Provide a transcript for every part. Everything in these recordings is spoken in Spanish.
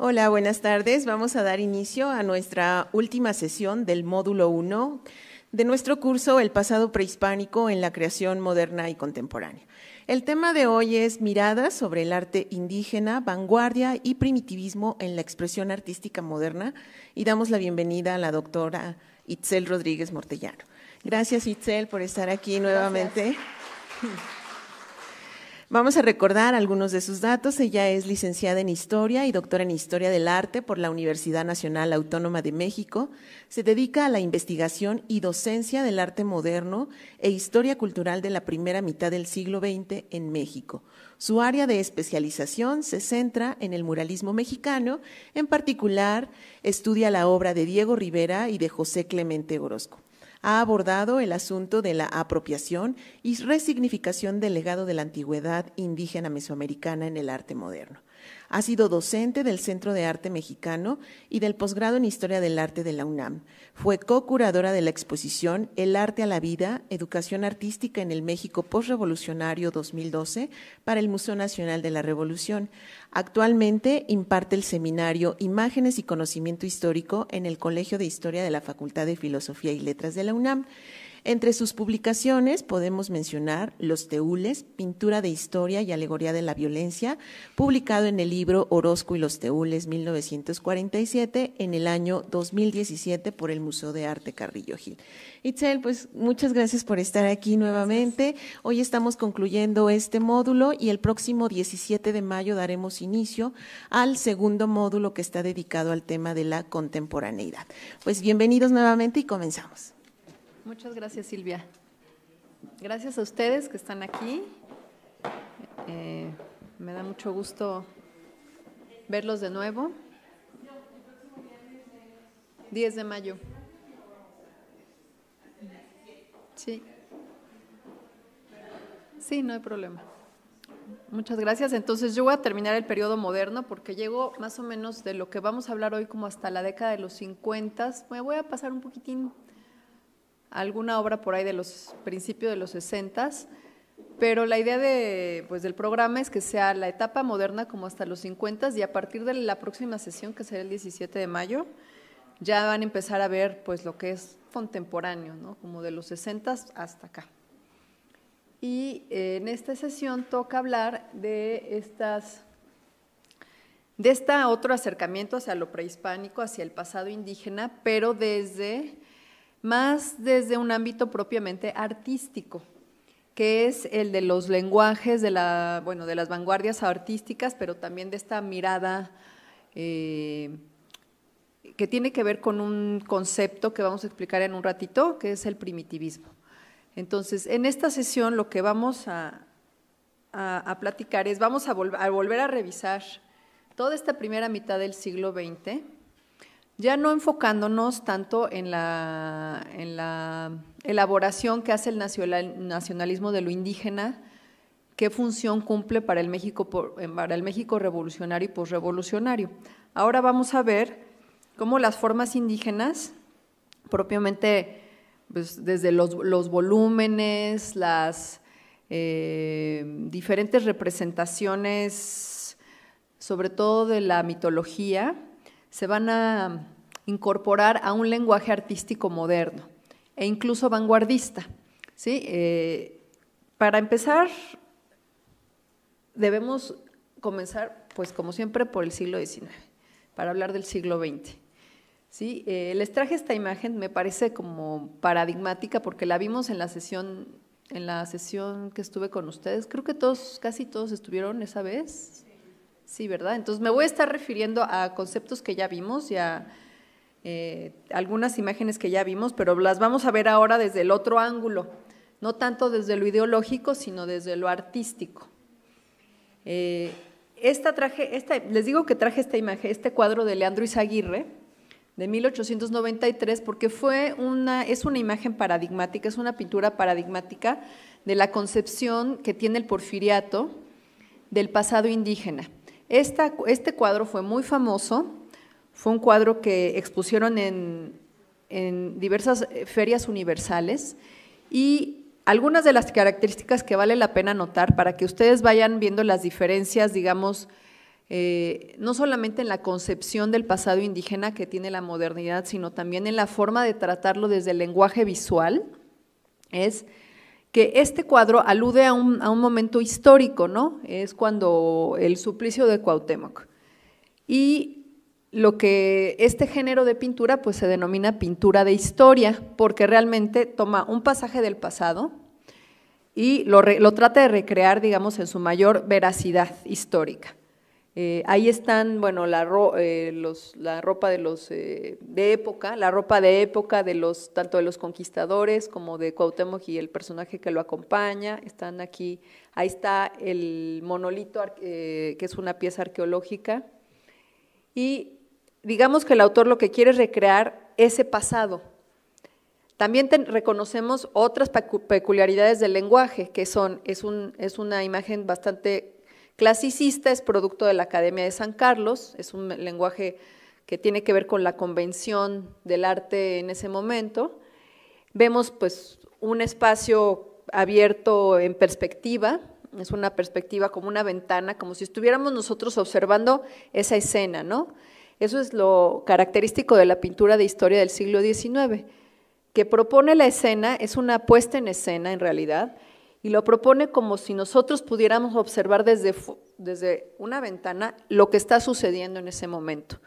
Hola, buenas tardes. Vamos a dar inicio a nuestra última sesión del módulo 1 de nuestro curso El pasado prehispánico en la creación moderna y contemporánea. El tema de hoy es miradas sobre el arte indígena, vanguardia y primitivismo en la expresión artística moderna y damos la bienvenida a la doctora Itzel Rodríguez Mortellano. Gracias Itzel por estar aquí nuevamente. Vamos a recordar algunos de sus datos. Ella es licenciada en Historia y doctora en Historia del Arte por la Universidad Nacional Autónoma de México. Se dedica a la investigación y docencia del arte moderno e historia cultural de la primera mitad del siglo XX en México. Su área de especialización se centra en el muralismo mexicano, en particular estudia la obra de Diego Rivera y de José Clemente Orozco ha abordado el asunto de la apropiación y resignificación del legado de la antigüedad indígena mesoamericana en el arte moderno. Ha sido docente del Centro de Arte Mexicano y del posgrado en Historia del Arte de la UNAM. Fue co-curadora de la exposición El Arte a la Vida, Educación Artística en el México Postrevolucionario 2012 para el Museo Nacional de la Revolución. Actualmente imparte el seminario Imágenes y Conocimiento Histórico en el Colegio de Historia de la Facultad de Filosofía y Letras de la UNAM. Entre sus publicaciones podemos mencionar Los Teules, Pintura de Historia y Alegoría de la Violencia, publicado en el libro Orozco y los Teules 1947 en el año 2017 por el Museo de Arte Carrillo Gil. Itzel, pues muchas gracias por estar aquí nuevamente. Hoy estamos concluyendo este módulo y el próximo 17 de mayo daremos inicio al segundo módulo que está dedicado al tema de la contemporaneidad. Pues bienvenidos nuevamente y comenzamos. Muchas gracias, Silvia. Gracias a ustedes que están aquí. Eh, me da mucho gusto verlos de nuevo. 10 de mayo. Sí. Sí, no hay problema. Muchas gracias. Entonces yo voy a terminar el periodo moderno porque llego más o menos de lo que vamos a hablar hoy como hasta la década de los 50. Me voy a pasar un poquitín alguna obra por ahí de los principios de los 60 pero la idea de, pues, del programa es que sea la etapa moderna como hasta los 50 y a partir de la próxima sesión, que será el 17 de mayo, ya van a empezar a ver pues, lo que es contemporáneo, como de los 60 hasta acá. Y eh, en esta sesión toca hablar de estas de este otro acercamiento hacia lo prehispánico, hacia el pasado indígena, pero desde más desde un ámbito propiamente artístico, que es el de los lenguajes, de, la, bueno, de las vanguardias artísticas, pero también de esta mirada eh, que tiene que ver con un concepto que vamos a explicar en un ratito, que es el primitivismo. Entonces, en esta sesión lo que vamos a, a, platicar es, vamos a, a volver a revisar toda esta primera mitad del siglo XX, ya no enfocándonos tanto en la, elaboración que hace el nacionalismo de lo indígena, qué función cumple para el México, eh, para el México revolucionario y posrevolucionario. Ahora vamos a ver cómo las formas indígenas, propiamente pues, desde los, volúmenes, las eh, diferentes representaciones, sobre todo de la mitología, se van a incorporar a un lenguaje artístico moderno e incluso vanguardista. ¿sí? Eh, para empezar, debemos comenzar, pues como siempre, por el siglo XIX, para hablar del siglo XX. ¿sí? Eh, les traje esta imagen, me parece como paradigmática, porque la vimos en la sesión en la sesión que estuve con ustedes, creo que todos, casi todos estuvieron esa vez, Sí, ¿verdad? Entonces me voy a estar refiriendo a conceptos que ya vimos, ya eh, algunas imágenes que ya vimos, pero las vamos a ver ahora desde el otro ángulo, no tanto desde lo ideológico, sino desde lo artístico. Eh, esta traje, esta, les digo que traje esta imagen, este cuadro de Leandro Izaguirre de 1893, porque fue una, es una imagen paradigmática, es una pintura paradigmática de la concepción que tiene el porfiriato del pasado indígena este cuadro fue muy famoso, fue un cuadro que expusieron en, diversas eh, ferias universales y algunas de las características que vale la pena notar para que ustedes vayan viendo las diferencias, digamos, eh, no solamente en la concepción del pasado indígena que tiene la modernidad, sino también en la forma de tratarlo desde el lenguaje visual, es que este cuadro alude a un, momento histórico, ¿no? Es cuando el suplicio de Cuauhtémoc. Y lo que este género de pintura pues se denomina pintura de historia, porque realmente toma un pasaje del pasado y lo, lo trata de recrear, digamos, en su mayor veracidad histórica. Eh, ahí están, bueno, la, eh, ropa de los eh, de época, la ropa de época de los tanto de los conquistadores como de Cuauhtémoc y el personaje que lo acompaña. Están aquí, ahí está el monolito que es una pieza arqueológica y digamos que el autor lo que quiere es recrear ese pasado. También reconocemos otras peculiaridades del lenguaje, que son es, es una imagen bastante Clasicista es producto de la Academia de San Carlos, es un lenguaje que tiene que ver con la convención del arte en ese momento. Vemos pues un espacio abierto en perspectiva, es una perspectiva como una ventana, como si estuviéramos nosotros observando esa escena, ¿no? Eso es lo característico de la pintura de historia del siglo XIX, que propone la escena, es una puesta en escena en realidad, y lo propone como si nosotros pudiéramos observar desde, desde una ventana lo que está sucediendo en ese momento.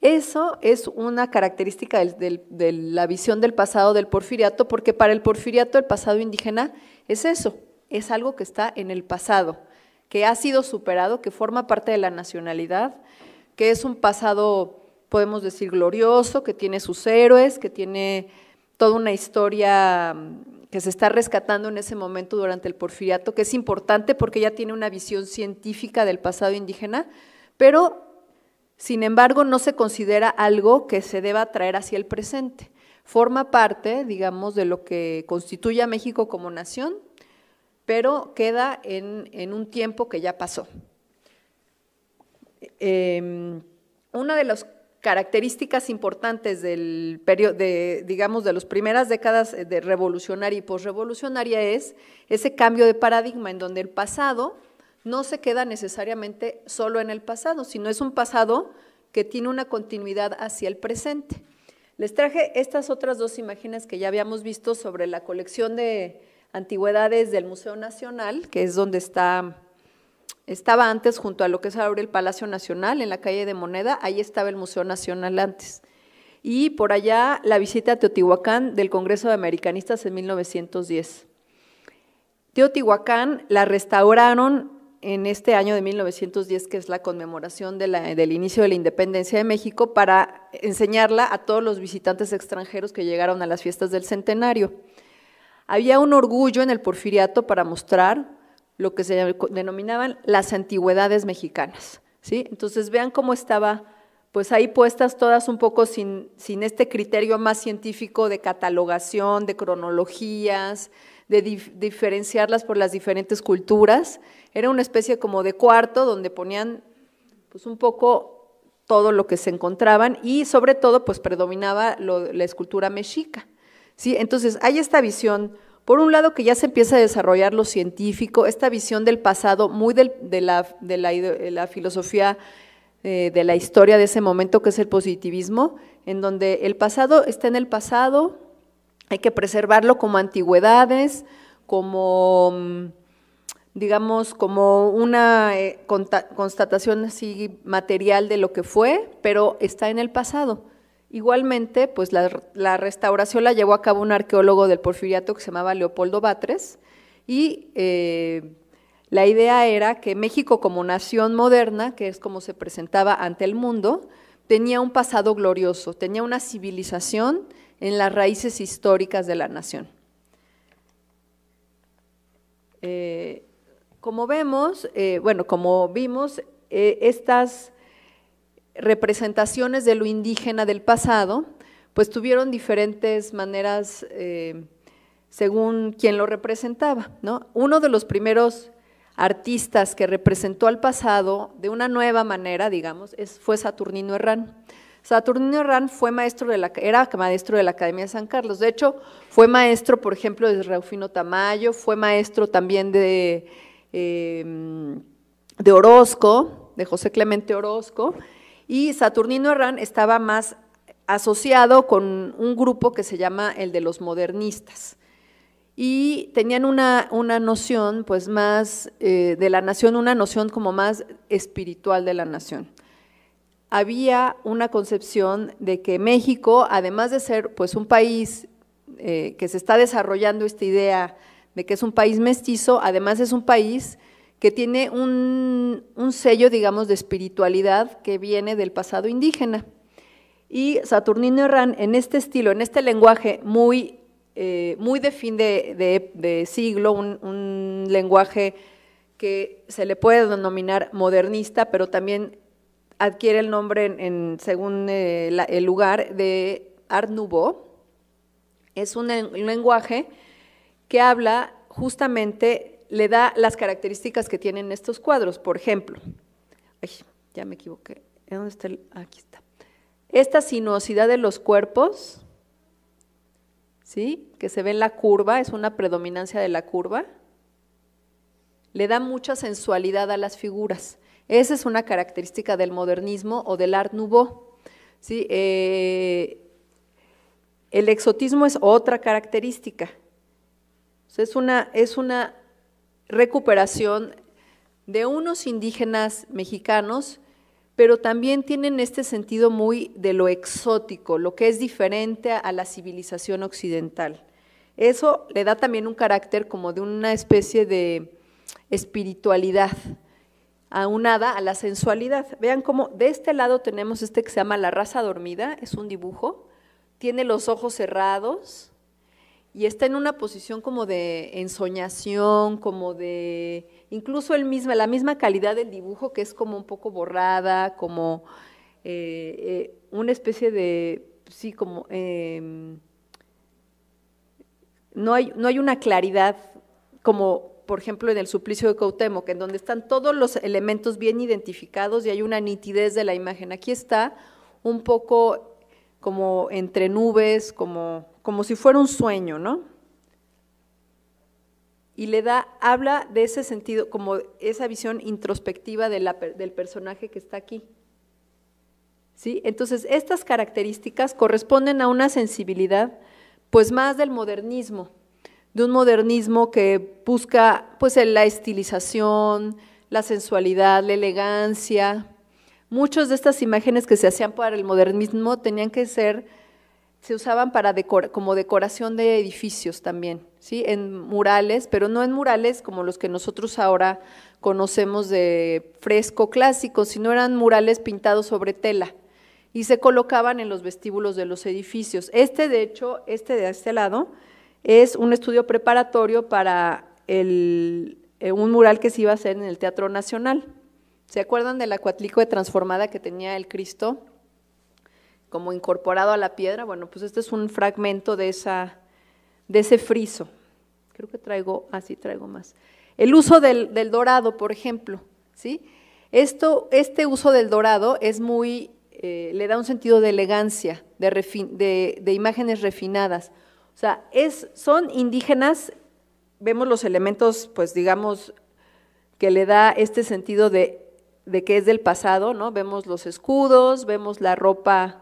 Eso es una característica de la visión del pasado del porfiriato, porque para el porfiriato el pasado indígena es eso, es algo que está en el pasado, que ha sido superado, que forma parte de la nacionalidad, que es un pasado, podemos decir, glorioso, que tiene sus héroes, que tiene toda una historia mm, que se está rescatando en ese momento durante el porfiriato, que es importante porque ya tiene una visión científica del pasado indígena, pero sin embargo no se considera algo que se deba traer hacia el presente. Forma parte, digamos, de lo que constituye a México como nación, pero queda en, un tiempo que ya pasó. Em, una de las características importantes del periodo, de, digamos, de las primeras décadas de revolucionaria y posrevolucionaria es ese cambio de paradigma en donde el pasado no se queda necesariamente solo en el pasado, sino es un pasado que tiene una continuidad hacia el presente. Les traje estas otras dos imágenes que ya habíamos visto sobre la colección de antigüedades del Museo Nacional, que es donde está estaba antes junto a lo que es ahora el Palacio Nacional, en la calle de Moneda, ahí estaba el Museo Nacional antes. Y por allá la visita a Teotihuacán del Congreso de Americanistas en 1910. Teotihuacán la restauraron en este año de 1910, que es la conmemoración del inicio de la independencia de México, para enseñarla a todos los visitantes extranjeros que llegaron a las fiestas del centenario. Había un orgullo en el porfiriato para mostrar lo que se denominaban las antigüedades mexicanas. ¿sí? Entonces vean cómo estaba, pues ahí puestas todas un poco sin, sin este criterio más científico de catalogación, de cronologías, de diferenciarlas por las diferentes culturas. Era una especie como de cuarto donde ponían pues un poco todo lo que se encontraban y sobre todo pues predominaba la escultura mexica. ¿sí? Entonces hay esta visión por un lado, que ya se empieza a desarrollar lo científico, esta visión del pasado, muy de, la, filosofía eh, de la historia de ese momento, que es el positivismo, en donde el pasado está en el pasado, hay que preservarlo como antigüedades, como mm, digamos, como una eh, constatación así material de lo que fue, pero está en el pasado. Igualmente, pues la, restauración la llevó a cabo un arqueólogo del porfiriato que se llamaba Leopoldo Batres y eh, la idea era que México como nación moderna, que es como se presentaba ante el mundo, tenía un pasado glorioso, tenía una civilización en las raíces históricas de la nación. Eh, como vemos, eh, bueno, como vimos, estas representaciones de lo indígena del pasado, pues tuvieron diferentes maneras eh, según quien lo representaba. Uno de los primeros artistas que representó al pasado de una nueva manera, digamos, fue Saturnino Herrán. Saturnino Herrán fue maestro de la, era maestro de la Academia de San Carlos. De hecho, fue maestro, por ejemplo, de Raufino Tamayo, fue maestro también de, eh, de Orozco, de José Clemente Orozco, y Saturnino Herrán estaba más asociado con un grupo que se llama el de los modernistas. Y tenían una, noción, pues más eh, de la nación, una noción como más espiritual de la nación. Había una concepción de que México, además de ser pues un país eh, que se está desarrollando esta idea de que es un país mestizo, además es un país que tiene un, sello, digamos, de espiritualidad que viene del pasado indígena. Y Saturnino Herrán, en este estilo, en este lenguaje muy, eh, muy de fin de, siglo, un, lenguaje que se le puede denominar modernista, pero también adquiere el nombre, en, según eh, el lugar, de Art Nouveau. Es un lenguaje que habla justamente le da las características que tienen estos cuadros. Por ejemplo, ya me equivoqué, ¿dónde está Aquí está. Esta sinuosidad de los cuerpos, ¿sí? que se ve en la curva, es una predominancia de la curva, le da mucha sensualidad a las figuras. Esa es una característica del modernismo o del Art Nouveau. ¿sí? Eh, el exotismo es otra característica. es, una, es una recuperación de unos indígenas mexicanos, pero también tienen este sentido muy de lo exótico, lo que es diferente a la civilización occidental. Eso le da también un carácter como de una especie de espiritualidad aunada a la sensualidad. Vean cómo de este lado tenemos este que se llama la raza dormida, es un dibujo, tiene los ojos cerrados, y está en una posición como de ensoñación, como de incluso el mismo, la misma calidad del dibujo que es como un poco borrada, como eh, eh, una especie de, pues sí, como em, no, hay, no hay una claridad como por ejemplo en el suplicio de que en donde están todos los elementos bien identificados y hay una nitidez de la imagen. Aquí está un poco como entre nubes, como como si fuera un sueño, ¿no? Y le da, habla de ese sentido, como esa visión introspectiva del personaje que está aquí. Entonces, estas características corresponden a una sensibilidad, pues más del modernismo, de un modernismo que busca pues la estilización, la sensualidad, la elegancia. Muchas de estas imágenes que se hacían para el modernismo tenían que ser se usaban para como decoración de edificios también, ¿sí? En murales, pero no en murales como los que nosotros ahora conocemos de fresco clásico, sino eran murales pintados sobre tela y se colocaban en los vestíbulos de los edificios. Este, de hecho, este de este lado, es un estudio preparatorio para el, eh, un mural que se iba a hacer en el Teatro Nacional. ¿Se acuerdan de la cuatlicue transformada que tenía el Cristo? como incorporado a la piedra. Bueno, pues este es un fragmento de, esa, de ese friso. Creo que traigo, así ah, traigo más. El uso del, dorado, por ejemplo, ¿sí? Esto, este uso del dorado es muy, eh, le da un sentido de elegancia, de, imágenes refinadas. O sea, es, son indígenas, vemos los elementos, pues digamos, que le da este sentido de, de que es del pasado, ¿no? Vemos los escudos, vemos la ropa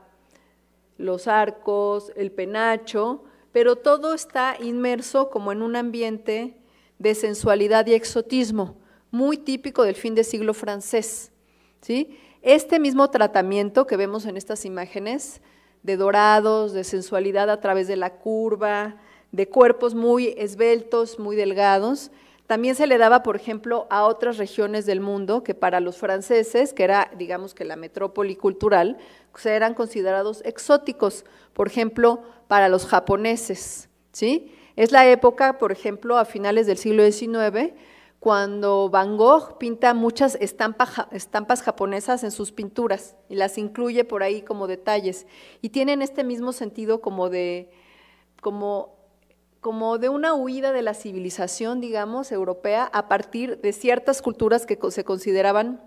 los arcos, el penacho, pero todo está inmerso como en un ambiente de sensualidad y exotismo, muy típico del fin de siglo francés. ¿sí? Este mismo tratamiento que vemos en estas imágenes, de dorados, de sensualidad a través de la curva, de cuerpos muy esbeltos, muy delgados, también se le daba, por ejemplo, a otras regiones del mundo que para los franceses, que era, digamos que la metrópoli cultural, eran considerados exóticos, por ejemplo, para los japoneses, ¿sí? Es la época, por ejemplo, a finales del siglo XIX, cuando Van Gogh pinta muchas estampas japonesas en sus pinturas y las incluye por ahí como detalles. Y tienen este mismo sentido como de, como como de una huida de la civilización, digamos, europea a partir de ciertas culturas que se consideraban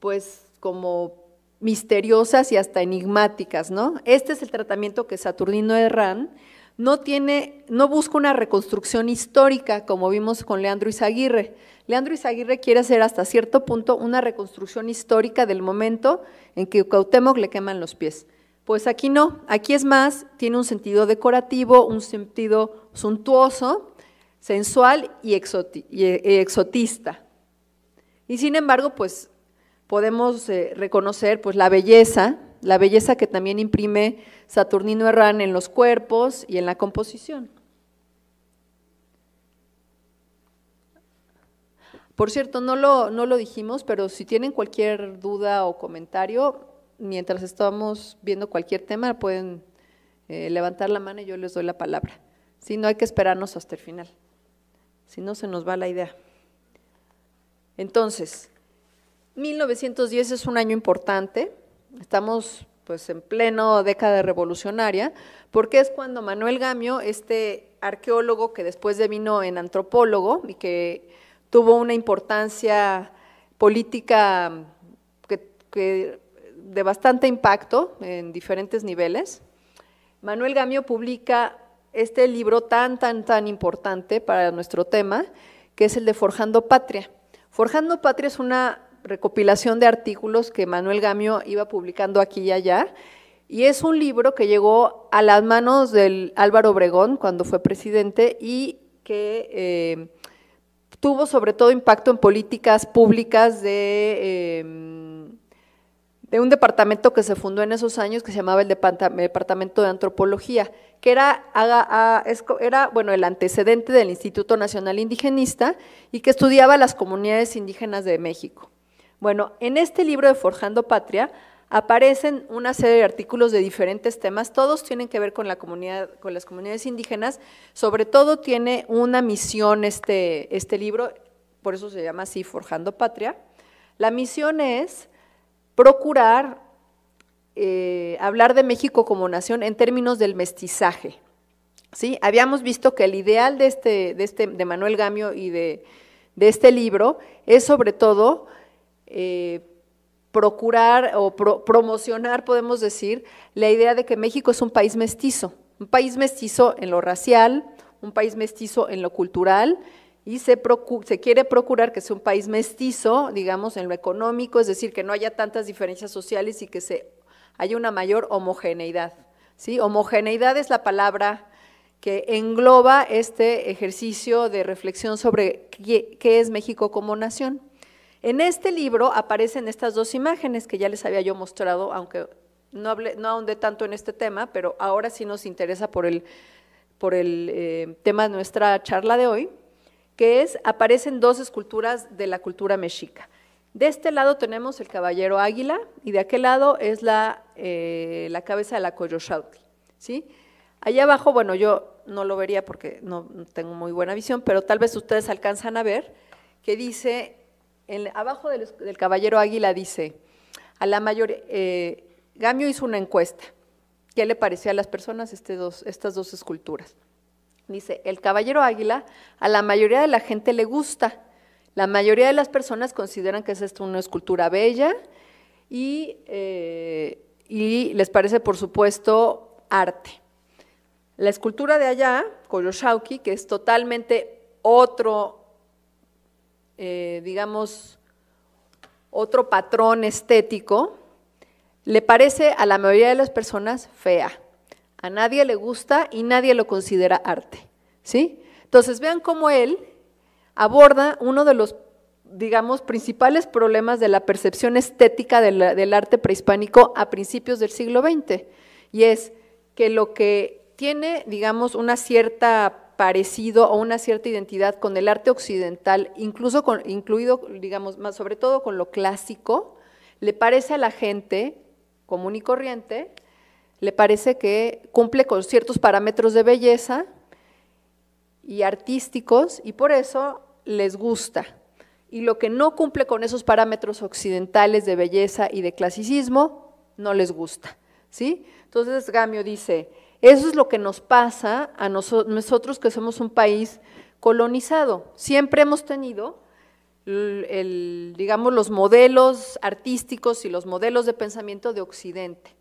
pues como misteriosas y hasta enigmáticas, ¿no? Este es el tratamiento que Saturnino Herrán no tiene, no busca una reconstrucción histórica, como vimos con Leandro Izaguirre. Leandro Izaguirre quiere hacer hasta cierto punto una reconstrucción histórica del momento en que Cuauhtémoc le queman los pies. Pues aquí no, aquí es más, tiene un sentido decorativo, un sentido suntuoso, sensual y, eh, eh, exotista. Y sin embargo, pues podemos eh, reconocer pues, la belleza, la belleza que también imprime Saturnino Herrán en los cuerpos y en la composición. Por cierto, no no lo dijimos, pero si tienen cualquier duda o comentario, mientras estamos viendo cualquier tema, pueden eh, levantar la mano y yo les doy la palabra. Si no hay que esperarnos hasta el final, si no se nos va la idea. Entonces, 1910 es un año importante, estamos pues en pleno década revolucionaria, porque es cuando Manuel Gamio, este arqueólogo que después vino en antropólogo y que tuvo una importancia política que de bastante impacto en diferentes niveles. Manuel Gamio publica este libro tan, tan, tan importante para nuestro tema, que es el de Forjando Patria. Forjando Patria es una recopilación de artículos que Manuel Gamio iba publicando aquí y allá, y es un libro que llegó a las manos del Álvaro Obregón cuando fue presidente y que eh, tuvo sobre todo impacto en políticas públicas de... Eh, de un departamento que se fundó en esos años que se llamaba el Departamento de Antropología, que era, bueno, el antecedente del Instituto Nacional Indigenista y que estudiaba las comunidades indígenas de México. Bueno, en este libro de Forjando Patria aparecen una serie de artículos de diferentes temas, todos tienen que ver con, la comunidad, con las comunidades indígenas, sobre todo tiene una misión este, este libro, por eso se llama así Forjando Patria. La misión es procurar eh, hablar de México como nación en términos del mestizaje. ¿sí? Habíamos visto que el ideal de, este, de, este, de Manuel Gamio y de, este libro es sobre todo eh, procurar o promocionar, podemos decir, la idea de que México es un país mestizo, un país mestizo en lo racial, un país mestizo en lo cultural, y se, se, quiere procurar que sea un país mestizo, digamos, en lo económico, es decir, que no haya tantas diferencias sociales y que se haya una mayor homogeneidad. ¿sí? Homogeneidad es la palabra que engloba este ejercicio de reflexión sobre qué, es México como nación. En este libro aparecen estas dos imágenes que ya les había yo mostrado, aunque no, hablé, no ahondé tanto en este tema, pero ahora sí nos interesa por el, por el eh, tema de nuestra charla de hoy que es, aparecen dos esculturas de la cultura mexica. De este lado tenemos el caballero águila y de aquel lado es la, eh, la cabeza de la Coyoshauti. ¿sí? Allá abajo, bueno, yo no lo vería porque no tengo muy buena visión, pero tal vez ustedes alcanzan a ver que dice, abajo del, caballero águila dice, a la mayor, eh, Gamio hizo una encuesta, ¿qué le parecía a las personas este dos, estas dos esculturas? Dice, el caballero águila a la mayoría de la gente le gusta. La mayoría de las personas consideran que es esto una escultura bella y, eh, les parece, por supuesto, arte. La escultura de allá, Koyoshauki, que es totalmente otro, eh, digamos, otro patrón estético, le parece a la mayoría de las personas fea. A nadie le gusta y nadie lo considera arte, ¿sí? Entonces vean cómo él aborda uno de los, digamos, principales problemas de la percepción estética del, arte prehispánico a principios del siglo XX, y es que lo que tiene, digamos, una cierta parecido o una cierta identidad con el arte occidental, incluso con, incluido, digamos, más sobre todo con lo clásico, le parece a la gente común y corriente le parece que cumple con ciertos parámetros de belleza y artísticos y por eso les gusta. Y lo que no cumple con esos parámetros occidentales de belleza y de clasicismo, no les gusta. ¿sí? Entonces Gamio dice, eso es lo que nos pasa a nosotros que somos un país colonizado. Siempre hemos tenido, digamos, los modelos artísticos y los modelos de pensamiento de Occidente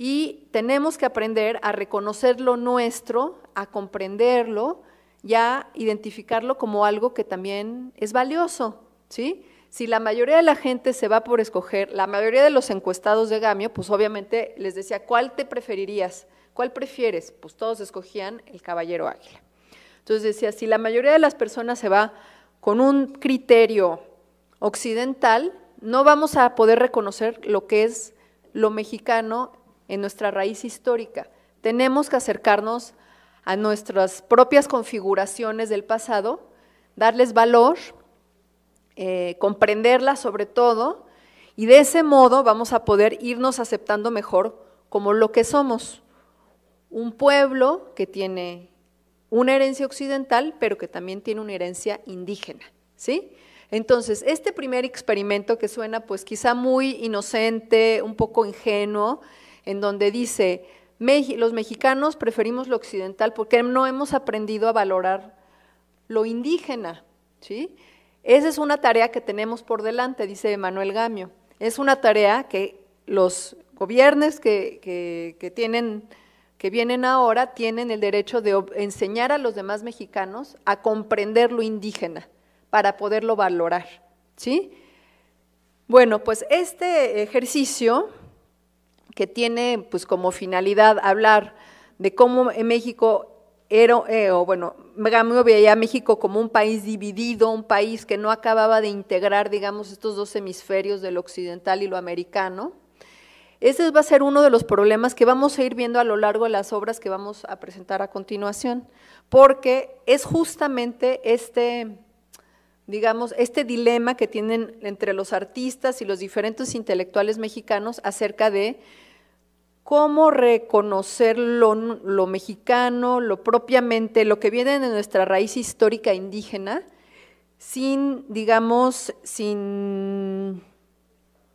y tenemos que aprender a reconocer lo nuestro, a comprenderlo y a identificarlo como algo que también es valioso, Si la mayoría de la gente se va por escoger, la mayoría de los encuestados de Gamio, pues obviamente les decía, ¿cuál te preferirías? ¿Cuál prefieres? Pues todos escogían el caballero águila. Entonces decía, si la mayoría de las personas se va con un criterio occidental, no vamos a poder reconocer lo que es lo mexicano en nuestra raíz histórica. Tenemos que acercarnos a nuestras propias configuraciones del pasado, darles valor, eh, comprenderlas sobre todo, y de ese modo vamos a poder irnos aceptando mejor como lo que somos. Un pueblo que tiene una herencia occidental, pero que también tiene una herencia indígena, ¿sí? Entonces, este primer experimento que suena pues quizá muy inocente, un poco ingenuo, en donde dice, los mexicanos preferimos lo occidental porque no hemos aprendido a valorar lo indígena, ¿sí? Esa es una tarea que tenemos por delante, dice Manuel Gamio. Es una tarea que los gobiernos que, que, tienen, que vienen ahora tienen el derecho de enseñar a los demás mexicanos a comprender lo indígena para poderlo valorar, ¿sí? Bueno, pues este ejercicio que tiene pues como finalidad hablar de cómo en México era, eh, o bueno, me veía a México como un país dividido, un país que no acababa de integrar, digamos, estos dos hemisferios del occidental y lo americano. Ese va a ser uno de los problemas que vamos a ir viendo a lo largo de las obras que vamos a presentar a continuación, porque es justamente este, digamos, este dilema que tienen entre los artistas y los diferentes intelectuales mexicanos acerca de cómo reconocer lo, mexicano, lo propiamente, lo que viene de nuestra raíz histórica indígena, sin, digamos, sin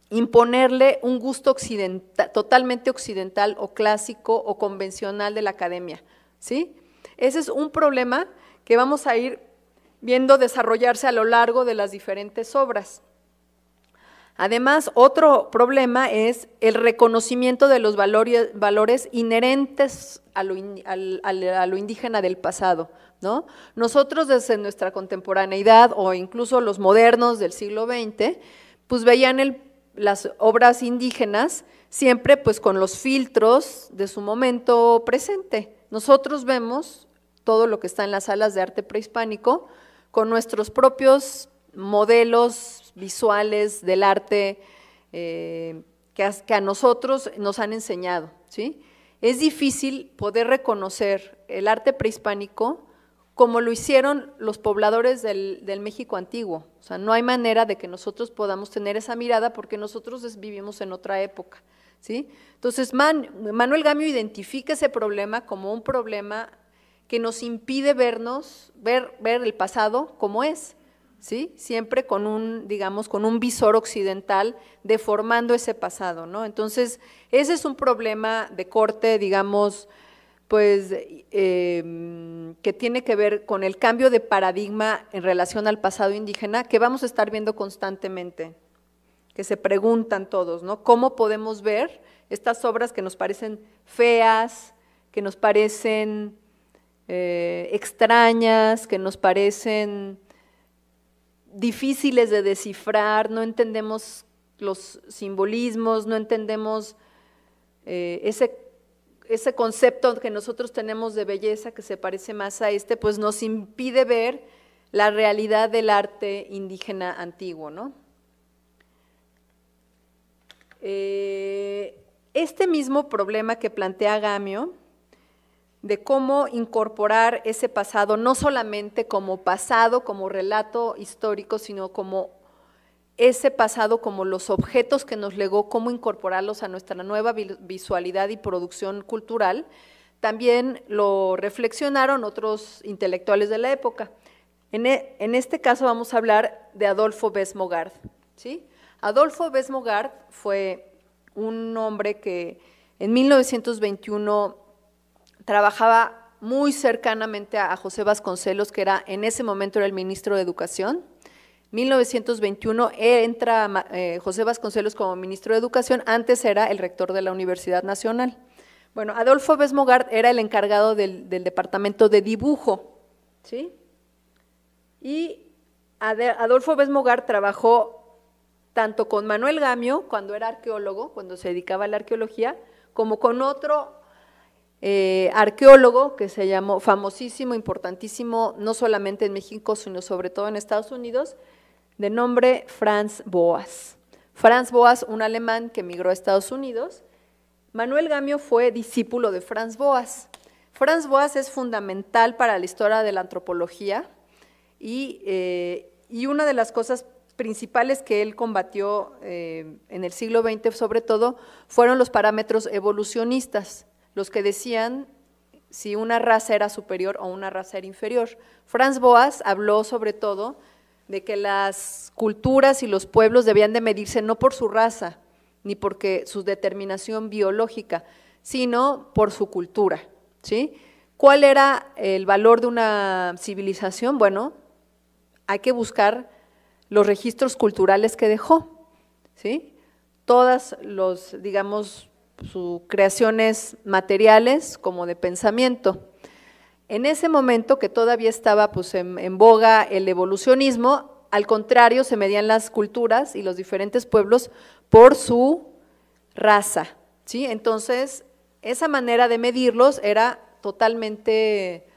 imponerle un gusto occidental, totalmente occidental o clásico o convencional de la academia. ¿sí? Ese es un problema que vamos a ir viendo desarrollarse a lo largo de las diferentes obras. Además, otro problema es el reconocimiento de los valores, inherentes a lo, indígena del pasado. ¿no? Nosotros desde nuestra contemporaneidad o incluso los modernos del siglo XX, pues veían las obras indígenas siempre pues con los filtros de su momento presente. Nosotros vemos todo lo que está en las salas de arte prehispánico con nuestros propios modelos visuales, del arte eh, que, a, nosotros nos han enseñado. ¿sí? Es difícil poder reconocer el arte prehispánico como lo hicieron los pobladores del, México antiguo. O sea, no hay manera de que nosotros podamos tener esa mirada porque nosotros vivimos en otra época. ¿sí? Entonces, Manuel Gamio identifica ese problema como un problema que nos impide vernos, ver el pasado como es. ¿sí? Siempre con un, digamos, con un visor occidental deformando ese pasado, ¿no? Entonces, ese es un problema de corte, digamos, pues, em, que tiene que ver con el cambio de paradigma en relación al pasado indígena que vamos a estar viendo constantemente, que se preguntan todos, ¿no? ¿Cómo podemos ver estas obras que nos parecen feas, que nos parecen eh, extrañas, que nos parecen difíciles de descifrar, no entendemos los simbolismos, no entendemos eh, ese, concepto que nosotros tenemos de belleza que se parece más a este, pues nos impide ver la realidad del arte indígena antiguo, eh, este mismo problema que plantea Gamio de cómo incorporar ese pasado, no solamente como pasado, como relato histórico, sino como ese pasado, como los objetos que nos legó, cómo incorporarlos a nuestra nueva visualidad y producción cultural. También lo reflexionaron otros intelectuales de la época. En, e, este caso vamos a hablar de Adolfo Besmogard. ¿sí? Adolfo Besmogard fue un hombre que en 1921 trabajaba muy cercanamente a José Vasconcelos, que era en ese momento era el ministro de Educación. 1921 entra eh, José Vasconcelos como ministro de Educación, antes era el rector de la Universidad Nacional. Bueno, Adolfo Besmogar era el encargado del, departamento de dibujo, ¿sí? Y Adolfo Vesmogart trabajó tanto con Manuel Gamio, cuando era arqueólogo, cuando se dedicaba a la arqueología, como con otro eh, arqueólogo que se llamó famosísimo, importantísimo, no solamente en México, sino sobre todo en Estados Unidos, de nombre Franz Boas. Franz Boas, un alemán que emigró a Estados Unidos. Manuel Gamio fue discípulo de Franz Boas. Franz Boas es fundamental para la historia de la antropología y, eh, una de las cosas principales que él combatió eh, en el siglo XX sobre todo fueron los parámetros evolucionistas los que decían si una raza era superior o una raza era inferior. Franz Boas habló sobre todo de que las culturas y los pueblos debían de medirse no por su raza, ni porque su determinación biológica, sino por su cultura. ¿sí? ¿Cuál era el valor de una civilización? Bueno, hay que buscar los registros culturales que dejó. ¿sí? Todas los, digamos, sus creaciones materiales como de pensamiento. En ese momento que todavía estaba pues, en, boga el evolucionismo, al contrario, se medían las culturas y los diferentes pueblos por su raza. ¿sí? Entonces, esa manera de medirlos era totalmente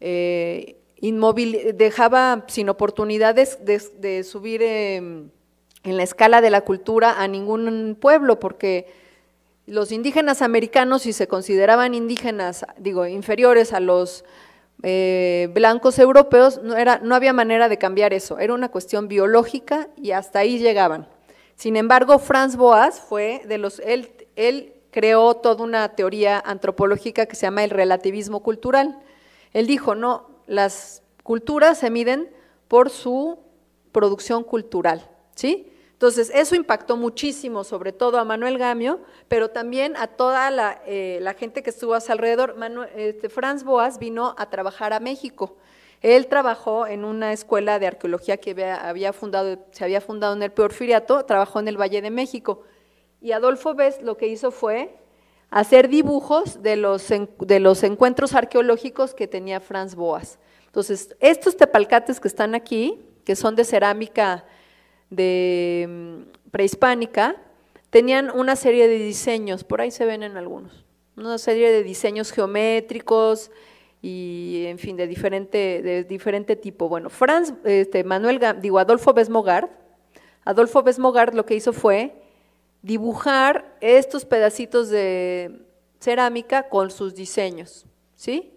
eh, inmóvil, dejaba sin oportunidades de, subir em, en la escala de la cultura a ningún pueblo, porque los indígenas americanos, si se consideraban indígenas, digo, inferiores a los eh, blancos europeos, no, era, no había manera de cambiar eso, era una cuestión biológica y hasta ahí llegaban. Sin embargo, Franz Boas fue de los, él, él creó toda una teoría antropológica que se llama el relativismo cultural. Él dijo, no, las culturas se miden por su producción cultural, ¿sí? Entonces, eso impactó muchísimo, sobre todo a Manuel Gamio, pero también a toda la, eh, gente que estuvo a su alrededor. Este, Franz Boas vino a trabajar a México. Él trabajó en una escuela de arqueología que había, fundado, se había fundado en el Porfiriato, trabajó en el Valle de México. Y Adolfo Best lo que hizo fue hacer dibujos de los, de los encuentros arqueológicos que tenía Franz Boas. Entonces, estos tepalcates que están aquí, que son de cerámica de mm, prehispánica, tenían una serie de diseños, por ahí se ven en algunos, una serie de diseños geométricos y en fin, de diferente, de diferente tipo. Bueno, Franz, este, Manuel, digo, Adolfo Besmogard, Adolfo Besmogard lo que hizo fue dibujar estos pedacitos de cerámica con sus diseños, ¿sí?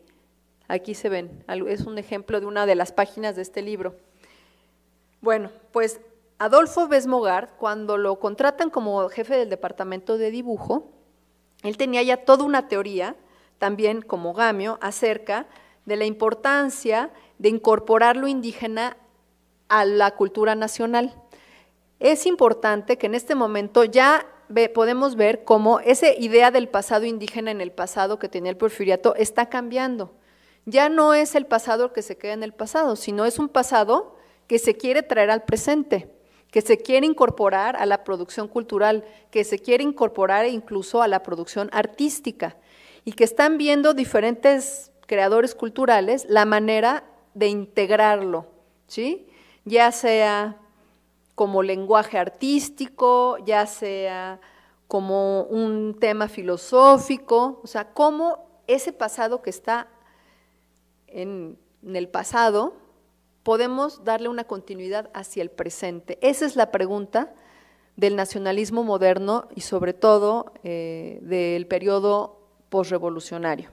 Aquí se ven, es un ejemplo de una de las páginas de este libro. Bueno, pues Adolfo Besmogard, cuando lo contratan como jefe del departamento de dibujo, él tenía ya toda una teoría, también como Gamio, acerca de la importancia de incorporar lo indígena a la cultura nacional. Es importante que en este momento ya podemos ver cómo esa idea del pasado indígena en el pasado que tenía el porfiriato está cambiando. Ya no es el pasado que se queda en el pasado, sino es un pasado que se quiere traer al presente que se quiere incorporar a la producción cultural, que se quiere incorporar incluso a la producción artística y que están viendo diferentes creadores culturales la manera de integrarlo, Ya sea como lenguaje artístico, ya sea como un tema filosófico, o sea, cómo ese pasado que está en el pasado podemos darle una continuidad hacia el presente? Esa es la pregunta del nacionalismo moderno y sobre todo eh, del periodo posrevolucionario.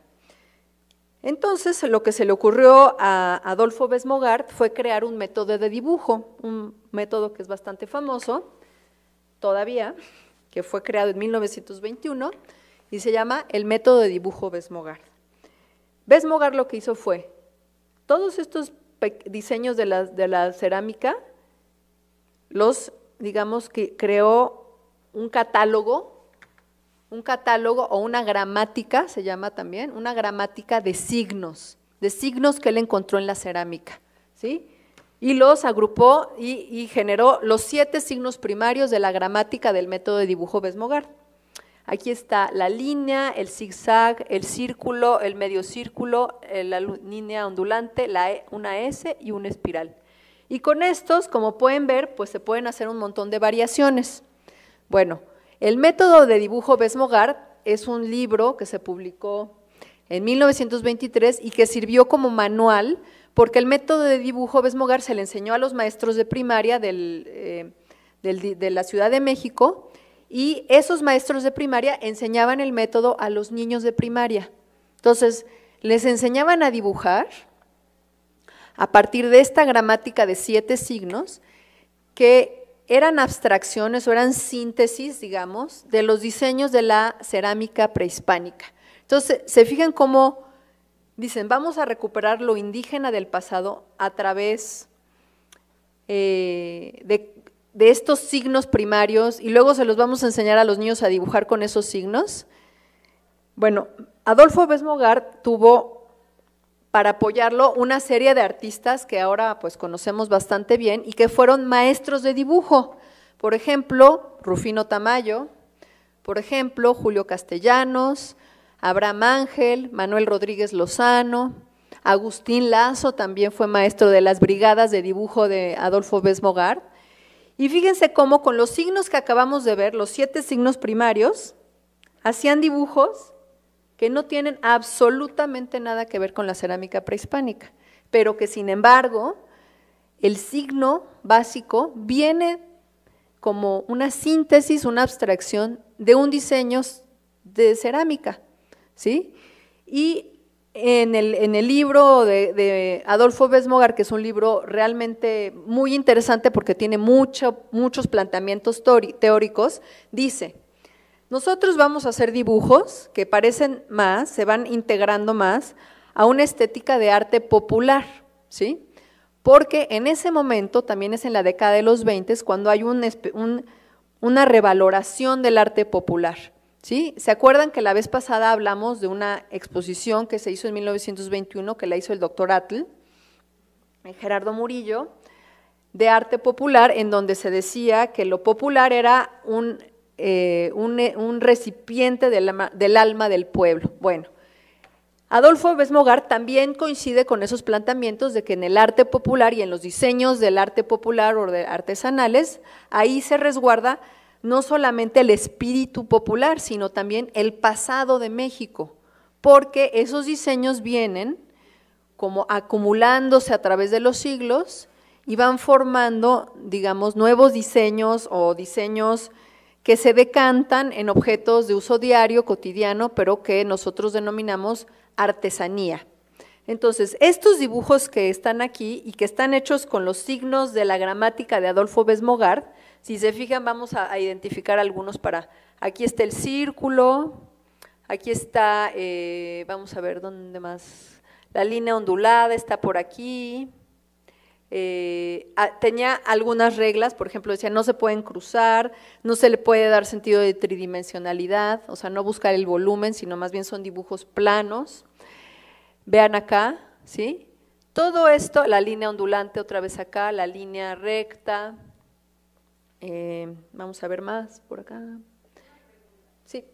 Entonces, lo que se le ocurrió a Adolfo Besmogart fue crear un método de dibujo, un método que es bastante famoso todavía, que fue creado en 1921 y se llama el método de dibujo Besmogart. Besmogart lo que hizo fue, todos estos diseños de la, cerámica, los, digamos que creó un catálogo, un catálogo o una gramática, se llama también, una gramática de signos, de signos que él encontró en la cerámica, ¿sí? Y los agrupó y, generó los siete signos primarios de la gramática del método de dibujo Besmogard. Aquí está la línea, el zigzag, el círculo, el medio círculo, eh, la línea ondulante, la e, una S y una espiral. Y con estos, como pueden ver, pues se pueden hacer un montón de variaciones. Bueno, el método de dibujo Besmogar es un libro que se publicó en 1923 y que sirvió como manual porque el método de dibujo Besmogar se le enseñó a los maestros de primaria eh, de la Ciudad de México y esos maestros de primaria enseñaban el método a los niños de primaria. Entonces, les enseñaban a dibujar a partir de esta gramática de siete signos que eran abstracciones o eran síntesis, digamos, de los diseños de la cerámica prehispánica. Entonces, se fijan cómo dicen, vamos a recuperar lo indígena del pasado a través eh, de de estos signos primarios y luego se los vamos a enseñar a los niños a dibujar con esos signos. Bueno, Adolfo Besmogar tuvo para apoyarlo una serie de artistas que ahora pues conocemos bastante bien y que fueron maestros de dibujo. Por ejemplo, Rufino Tamayo, por ejemplo, Julio Castellanos, Abraham Ángel, Manuel Rodríguez Lozano, Agustín Lazo también fue maestro de las brigadas de dibujo de Adolfo Besmogar. Y fíjense cómo con los signos que acabamos de ver, los siete signos primarios, hacían dibujos que no tienen absolutamente nada que ver con la cerámica prehispánica, pero que sin embargo el signo básico viene como una síntesis, una abstracción de un diseño de cerámica, ¿sí? Y en el, libro de, Adolfo Besmogar, que es un libro realmente muy interesante porque tiene muchos planteamientos teóricos, dice, nosotros vamos a hacer dibujos que parecen más, se van integrando más a una estética de arte popular, ¿sí? Porque en ese momento, también es en la década de los 20, cuando hay una revaloración del arte popular. ¿Sí? ¿Se acuerdan que la vez pasada hablamos de una exposición que se hizo en 1921 que la hizo el doctor Atl, eh, Gerardo Murillo, de arte popular, en donde se decía que lo popular era un, eh, eh, un, recipiente del alma, del pueblo? Bueno, Adolfo Besmogar también coincide con esos planteamientos de que en el arte popular y en los diseños del arte popular o de artesanales, ahí se resguarda no solamente el espíritu popular, sino también el pasado de México, porque esos diseños vienen como acumulándose a través de los siglos y van formando, digamos, nuevos diseños o diseños que se decantan en objetos de uso diario, cotidiano, pero que nosotros denominamos artesanía. Entonces, estos dibujos que están aquí y que están hechos con los signos de la gramática de Adolfo Besmogard, si se fijan, vamos a, identificar algunos para, aquí está el círculo, aquí está, eh, vamos a ver dónde más, la línea ondulada está por aquí, eh, tenía algunas reglas, por ejemplo, decía no se pueden cruzar, no se le puede dar sentido de tridimensionalidad, o sea, no buscar el volumen, sino más bien son dibujos planos. Vean acá, ¿sí? Todo esto, la línea ondulante otra vez acá, la línea recta, eh, vamos a ver más por acá. Sí.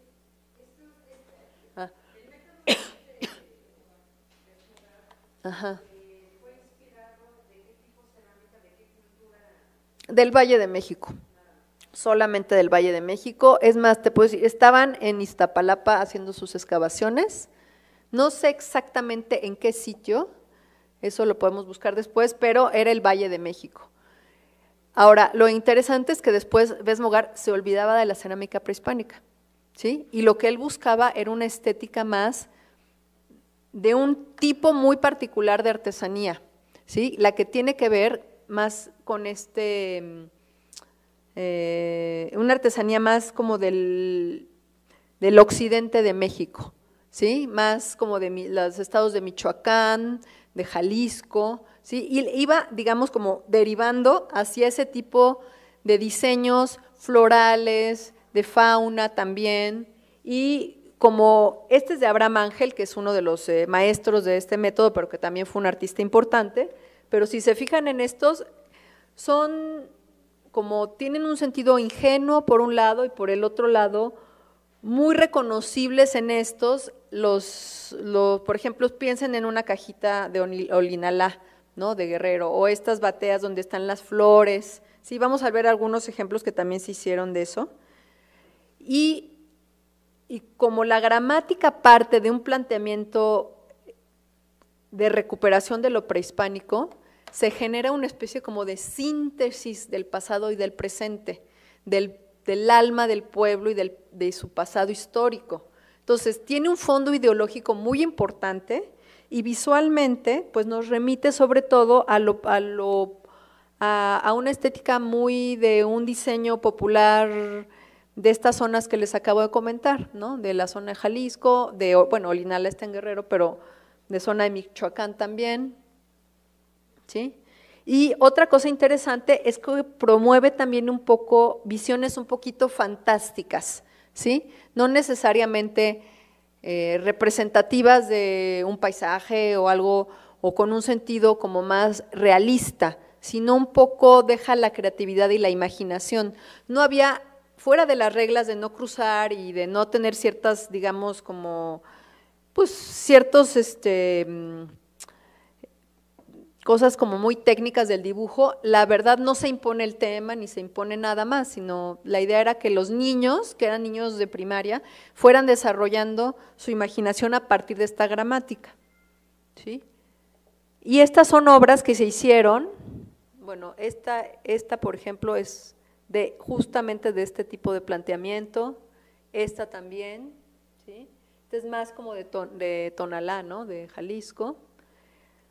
Ah. Del Valle de México solamente del Valle de México. Es más, te puedo decir, estaban en Iztapalapa haciendo sus excavaciones. No sé exactamente en qué sitio, eso lo podemos buscar después, pero era el Valle de México. Ahora, lo interesante es que después Vez-Mogar se olvidaba de la cerámica prehispánica, ¿sí? Y lo que él buscaba era una estética más de un tipo muy particular de artesanía, ¿sí? La que tiene que ver más con este, eh, una artesanía más como del, del occidente de México, ¿sí? Más como de los estados de Michoacán, de Jalisco, y iba, digamos, como derivando hacia ese tipo de diseños florales, de fauna también, y como este es de Abraham Ángel, que es uno de los eh, maestros de este método, pero que también fue un artista importante, pero si se fijan en estos, son como tienen un sentido ingenuo por un lado y por el otro lado, muy reconocibles en estos, los, por ejemplo, piensen en una cajita de olinalá, ¿no? De Guerrero, o estas bateas donde están las flores. Sí, vamos a ver algunos ejemplos que también se hicieron de eso. Y, como la gramática parte de un planteamiento de recuperación de lo prehispánico, se genera una especie como de síntesis del pasado y del presente, del, alma del pueblo y de su pasado histórico. Entonces, tiene un fondo ideológico muy importante y visualmente pues nos remite sobre todo a lo, a, una estética muy de un diseño popular de estas zonas que les acabo de comentar, ¿no? De la zona de Jalisco, de bueno, Olinala está en Guerrero, pero de zona de Michoacán también. ¿Sí? Y otra cosa interesante es que promueve también un poco visiones un poquito fantásticas, ¿sí? No necesariamente eh, representativas de un paisaje o algo, o con un sentido como más realista, sino un poco deja la creatividad y la imaginación. No había, fuera de las reglas de no cruzar y de no tener ciertas, digamos, como, pues ciertos, este, mm, cosas como muy técnicas del dibujo, la verdad no se impone el tema ni se impone nada más, sino la idea era que los niños, que eran niños de primaria, fueran desarrollando su imaginación a partir de esta gramática. Y estas son obras que se hicieron, bueno, esta, esta por ejemplo es de, justamente de este tipo de planteamiento, esta también, esta es más como de, de Tonalá, de Jalisco.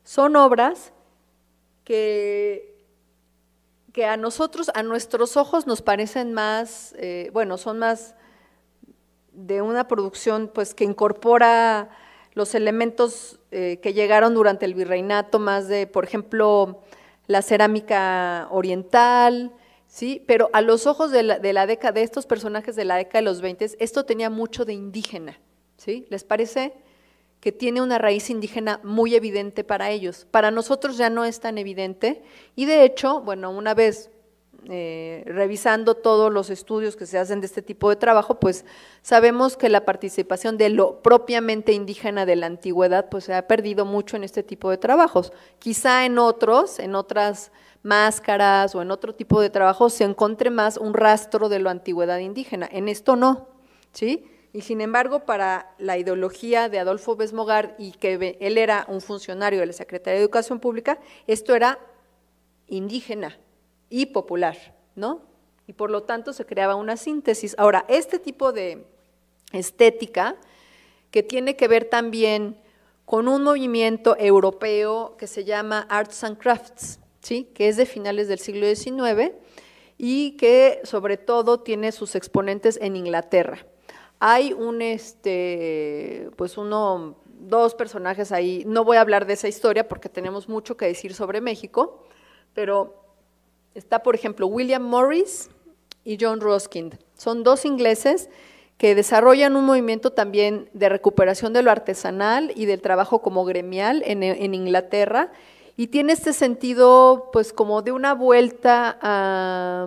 Son obras que, a nosotros, a nuestros ojos nos parecen más, eh, bueno, son más de una producción pues que incorpora los elementos eh, que llegaron durante el virreinato, más de, por ejemplo, la cerámica oriental, ¿sí? Pero a los ojos de la, de la década, de estos personajes de la década de los 20, esto tenía mucho de indígena, ¿sí? ¿Les parece? que tiene una raíz indígena muy evidente para ellos. Para nosotros ya no es tan evidente y de hecho, bueno, una vez eh, revisando todos los estudios que se hacen de este tipo de trabajo, pues sabemos que la participación de lo propiamente indígena de la antigüedad pues se ha perdido mucho en este tipo de trabajos. Quizá en otros, en otras máscaras o en otro tipo de trabajo se encuentre más un rastro de la antigüedad indígena. En esto no, ¿sí? Y sin embargo, para la ideología de Adolfo Besmogar y que él era un funcionario de la Secretaría de Educación Pública, esto era indígena y popular, ¿no? Y por lo tanto se creaba una síntesis. Ahora, este tipo de estética que tiene que ver también con un movimiento europeo que se llama Arts and Crafts, ¿sí? que es de finales del siglo XIX y que sobre todo tiene sus exponentes en Inglaterra. Hay un, este, pues uno, dos personajes ahí, no voy a hablar de esa historia porque tenemos mucho que decir sobre México, pero está, por ejemplo, William Morris y John Ruskin. Son dos ingleses que desarrollan un movimiento también de recuperación de lo artesanal y del trabajo como gremial en, Inglaterra y tiene este sentido pues como de una vuelta a,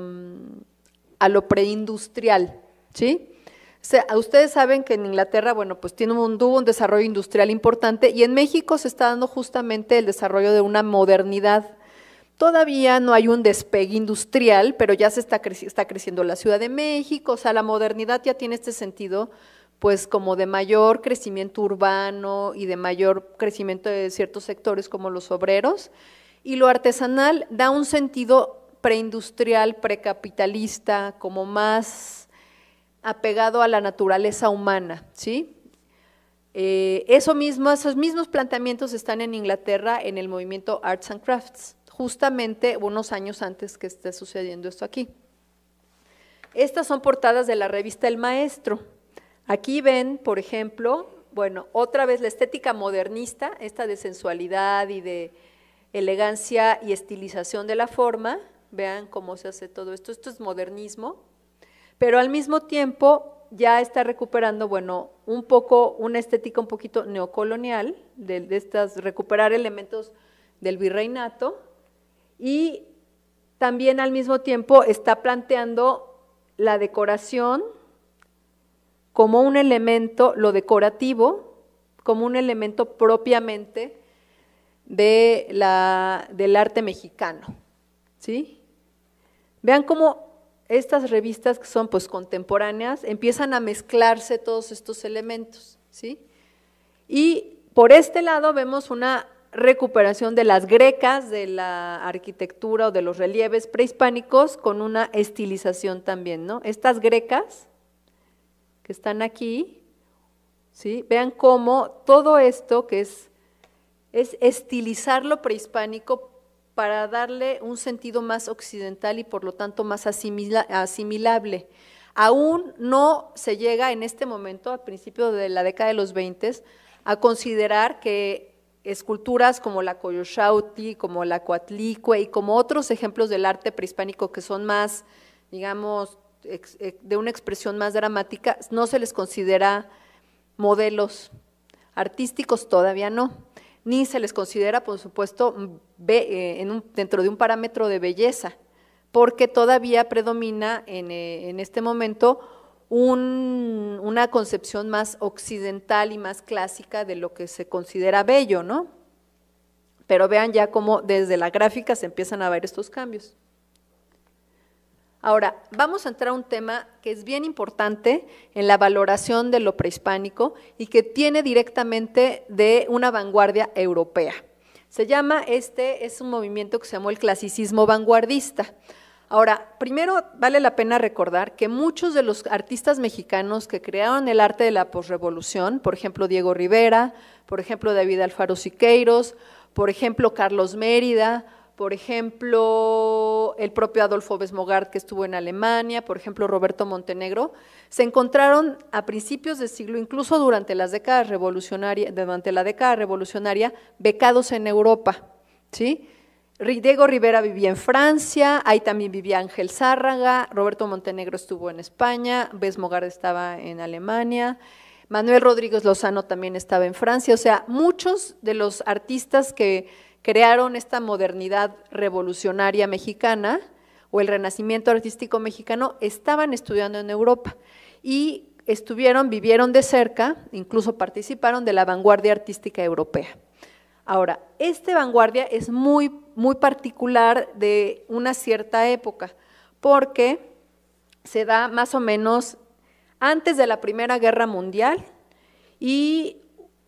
a lo preindustrial, ¿sí? ustedes saben que en Inglaterra, bueno, pues tiene un, un desarrollo industrial importante y en México se está dando justamente el desarrollo de una modernidad. Todavía no hay un despegue industrial, pero ya se está, está creciendo la Ciudad de México, o sea, la modernidad ya tiene este sentido, pues como de mayor crecimiento urbano y de mayor crecimiento de ciertos sectores como los obreros. Y lo artesanal da un sentido preindustrial, precapitalista, como más apegado a la naturaleza humana, ¿sí? Eh, eso mismo, esos mismos planteamientos están en Inglaterra en el movimiento Arts and Crafts, justamente unos años antes que esté sucediendo esto aquí. Estas son portadas de la revista El Maestro. Aquí ven, por ejemplo, bueno, otra vez la estética modernista, esta de sensualidad y de elegancia y estilización de la forma. Vean cómo se hace todo esto. Esto es modernismo, pero al mismo tiempo ya está recuperando, bueno, un poco una estética un poquito neocolonial, de, estas, recuperar elementos del virreinato, y también al mismo tiempo está planteando la decoración como un elemento, lo decorativo, como un elemento propiamente de la, del arte mexicano. ¿sí? Vean cómo estas revistas que son pues contemporáneas empiezan a mezclarse todos estos elementos, ¿sí? Y por este lado vemos una recuperación de las grecas, de la arquitectura o de los relieves prehispánicos con una estilización también, ¿no? Estas grecas que están aquí, ¿sí? Vean cómo todo esto que es es estilizar lo prehispánico para darle un sentido más occidental y por lo tanto más asimilable. Aún no se llega en este momento, a principio de la década de los 20, a considerar que esculturas como la Coyoshauti, como la Coatlicue y como otros ejemplos del arte prehispánico que son más, digamos, eh, de una expresión más dramática, no se les considera modelos artísticos, todavía no ni se les considera, por supuesto, mm, eh, dentro de un parámetro de belleza, porque todavía predomina en, eh, este momento una concepción más occidental y más clásica de lo que se considera bello, ¿no? Pero vean ya cómo desde la gráfica se empiezan a ver estos cambios. Ahora, vamos a entrar a un tema que es bien importante en la valoración de lo prehispánico y que tiene directamente de una vanguardia europea. Se llama, este es un movimiento que se llamó el clasicismo vanguardista. Ahora, primero vale la pena recordar que muchos de los artistas mexicanos que crearon el arte de la posrevolución, por ejemplo Diego Rivera, por ejemplo David Alfaro Siqueiros, por ejemplo Carlos Mérida, por ejemplo, el propio Adolfo Besmogard que estuvo en Alemania, por ejemplo, Roberto Montenegro, se encontraron a principios del siglo, incluso durante las décadas revolucionarias, durante la década revolucionaria, becados en Europa, ¿sí? Diego Rivera vivía en Francia, ahí también vivía Ángel Zárraga, Roberto Montenegro estuvo en España, Besmogart estaba en Alemania, Manuel Rodríguez Lozano también estaba en Francia, o sea, muchos de los artistas que crearon esta modernidad revolucionaria mexicana o el renacimiento artístico mexicano, estaban estudiando en Europa y estuvieron, vivieron de cerca, incluso participaron de la vanguardia artística europea. Ahora, esta vanguardia es muy, muy particular de una cierta época, porque se da más o menos antes de la Primera Guerra Mundial y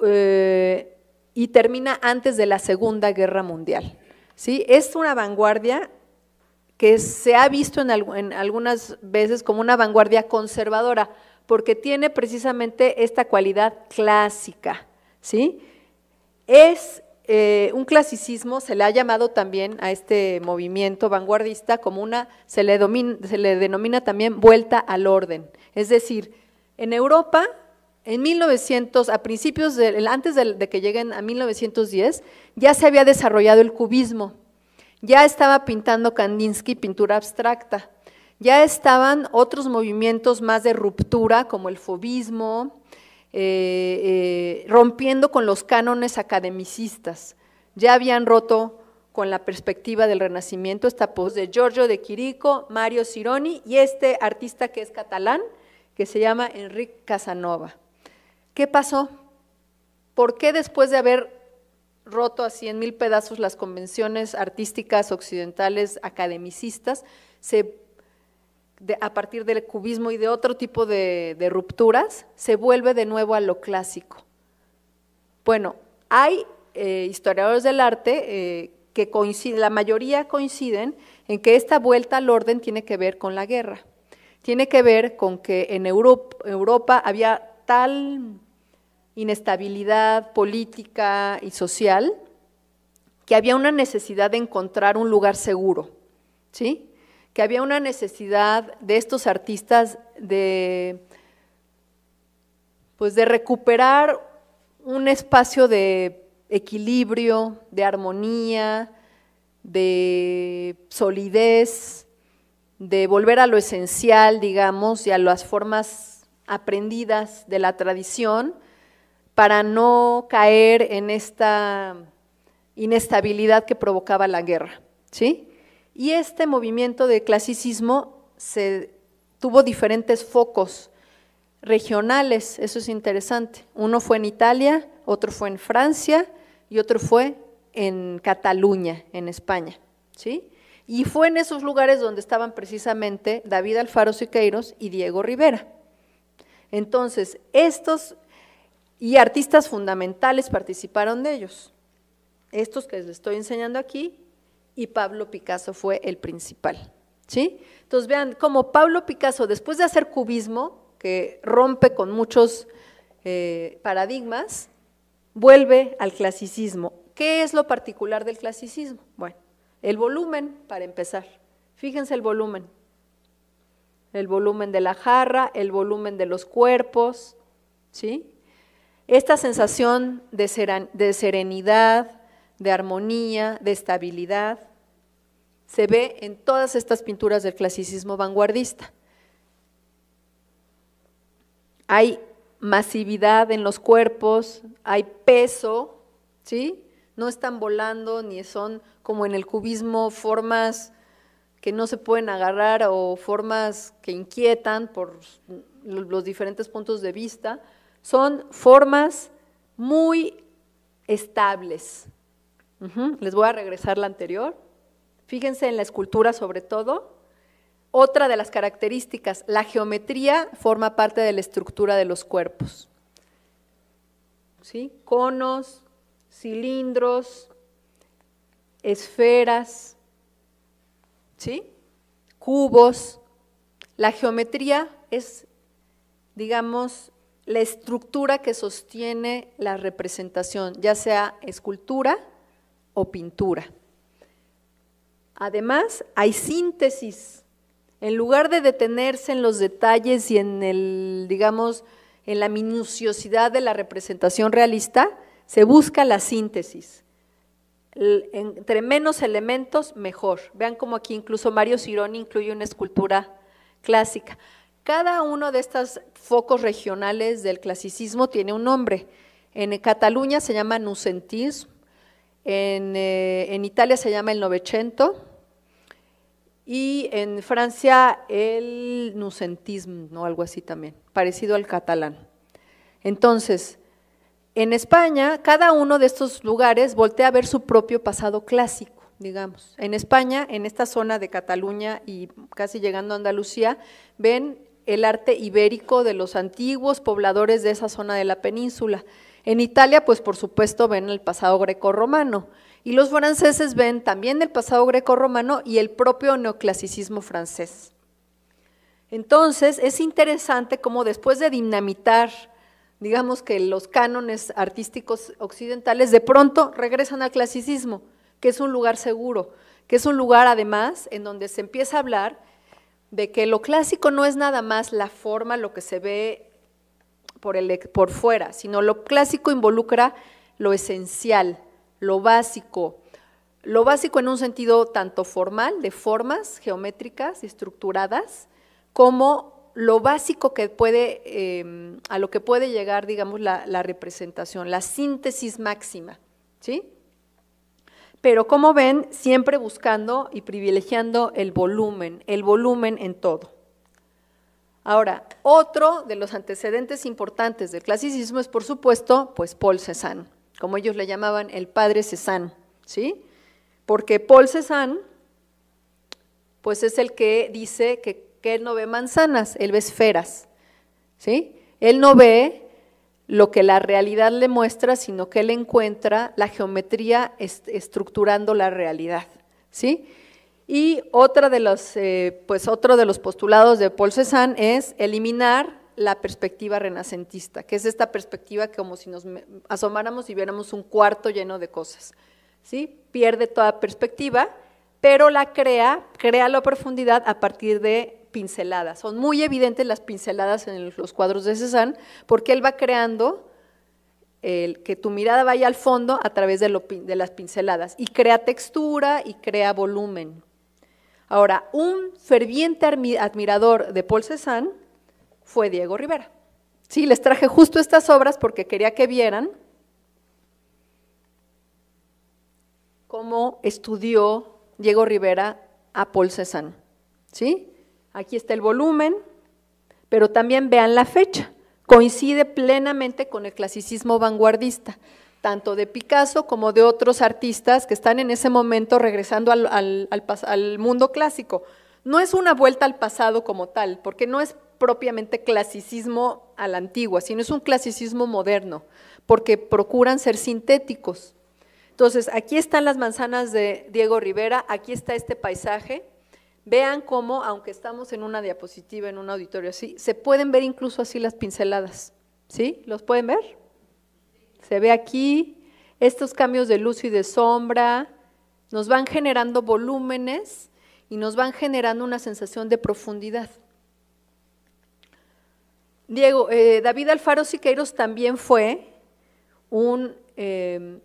eh, y termina antes de la Segunda Guerra Mundial. ¿sí? Es una vanguardia que se ha visto en, algunas veces como una vanguardia conservadora, porque tiene precisamente esta cualidad clásica. ¿sí? Es eh, un clasicismo, se le ha llamado también a este movimiento vanguardista como una, se le, se le denomina también vuelta al orden. Es decir, en Europa en 1900, a principios, antes de, que lleguen a 1910, ya se había desarrollado el cubismo, ya estaba pintando Kandinsky pintura abstracta, ya estaban otros movimientos más de ruptura, como el fobismo, eh, eh, rompiendo con los cánones academicistas, ya habían roto con la perspectiva del Renacimiento, esta pos de Giorgio de Quirico, Mario Cironi y este artista que es catalán, que se llama Enrique Casanova. ¿Qué pasó? ¿Por qué después de haber roto a cien mil pedazos las convenciones artísticas occidentales academicistas, a partir del cubismo y de otro tipo de, rupturas, se vuelve de nuevo a lo clásico? Bueno, hay eh, historiadores del arte eh, que coinciden, la mayoría coinciden en que esta vuelta al orden tiene que ver con la guerra, tiene que ver con que en Europa había tal inestabilidad política y social, que había una necesidad de encontrar un lugar seguro, ¿sí? que había una necesidad de estos artistas de, pues de recuperar un espacio de equilibrio, de armonía, de solidez, de volver a lo esencial, digamos, y a las formas aprendidas de la tradición, para no caer en esta inestabilidad que provocaba la guerra. ¿sí? Y este movimiento de clasicismo se tuvo diferentes focos regionales, eso es interesante. Uno fue en Italia, otro fue en Francia y otro fue en Cataluña, en España. ¿sí? Y fue en esos lugares donde estaban precisamente David Alfaro Siqueiros y Diego Rivera. Entonces, estos y artistas fundamentales participaron de ellos. Estos que les estoy enseñando aquí y Pablo Picasso fue el principal. ¿sí? Entonces vean cómo Pablo Picasso, después de hacer cubismo, que rompe con muchos eh, paradigmas, vuelve al clasicismo. ¿Qué es lo particular del clasicismo? Bueno, el volumen, para empezar. Fíjense el volumen. El volumen de la jarra, el volumen de los cuerpos, ¿sí? Esta sensación de serenidad, de armonía, de estabilidad, se ve en todas estas pinturas del clasicismo vanguardista. Hay masividad en los cuerpos, hay peso, ¿sí? No están volando ni son como en el cubismo formas que no se pueden agarrar o formas que inquietan por los diferentes puntos de vista, son formas muy estables. Les voy a regresar la anterior. Fíjense en la escultura sobre todo. Otra de las características, la geometría forma parte de la estructura de los cuerpos. ¿Sí? Conos, cilindros, esferas, ¿sí? cubos. La geometría es, digamos, la estructura que sostiene la representación, ya sea escultura o pintura. Además, hay síntesis. En lugar de detenerse en los detalles y en el, digamos, en la minuciosidad de la representación realista, se busca la síntesis. Entre menos elementos, mejor. Vean cómo aquí incluso Mario Cironi incluye una escultura clásica. Cada uno de estos focos regionales del clasicismo tiene un nombre. En Cataluña se llama Nucentismo, eh, en, Italia se llama el Novecento y en Francia el Nucentismo, o algo así también, parecido al catalán. Entonces, en España, cada uno de estos lugares voltea a ver su propio pasado clásico, digamos. En España, en esta zona de Cataluña y casi llegando a Andalucía, ven el arte ibérico de los antiguos pobladores de esa zona de la península. En Italia, pues por supuesto, ven el pasado greco-romano. Y los franceses ven también el pasado greco-romano y el propio neoclasicismo francés. Entonces, es interesante cómo después de dinamitar, digamos que los cánones artísticos occidentales, de pronto regresan al clasicismo, que es un lugar seguro, que es un lugar además en donde se empieza a hablar de que lo clásico no es nada más la forma, lo que se ve por, el, por fuera, sino lo clásico involucra lo esencial, lo básico. Lo básico en un sentido tanto formal, de formas geométricas y estructuradas, como lo básico que puede, em, a lo que puede llegar, digamos, la, la representación, la síntesis máxima. ¿sí? pero como ven, siempre buscando y privilegiando el volumen, el volumen en todo. Ahora, otro de los antecedentes importantes del clasicismo es, por supuesto, pues Paul Cézanne, como ellos le llamaban el padre Cézanne, ¿sí? Porque Paul Cézanne, pues es el que dice que, que él no ve manzanas, él ve esferas, ¿sí? Él no ve lo que la realidad le muestra, sino que él encuentra la geometría estructurando la realidad, ¿sí? Y otra de los, eh, pues otro de los postulados de Paul Cézanne es eliminar la perspectiva renacentista, que es esta perspectiva como si nos asomáramos y viéramos un cuarto lleno de cosas, ¿sí? Pierde toda perspectiva, pero la crea, crea la profundidad a partir de pinceladas. Son muy evidentes las pinceladas en los cuadros de Cézanne, porque él va creando que tu mirada vaya al fondo a través de, de las pinceladas y crea textura y crea volumen. Ahora, un ferviente admirador de Paul Cézanne fue Diego Rivera. Sí, les traje justo estas obras porque quería que vieran cómo estudió Diego Rivera a Paul Cézanne. ¿Sí? Aquí está el volumen, pero también vean la fecha. Coincide plenamente con el clasicismo vanguardista, tanto de Picasso como de otros artistas que están en ese momento regresando al, mundo clásico. No es una vuelta al pasado como tal, porque no es propiamente clasicismo a la antigua, sino es un clasicismo moderno, porque procuran ser sintéticos. Entonces, aquí están las manzanas de Diego Rivera, aquí está este paisaje, vean cómo, aunque estamos en una diapositiva, en un auditorio así, se pueden ver incluso así las pinceladas. ¿Sí? ¿Los pueden ver? Se ve aquí estos cambios de luz y de sombra, nos van generando volúmenes y nos van generando una sensación de profundidad. Diego, eh, David Alfaro Siqueiros también fue un eh,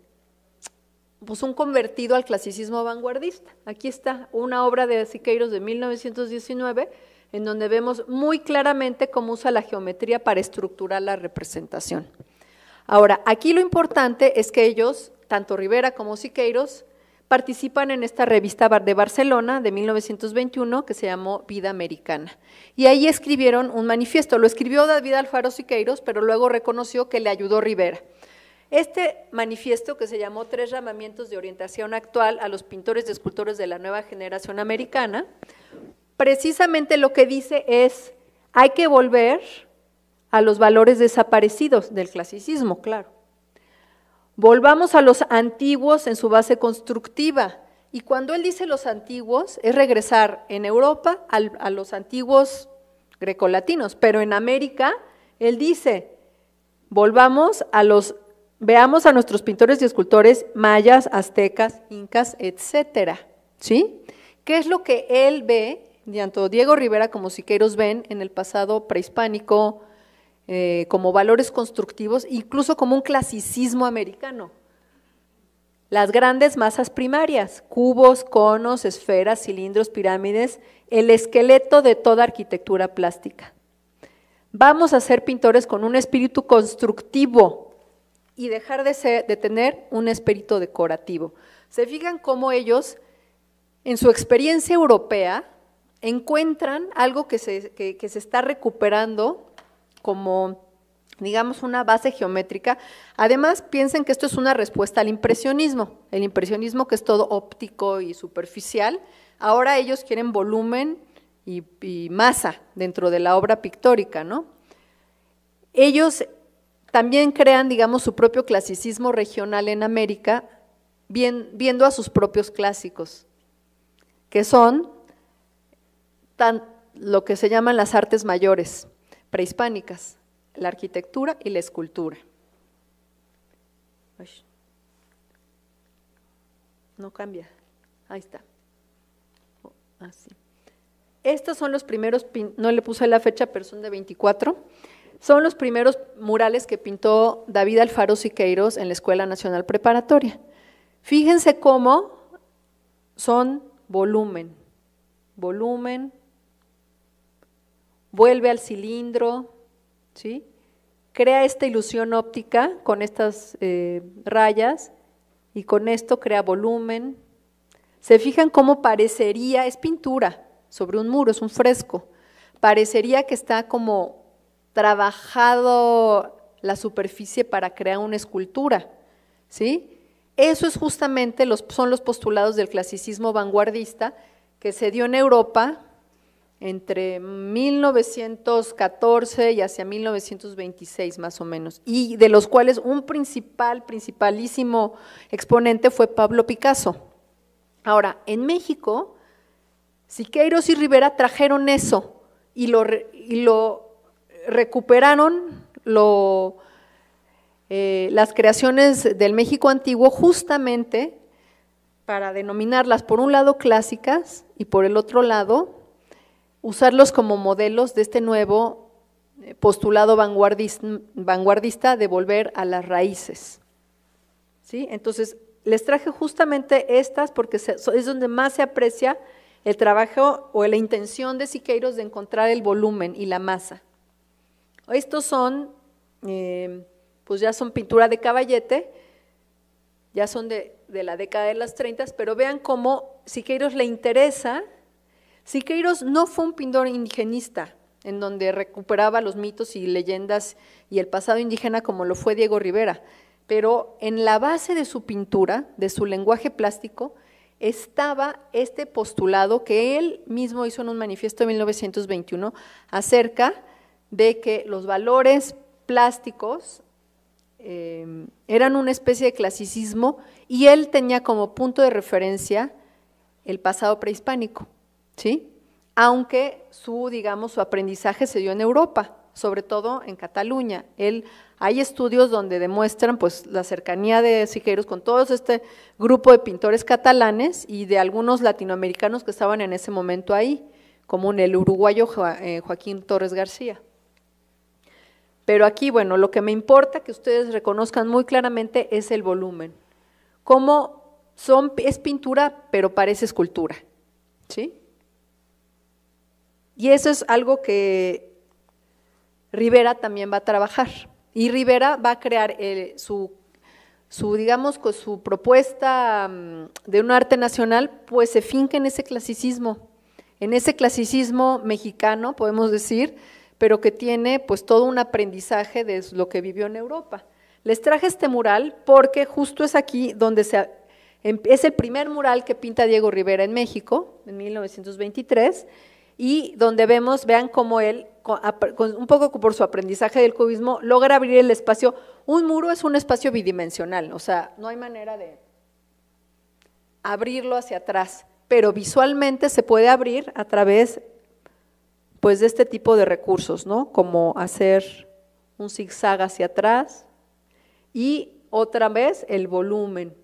pues un convertido al clasicismo vanguardista. Aquí está una obra de Siqueiros de 1919 en donde vemos muy claramente cómo usa la geometría para estructurar la representación. Ahora, aquí lo importante es que ellos, tanto Rivera como Siqueiros, participan en esta revista de Barcelona de 1921 que se llamó Vida Americana. Y ahí escribieron un manifiesto, lo escribió David Alfaro Siqueiros, pero luego reconoció que le ayudó Rivera. Este manifiesto, que se llamó Tres Ramamientos de Orientación Actual a los Pintores y Escultores de la Nueva Generación Americana, precisamente lo que dice es, hay que volver a los valores desaparecidos del clasicismo, claro. Volvamos a los antiguos en su base constructiva. Y cuando él dice los antiguos, es regresar en Europa a los antiguos grecolatinos, pero en América, él dice, volvamos a los Veamos a nuestros pintores y escultores mayas, aztecas, incas, etcétera. ¿Sí? ¿Qué es lo que él ve, tanto Diego Rivera como Siqueiros ven en el pasado prehispánico eh, como valores constructivos, incluso como un clasicismo americano? Las grandes masas primarias, cubos, conos, esferas, cilindros, pirámides, el esqueleto de toda arquitectura plástica. Vamos a ser pintores con un espíritu constructivo, y dejar de, tener un espíritu decorativo. Se fijan cómo ellos, en su experiencia europea, encuentran algo que se, se está recuperando como digamos, una base geométrica. Además, piensen que esto es una respuesta al impresionismo. El impresionismo que es todo óptico y superficial, ahora ellos quieren volumen y, y masa dentro de la obra pictórica, ¿no? Ellos también crean, digamos, su propio clasicismo regional en América, viendo a sus propios clásicos, que son tan, lo que se llaman las artes mayores prehispánicas, la arquitectura y la escultura. no cambia. Ahí está. Oh, Así. Ah, Estos son los primeros, no le puse la fecha, pero son de 24. Son los primeros murales que pintó David Alfaro Siqueiros en la Escuela Nacional Preparatoria. Fíjense cómo son volumen, volumen, vuelve al cilindro, ¿sí? crea esta ilusión óptica con estas eh, rayas y con esto crea volumen. Se fijan cómo parecería, es pintura sobre un muro, es un fresco, parecería que está como trabajado la superficie para crear una escultura, ¿sí? Eso es justamente los, son los postulados del clasicismo vanguardista que se dio en Europa entre 1914 y hacia 1926 más o menos, y de los cuales un principal, principalísimo exponente fue Pablo Picasso. Ahora, en México, Siqueiros y Rivera trajeron eso y lo, y lo recuperaron eh, las creaciones del México antiguo justamente para denominarlas por un lado clásicas y por el otro lado usarlos como modelos de este nuevo eh, postulado vanguardista de volver a las raíces. ¿Sí? Entonces, les traje justamente estas porque es donde más se aprecia el trabajo o la intención de Siqueiros de encontrar el volumen y la masa. Estos son, eh, pues ya son pintura de caballete, ya son de, de la década de las 30, pero vean cómo Siqueiros le interesa. Siqueiros no fue un pintor indigenista, en donde recuperaba los mitos y leyendas y el pasado indígena como lo fue Diego Rivera, pero en la base de su pintura, de su lenguaje plástico, estaba este postulado que él mismo hizo en un manifiesto de 1921 acerca de que los valores plásticos eh, eran una especie de clasicismo y él tenía como punto de referencia el pasado prehispánico, ¿sí? Aunque su, digamos, su aprendizaje se dio en Europa, sobre todo en Cataluña. hay estudios donde demuestran pues, la cercanía de Siqueiros con todo este grupo de pintores catalanes y de algunos latinoamericanos que estaban en ese momento ahí, como en el uruguayo eh, Joaquín Torres García. Pero aquí, bueno, lo que me importa que ustedes reconozcan muy claramente es el volumen. Como son, es pintura, pero parece escultura. Y eso es algo que Rivera también va a trabajar. Y Rivera va a crear su, digamos, su propuesta mm, de un arte nacional, pues se finca en ese clasicismo, en ese clasicismo mexicano, podemos decir, pero que tiene pues todo un aprendizaje de lo que vivió en Europa. Les traje este mural porque justo es aquí donde se, em, es el primer mural que pinta Diego Rivera en México, en 1923, y donde vemos, vean cómo él, un poco por su aprendizaje del cubismo, logra abrir el espacio. Un muro es un espacio bidimensional, o sea, no hay manera de abrirlo hacia atrás, pero visualmente se puede abrir a través pues de este tipo de recursos, ¿no? Como hacer un zigzag hacia atrás y otra vez el volumen.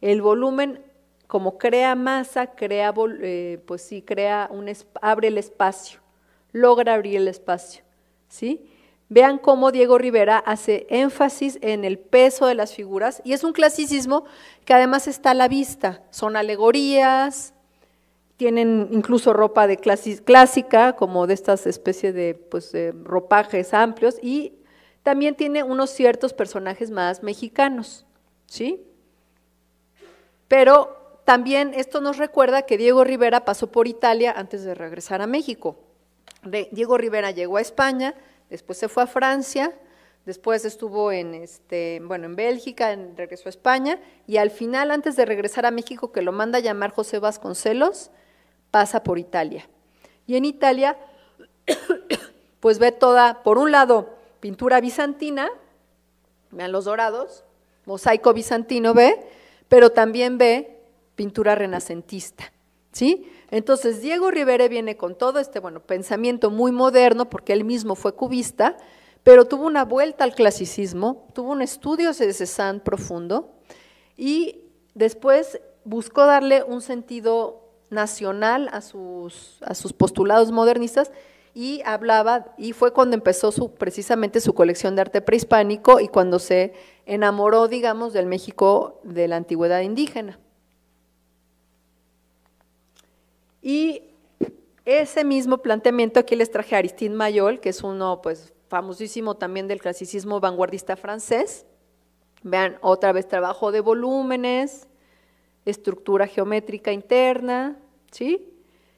El volumen como crea masa, crea, eh, pues sí, crea un abre el espacio, logra abrir el espacio, ¿sí? Vean cómo Diego Rivera hace énfasis en el peso de las figuras y es un clasicismo que además está a la vista, son alegorías, tienen incluso ropa de clásica, como de estas especies de, pues, ropajes amplios, y también tiene unos ciertos personajes más mexicanos, ¿sí? Pero también esto nos recuerda que Diego Rivera pasó por Italia antes de regresar a México. Diego Rivera llegó a España, después se fue a Francia, después estuvo en, este, bueno, en Bélgica, regresó a España, y al final, antes de regresar a México, que lo manda a llamar José Vasconcelos, pasa por Italia. Y en Italia, pues ve toda, por un lado, pintura bizantina, vean los dorados, mosaico bizantino ve, pero también ve pintura renacentista, ¿sí? Entonces, Diego Rivera viene con todo este, bueno, pensamiento muy moderno, porque él mismo fue cubista, pero tuvo una vuelta al clasicismo, tuvo un estudio de Cézanne profundo y después buscó darle un sentido nacional a sus, a sus postulados modernistas y hablaba, y fue cuando empezó su, precisamente su colección de arte prehispánico y cuando se enamoró, digamos, del México de la antigüedad indígena. Y ese mismo planteamiento aquí les traje a Aristide Mayol, que es uno pues famosísimo también del clasicismo vanguardista francés. Vean, otra vez trabajo de volúmenes, estructura geométrica interna, ¿sí?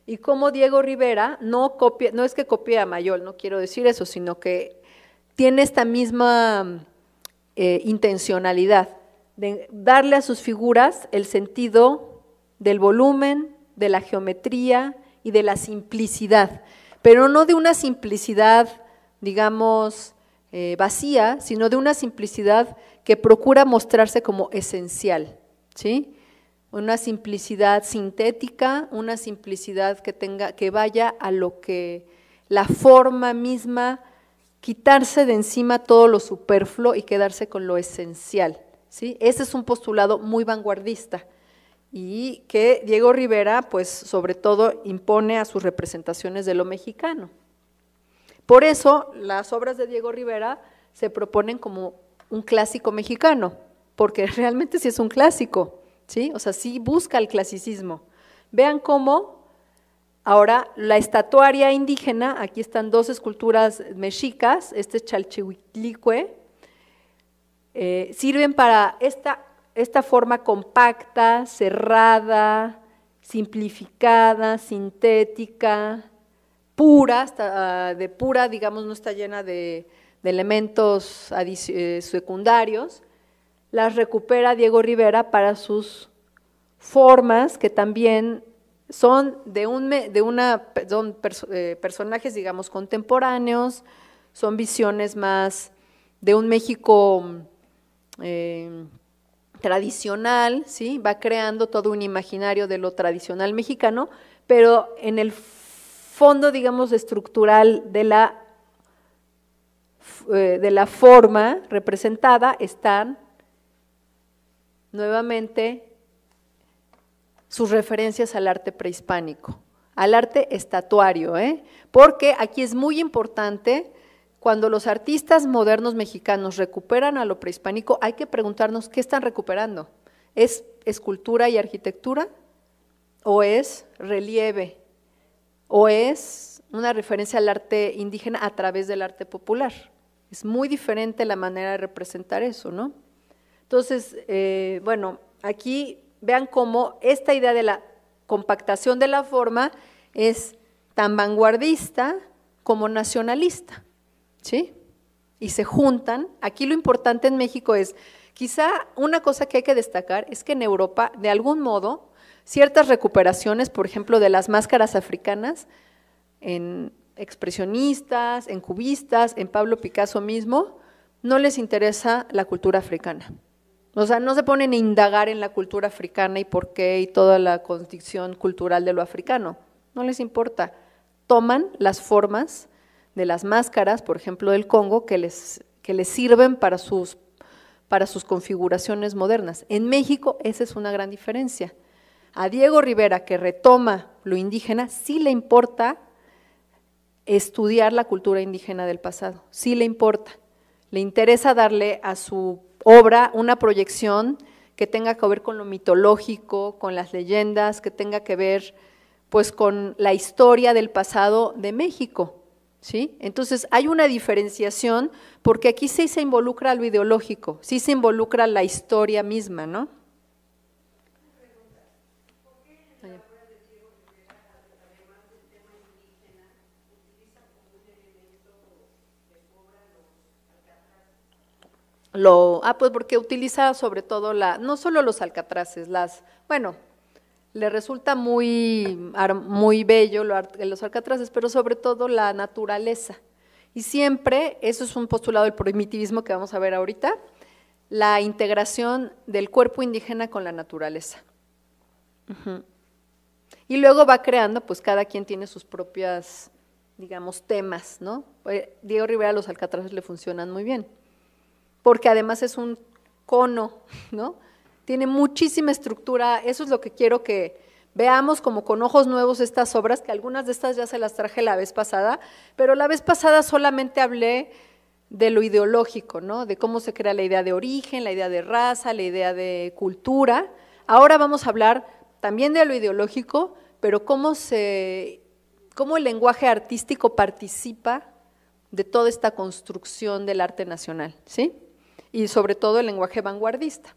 Y como Diego Rivera no copia, no es que copie a Mayol, no quiero decir eso, sino que tiene esta misma eh, intencionalidad de darle a sus figuras el sentido del volumen, de la geometría y de la simplicidad, pero no de una simplicidad, digamos, eh, vacía, sino de una simplicidad que procura mostrarse como esencial, ¿sí? una simplicidad sintética, una simplicidad que tenga, que vaya a lo que la forma misma, quitarse de encima todo lo superfluo y quedarse con lo esencial. ¿sí? Ese es un postulado muy vanguardista y que Diego Rivera, pues sobre todo, impone a sus representaciones de lo mexicano. Por eso, las obras de Diego Rivera se proponen como un clásico mexicano, porque realmente sí es un clásico. O sea, sí busca el clasicismo. Vean cómo ahora la estatuaria indígena, aquí están dos esculturas mexicas, este es Chalchihuitlicue, eh, sirven para esta, forma compacta, cerrada, simplificada, sintética, pura, ah, de pura, digamos, no está llena de elementos eh, secundarios, las recupera Diego Rivera para sus formas que también son de, un, de una, eh, personajes, digamos, contemporáneos, son visiones más de un México mm, eh, tradicional, ¿sí? va creando todo un imaginario de lo tradicional mexicano, pero en el fondo, digamos, estructural de la, eh, de la forma representada están nuevamente sus referencias al arte prehispánico, al arte estatuario, ¿eh? porque aquí es muy importante, cuando los artistas modernos mexicanos recuperan a lo prehispánico, hay que preguntarnos qué están recuperando. ¿Es escultura y arquitectura? ¿O es relieve? ¿O es una referencia al arte indígena a través del arte popular? Es muy diferente la manera de representar eso, ¿no? Entonces, eh, bueno, aquí vean cómo esta idea de la compactación de la forma es tan vanguardista como nacionalista, ¿sí? Y se juntan. Aquí lo importante en México es, quizá una cosa que hay que destacar es que en Europa, de algún modo, ciertas recuperaciones, por ejemplo, de las máscaras africanas, en expresionistas, en cubistas, en Pablo Picasso mismo, no les interesa la cultura africana. O sea, no se ponen a indagar en la cultura africana y por qué y toda la constitución cultural de lo africano. No les importa. Toman las formas de las máscaras, por ejemplo, del Congo, que les, que les sirven para sus, para sus configuraciones modernas. En México esa es una gran diferencia. A Diego Rivera, que retoma lo indígena, sí le importa estudiar la cultura indígena del pasado, sí le importa. Le interesa darle a su obra una proyección que tenga que ver con lo mitológico, con las leyendas, que tenga que ver pues con la historia del pasado de México. ¿Sí? Entonces hay una diferenciación porque aquí sí se involucra lo ideológico, sí se involucra la historia misma, ¿no? lo, ah, pues porque utiliza sobre todo la, no solo los alcatraces, las, bueno, le resulta muy, muy bello los alcatraces, pero sobre todo la naturaleza. Y siempre, eso es un postulado del primitivismo que vamos a ver ahorita, la integración del cuerpo indígena con la naturaleza. Y luego va creando, pues cada quien tiene sus propias, digamos, temas, ¿no? Eh, Diego Rivera, los alcatraces le funcionan muy bien porque además es un cono, ¿no? Tiene muchísima estructura, eso es lo que quiero que veamos como con ojos nuevos estas obras, que algunas de estas ya se las traje la vez pasada, pero la vez pasada solamente hablé de lo ideológico, ¿no? De cómo se crea la idea de origen, la idea de raza, la idea de cultura. Ahora vamos a hablar también de lo ideológico, pero cómo se cómo el lenguaje artístico participa de toda esta construcción del arte nacional, ¿sí? y sobre todo el lenguaje vanguardista.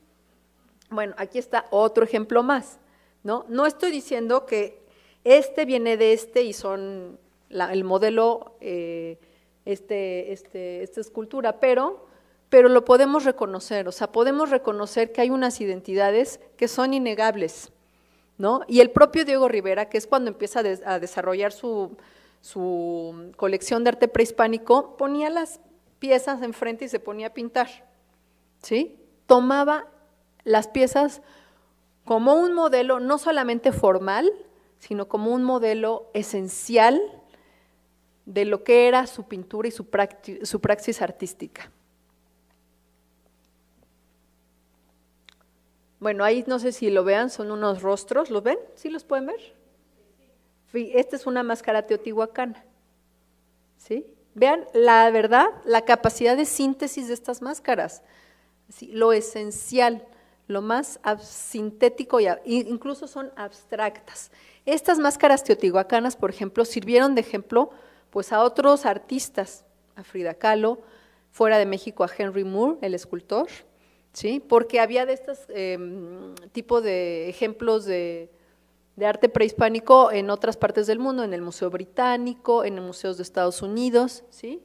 Bueno, aquí está otro ejemplo más. No, no estoy diciendo que este viene de este y son el modelo, eh, este, este, esta escultura, pero, pero lo podemos reconocer, o sea, podemos reconocer que hay unas identidades que son innegables. ¿no? Y el propio Diego Rivera, que es cuando empieza a, desarrollar su, su colección de arte prehispánico, ponía las piezas enfrente y se ponía a pintar. Tomaba las piezas como un modelo no solamente formal, sino como un modelo esencial de lo que era su pintura y su, praxis, artística. Bueno, ahí no sé si lo vean, son unos rostros, ¿los ven? ¿Sí los pueden ver? Esta es una máscara teotihuacana. ¿sí? Vean, la verdad, la capacidad de síntesis de estas máscaras lo esencial, lo más sintético y incluso son abstractas. Estas máscaras teotihuacanas, por ejemplo, sirvieron de ejemplo pues a otros artistas, a Frida Kahlo, fuera de México a Henry Moore, el escultor, ¿sí? porque había de estos eh, em, tipos de ejemplos de, arte prehispánico en otras partes del mundo, en el Museo Británico, en museos de Estados Unidos, ¿sí?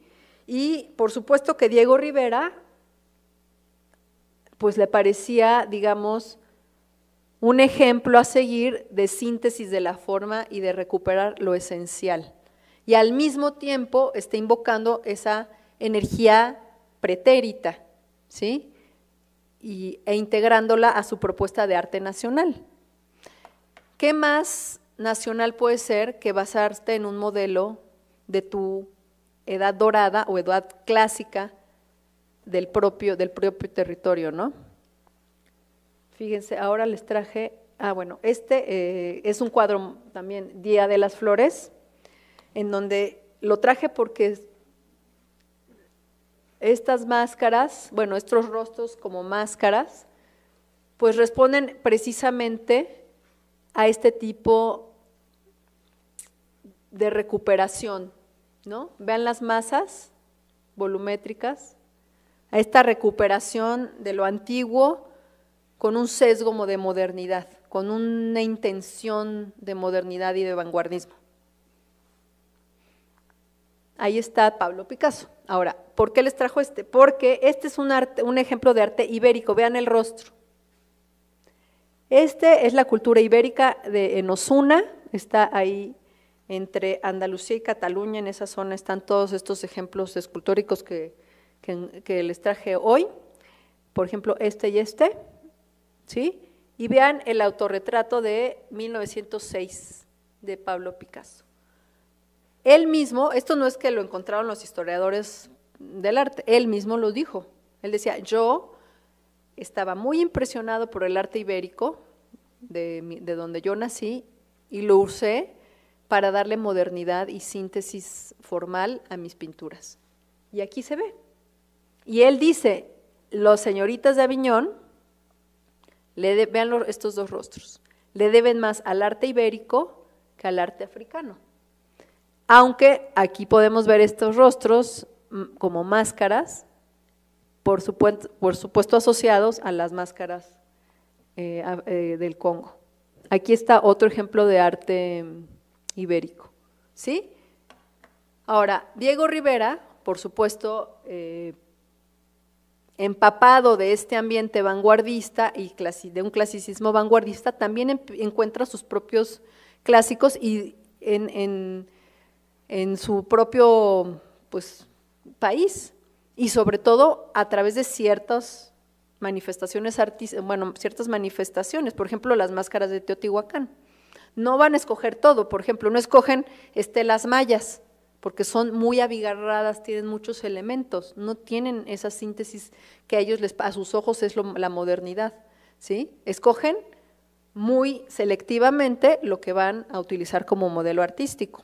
Y por supuesto que Diego Rivera pues le parecía, digamos, un ejemplo a seguir de síntesis de la forma y de recuperar lo esencial. Y al mismo tiempo está invocando esa energía pretérita, ¿sí? e integrándola a su propuesta de arte nacional. ¿Qué más nacional puede ser que basarte en un modelo de tu edad dorada o edad clásica del propio, del propio territorio, ¿no? Fíjense, ahora les traje, ah, bueno, este eh, es un cuadro también, Día de las Flores, en donde lo traje porque estas máscaras, bueno, estos rostros como máscaras, pues responden precisamente a este tipo de recuperación, ¿no? Vean las masas volumétricas, a esta recuperación de lo antiguo con un sesgo de modernidad, con una intención de modernidad y de vanguardismo. Ahí está Pablo Picasso. Ahora, ¿por qué les trajo este? Porque este es un, arte, un ejemplo de arte ibérico, vean el rostro. Este es la cultura ibérica de, Enosuna, está ahí entre Andalucía y Cataluña, en esa zona están todos estos ejemplos escultóricos que que, les traje hoy, por ejemplo, este y este, ¿sí? Y vean el autorretrato de 1906 de Pablo Picasso. Él mismo, esto no es que lo encontraron los historiadores del arte, él mismo lo dijo. Él decía, yo estaba muy impresionado por el arte ibérico, de donde yo nací, y lo usé para darle modernidad y síntesis formal a mis pinturas. Y aquí se ve, y él dice, los señoritas de Aviñón, le vean estos dos rostros, le deben más al arte ibérico que al arte africano. Aunque aquí podemos ver estos rostros como máscaras, por supuesto, asociados a las máscaras eh, eh, del Congo. Aquí está otro ejemplo de arte mm, ibérico. ¿sí? Ahora, Diego Rivera, por supuesto, eh, empapado de este ambiente vanguardista y de un clasicismo vanguardista, también em-, encuentra sus propios clásicos y en, su propio pues, país, y sobre todo a través de ciertas manifestaciones artísticas, bueno, ciertas manifestaciones, por ejemplo, las máscaras de Teotihuacán. No van a escoger todo, por ejemplo, no escogen este, las mayas, porque son muy abigarradas, tienen muchos elementos, no tienen esa síntesis que a ellos les, a sus ojos es la modernidad, ¿sí? Escogen muy selectivamente lo que van a utilizar como modelo artístico.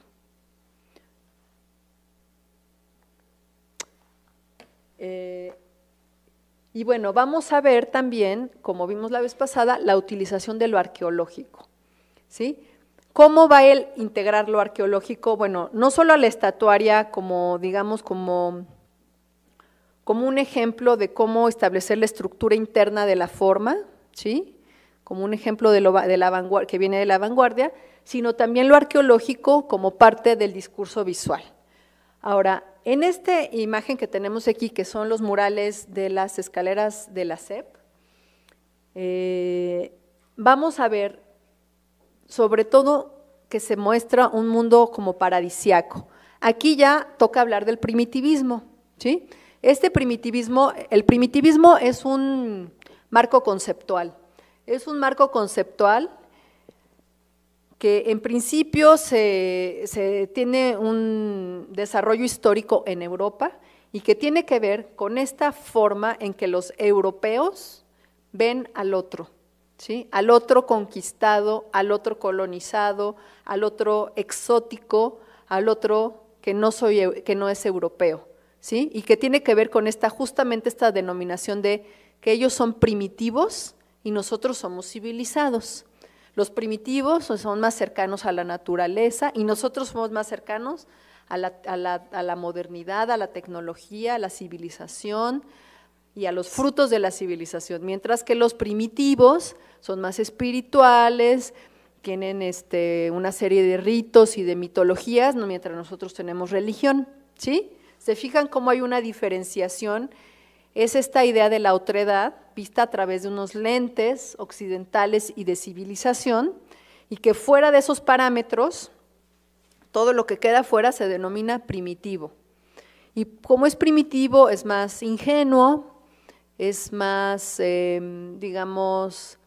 Eh, y bueno, vamos a ver también, como vimos la vez pasada, la utilización de lo arqueológico. ¿sí? ¿Cómo va el integrar lo arqueológico? Bueno, no solo a la estatuaria como, digamos, como, como un ejemplo de cómo establecer la estructura interna de la forma, ¿sí? Como un ejemplo de, lo, de la vanguardia, que viene de la vanguardia, sino también lo arqueológico como parte del discurso visual. Ahora, en esta imagen que tenemos aquí, que son los murales de las escaleras de la SEP, eh, vamos a ver sobre todo que se muestra un mundo como paradisiaco. Aquí ya toca hablar del primitivismo, ¿sí? Este primitivismo, el primitivismo es un marco conceptual, es un marco conceptual que en principio se tiene un desarrollo histórico en Europa y que tiene que ver con esta forma en que los europeos ven al otro ¿sí? al otro conquistado, al otro colonizado, al otro exótico, al otro que no, que no es europeo. ¿sí? Y que tiene que ver con esta, justamente esta denominación de que ellos son primitivos y nosotros somos civilizados. Los primitivos son más cercanos a la naturaleza y nosotros somos más cercanos a la modernidad, a la tecnología, a la civilización, y a los frutos de la civilización, mientras que los primitivos son más espirituales, tienen este, una serie de ritos y de mitologías, mientras nosotros tenemos religión, ¿sí? Se fijan cómo hay una diferenciación, es esta idea de la otredad vista a través de unos lentes occidentales y de civilización, y que fuera de esos parámetros, todo lo que queda fuera se denomina primitivo. Y como es primitivo, es más ingenuo, es más, em, digamos,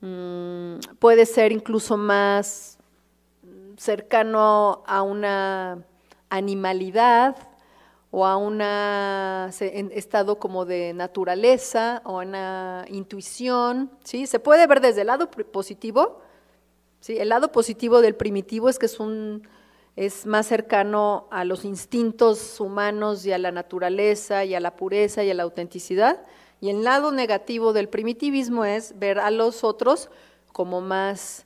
mm, puede ser incluso más cercano a una animalidad o a un estado como de naturaleza o a una intuición, ¿sí? Se puede ver desde el lado positivo, ¿sí? El lado positivo del primitivo es que es un es más cercano a los instintos humanos y a la naturaleza y a la pureza y a la autenticidad. Y el lado negativo del primitivismo es ver a los otros como más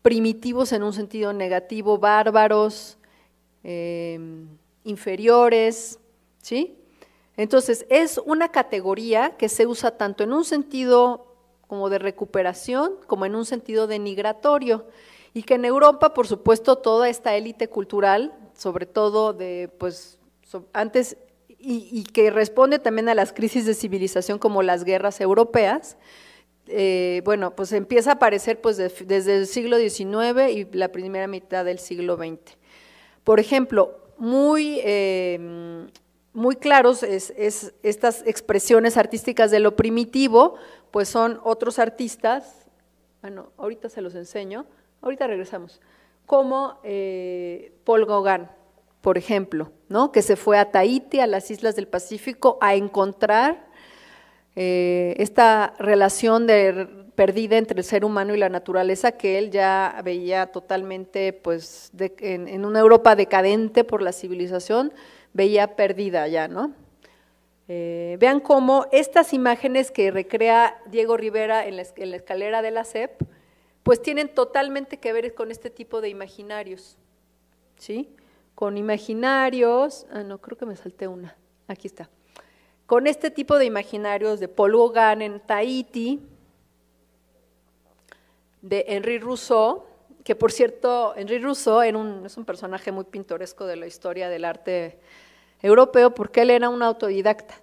primitivos en un sentido negativo, bárbaros, em, inferiores, ¿sí? Entonces, es una categoría que se usa tanto en un sentido como de recuperación, como en un sentido denigratorio. Y que en Europa, por supuesto, toda esta élite cultural, sobre todo de, pues, antes, y, que responde también a las crisis de civilización como las guerras europeas, eh, bueno, pues empieza a aparecer pues, desde el siglo XIX y la primera mitad del siglo XX. Por ejemplo, muy, em, muy claros es, estas expresiones artísticas de lo primitivo, pues son otros artistas, bueno, ahorita se los enseño, ahorita regresamos, como eh, Paul Gauguin, por ejemplo, ¿no? que se fue a Tahiti, a las islas del Pacífico, a encontrar eh, esta relación de, perdida entre el ser humano y la naturaleza que él ya veía totalmente, pues, en, una Europa decadente por la civilización, veía perdida ya, ¿no? Eh, vean cómo estas imágenes que recrea Diego Rivera en la, escalera de la SEP pues tienen totalmente que ver con este tipo de imaginarios, ¿sí? Con imaginarios, ah, no, creo que me salté una, aquí está, con este tipo de imaginarios de Paul en Tahiti, de Henri Rousseau, que por cierto, Henri Rousseau es un personaje muy pintoresco de la historia del arte europeo porque él era un autodidacta.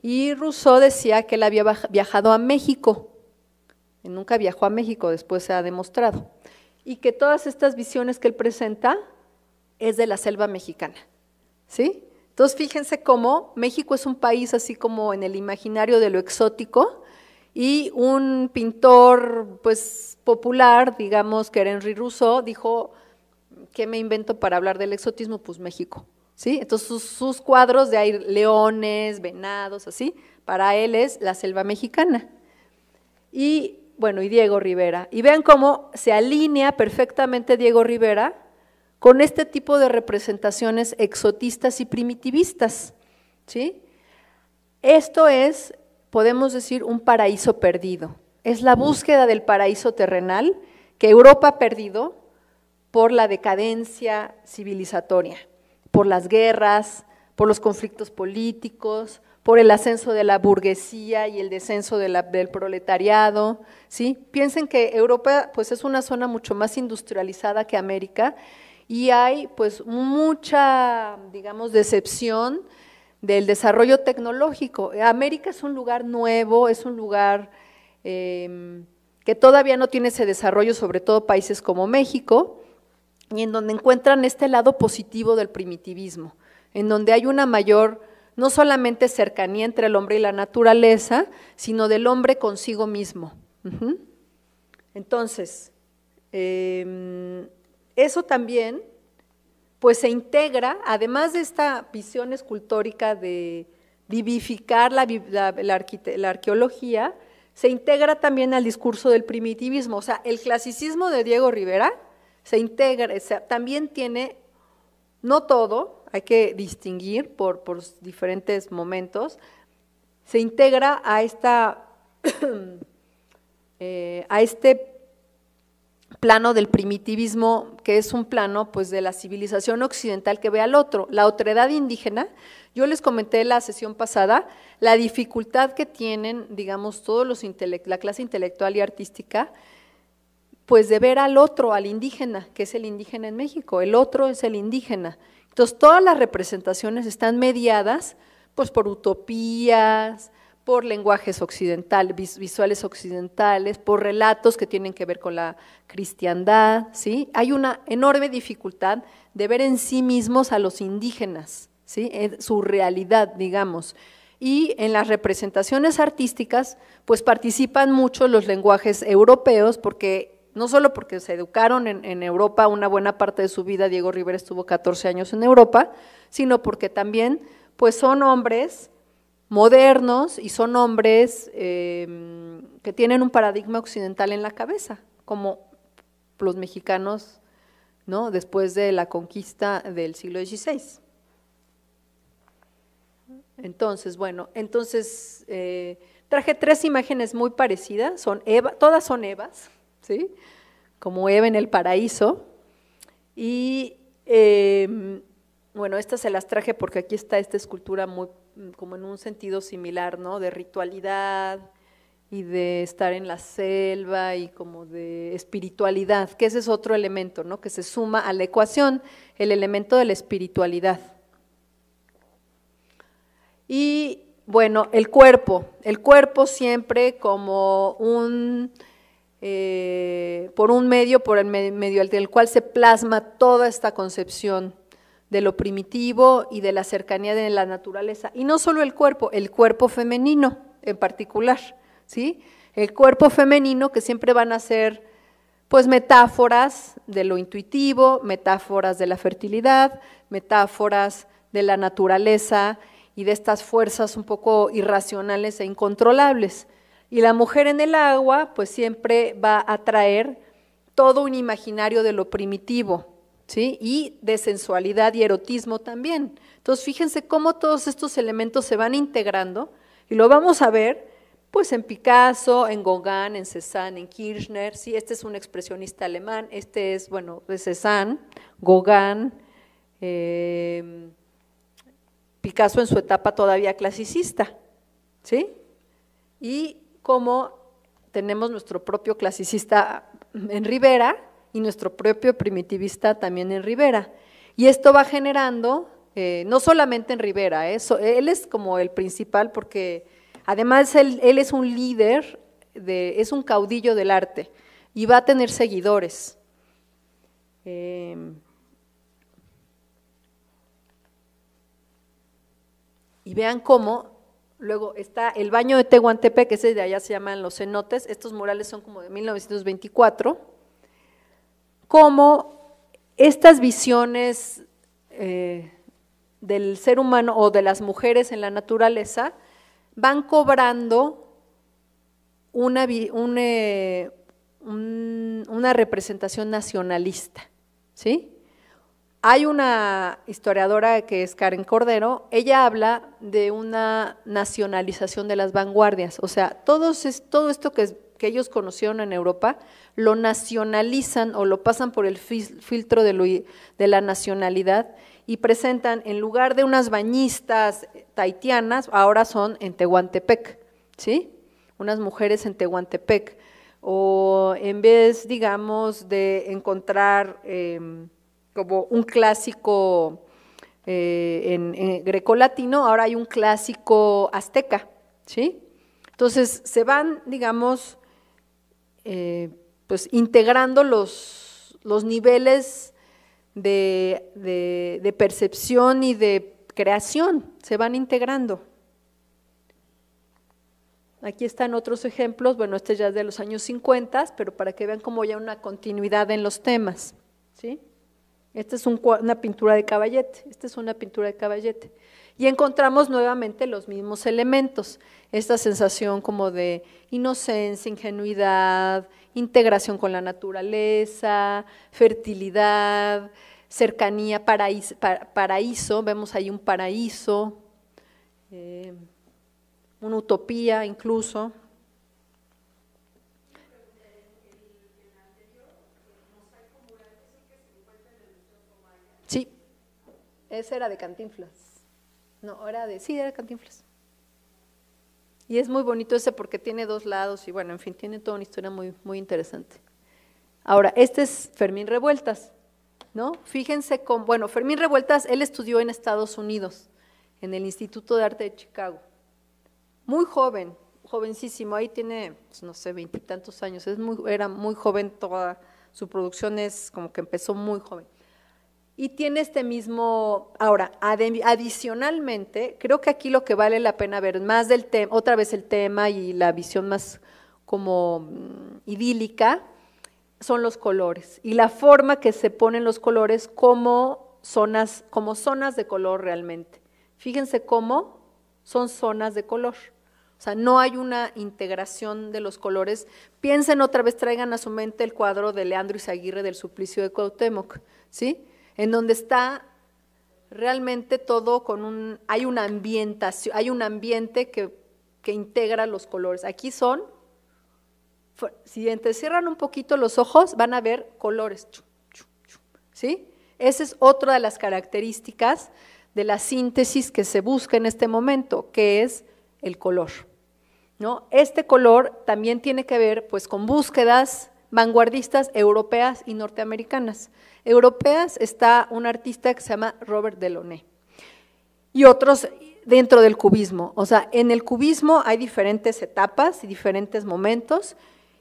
Y Rousseau decía que él había viajado a México nunca viajó a México, después se ha demostrado, y que todas estas visiones que él presenta es de la selva mexicana, ¿sí? Entonces fíjense cómo México es un país así como en el imaginario de lo exótico y un pintor pues popular, digamos que era Henry Rousseau, dijo, ¿qué me invento para hablar del exotismo? Pues México, ¿sí? Entonces sus, sus cuadros de ahí, leones, venados, así, para él es la selva mexicana. Y bueno, y Diego Rivera. Y vean cómo se alinea perfectamente Diego Rivera con este tipo de representaciones exotistas y primitivistas. ¿sí? Esto es, podemos decir, un paraíso perdido. Es la búsqueda del paraíso terrenal que Europa ha perdido por la decadencia civilizatoria, por las guerras, por los conflictos políticos, por el ascenso de la burguesía y el descenso del proletariado, ¿sí? Piensen que Europa pues es una zona mucho más industrializada que América y hay pues mucha, digamos, decepción del desarrollo tecnológico. América es un lugar nuevo, es un lugar em, que todavía no tiene ese desarrollo, sobre todo países como México, y en donde encuentran este lado positivo del primitivismo, en donde hay una mayor no solamente cercanía entre el hombre y la naturaleza, sino del hombre consigo mismo. Entonces, em, eso también, pues se integra, además de esta visión escultórica de vivificar la, arqueología, se integra también al discurso del primitivismo. O sea, el clasicismo de Diego Rivera se integra, también tiene, no todo, hay que distinguir por, diferentes momentos, se integra a, esta, eh, a este plano del primitivismo, que es un plano pues de la civilización occidental que ve al otro. La otredad indígena, yo les comenté la sesión pasada, la dificultad que tienen, digamos, todos los la clase intelectual y artística, pues de ver al otro, al indígena, que es el indígena en México, el otro es el indígena, entonces, todas las representaciones están mediadas pues, por utopías, por lenguajes occidentales, visuales occidentales, por relatos que tienen que ver con la cristiandad, ¿sí? Hay una enorme dificultad de ver en sí mismos a los indígenas, ¿sí? En su realidad, digamos. Y en las representaciones artísticas, pues participan mucho los lenguajes europeos porque no solo porque se educaron en, Europa, una buena parte de su vida, Diego Rivera estuvo 14 años en Europa, sino porque también pues son hombres modernos y son hombres eh, que tienen un paradigma occidental en la cabeza, como los mexicanos ¿no? después de la conquista del siglo XVI. Entonces, bueno, entonces eh, traje tres imágenes muy parecidas, son todas son Evas, ¿sí? Como Eva en el paraíso. Y em, bueno, estas se las traje porque aquí está esta escultura muy, como en un sentido similar, ¿no? De ritualidad y de estar en la selva y como de espiritualidad, que ese es otro elemento, ¿no? Que se suma a la ecuación, el elemento de la espiritualidad. Y bueno, el cuerpo, el cuerpo siempre como un eh, por un medio por el medio del cual se plasma toda esta concepción de lo primitivo y de la cercanía de la naturaleza. Y no solo el cuerpo, el cuerpo femenino en particular, ¿sí? El cuerpo femenino que siempre van a ser pues metáforas de lo intuitivo, metáforas de la fertilidad, metáforas de la naturaleza y de estas fuerzas un poco irracionales e incontrolables. Y la mujer en el agua, pues siempre va a traer todo un imaginario de lo primitivo, ¿sí? Y de sensualidad y erotismo también. Entonces, fíjense cómo todos estos elementos se van integrando y lo vamos a ver pues en Picasso, en Gauguin, en Cézanne, en Kirchner, sí, este es un expresionista alemán, este es, bueno, de Cézanne, Gauguin, em, Picasso en su etapa todavía clasicista, ¿sí? Y como tenemos nuestro propio clasicista en Rivera y nuestro propio primitivista también en Rivera. Y esto va generando, eh, no solamente en Rivera, eh, él es como el principal porque además él, es un líder, de, es un caudillo del arte y va a tener seguidores. Eh, y vean cómo Luego está el baño de Tehuantepec, que ese de allá se llaman los cenotes. Estos murales son como de 1924. Como estas visiones eh, del ser humano o de las mujeres en la naturaleza van cobrando una, eh, una representación nacionalista, ¿sí? Hay una historiadora que es Karen Cordero, ella habla de una nacionalización de las vanguardias, o sea, todos es, todo esto que, ellos conocieron en Europa lo nacionalizan o lo pasan por el filtro de, la nacionalidad y presentan, en lugar de unas bañistas taitianas, ahora son en Tehuantepec, ¿sí? Unas mujeres en Tehuantepec. O en vez, digamos, de encontrar... Em, como un clásico eh, en, grecolatino, ahora hay un clásico azteca, ¿sí? Entonces se van, digamos, eh, pues integrando los, niveles de, percepción y de creación, se van integrando. Aquí están otros ejemplos, bueno, este ya es de los años 50, pero para que vean cómo ya una continuidad en los temas. ¿sí? Esta es una pintura de caballete, esta es una pintura de caballete. Y encontramos nuevamente los mismos elementos, esta sensación como de inocencia, ingenuidad, integración con la naturaleza, fertilidad, cercanía, paraíso, vemos ahí un paraíso, eh, una utopía incluso. Ese era de Cantinflas. No, era de, sí, era de Cantinflas. Y es muy bonito ese porque tiene dos lados y bueno, en fin, tiene toda una historia muy, muy interesante. Ahora, este es Fermín Revueltas, ¿no? Fíjense con, bueno, Fermín Revueltas, él estudió en Estados Unidos, en el Instituto de Arte de Chicago. Muy joven, jovencísimo, ahí tiene, pues, no sé, veintitantos años, es muy, era muy joven toda, su producción es como que empezó muy joven y tiene este mismo, ahora, adicionalmente, creo que aquí lo que vale la pena ver más del tema, otra vez el tema y la visión más como mm, idílica, son los colores y la forma que se ponen los colores como zonas, como zonas de color realmente. Fíjense cómo son zonas de color. O sea, no hay una integración de los colores. Piensen otra vez, traigan a su mente el cuadro de Leandro Izaguirre del suplicio de Cuauhtémoc, ¿sí? en donde está realmente todo con un, hay una ambientación, hay un ambiente que, integra los colores. Aquí son, si cierran un poquito los ojos, van a ver colores. ¿Sí? Esa es otra de las características de la síntesis que se busca en este momento, que es el color. ¿no? Este color también tiene que ver pues, con búsquedas vanguardistas europeas y norteamericanas. Europeas está un artista que se llama Robert Delaunay y otros dentro del cubismo. O sea, en el cubismo hay diferentes etapas y diferentes momentos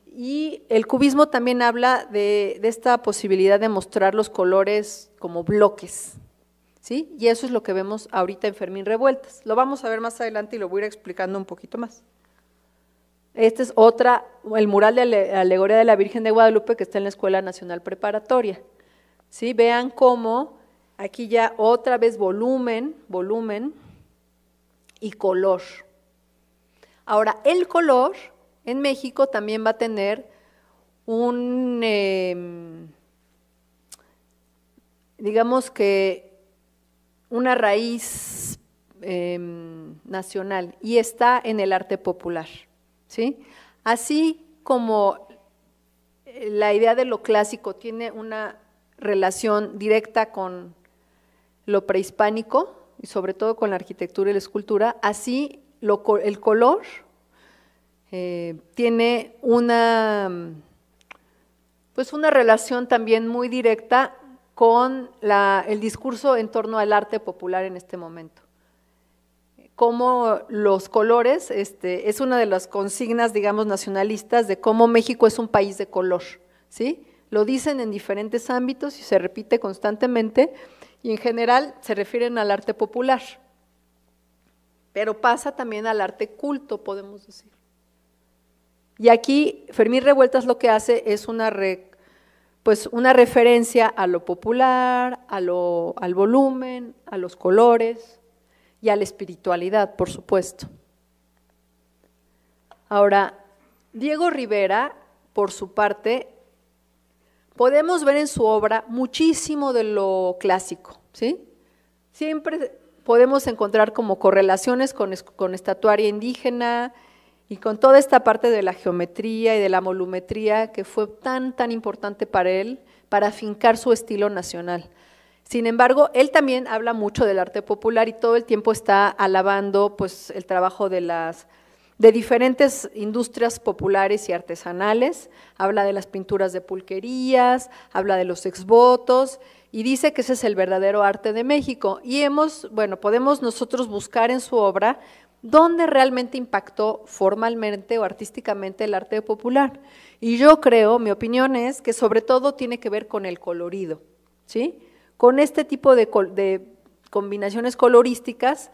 y el cubismo también habla de, esta posibilidad de mostrar los colores como bloques, ¿Sí? Y eso es lo que vemos ahorita en Fermín Revueltas. Lo vamos a ver más adelante y lo voy a ir explicando un poquito más. Este es otra, el mural de alegoría de la Virgen de Guadalupe que está en la Escuela Nacional Preparatoria. ¿Sí? Vean cómo aquí ya otra vez volumen, volumen y color. Ahora, el color en México también va a tener un, em, digamos que una raíz em, nacional y está en el arte popular. ¿sí? Así como eh, la idea de lo clásico tiene una relación directa con lo prehispánico y sobre todo con la arquitectura y la escultura, así lo, el color eh, tiene una, pues una relación también muy directa con el discurso en torno al arte popular en este momento cómo los colores, este, es una de las consignas, digamos, nacionalistas de cómo México es un país de color, ¿sí? Lo dicen en diferentes ámbitos y se repite constantemente, y en general se refieren al arte popular, pero pasa también al arte culto, podemos decir. Y aquí Fermín Revueltas lo que hace es una, pues una referencia a lo popular, al volumen, a los colores, y a la espiritualidad, por supuesto. Ahora, Diego Rivera, por su parte, podemos ver en su obra muchísimo de lo clásico, ¿sí? Siempre podemos encontrar como correlaciones con, estatuaria indígena y con toda esta parte de la geometría y de la volumetría que fue tan, tan importante para él, para afincar su estilo nacional. Sin embargo, él también habla mucho del arte popular y todo el tiempo está alabando pues, el trabajo de las de diferentes industrias populares y artesanales, habla de las pinturas de pulquerías, habla de los exvotos y dice que ese es el verdadero arte de México. Y hemos, bueno, podemos nosotros buscar en su obra dónde realmente impactó formalmente o artísticamente el arte popular. Y yo creo, mi opinión es que sobre todo tiene que ver con el colorido, ¿sí? con este tipo de, combinaciones colorísticas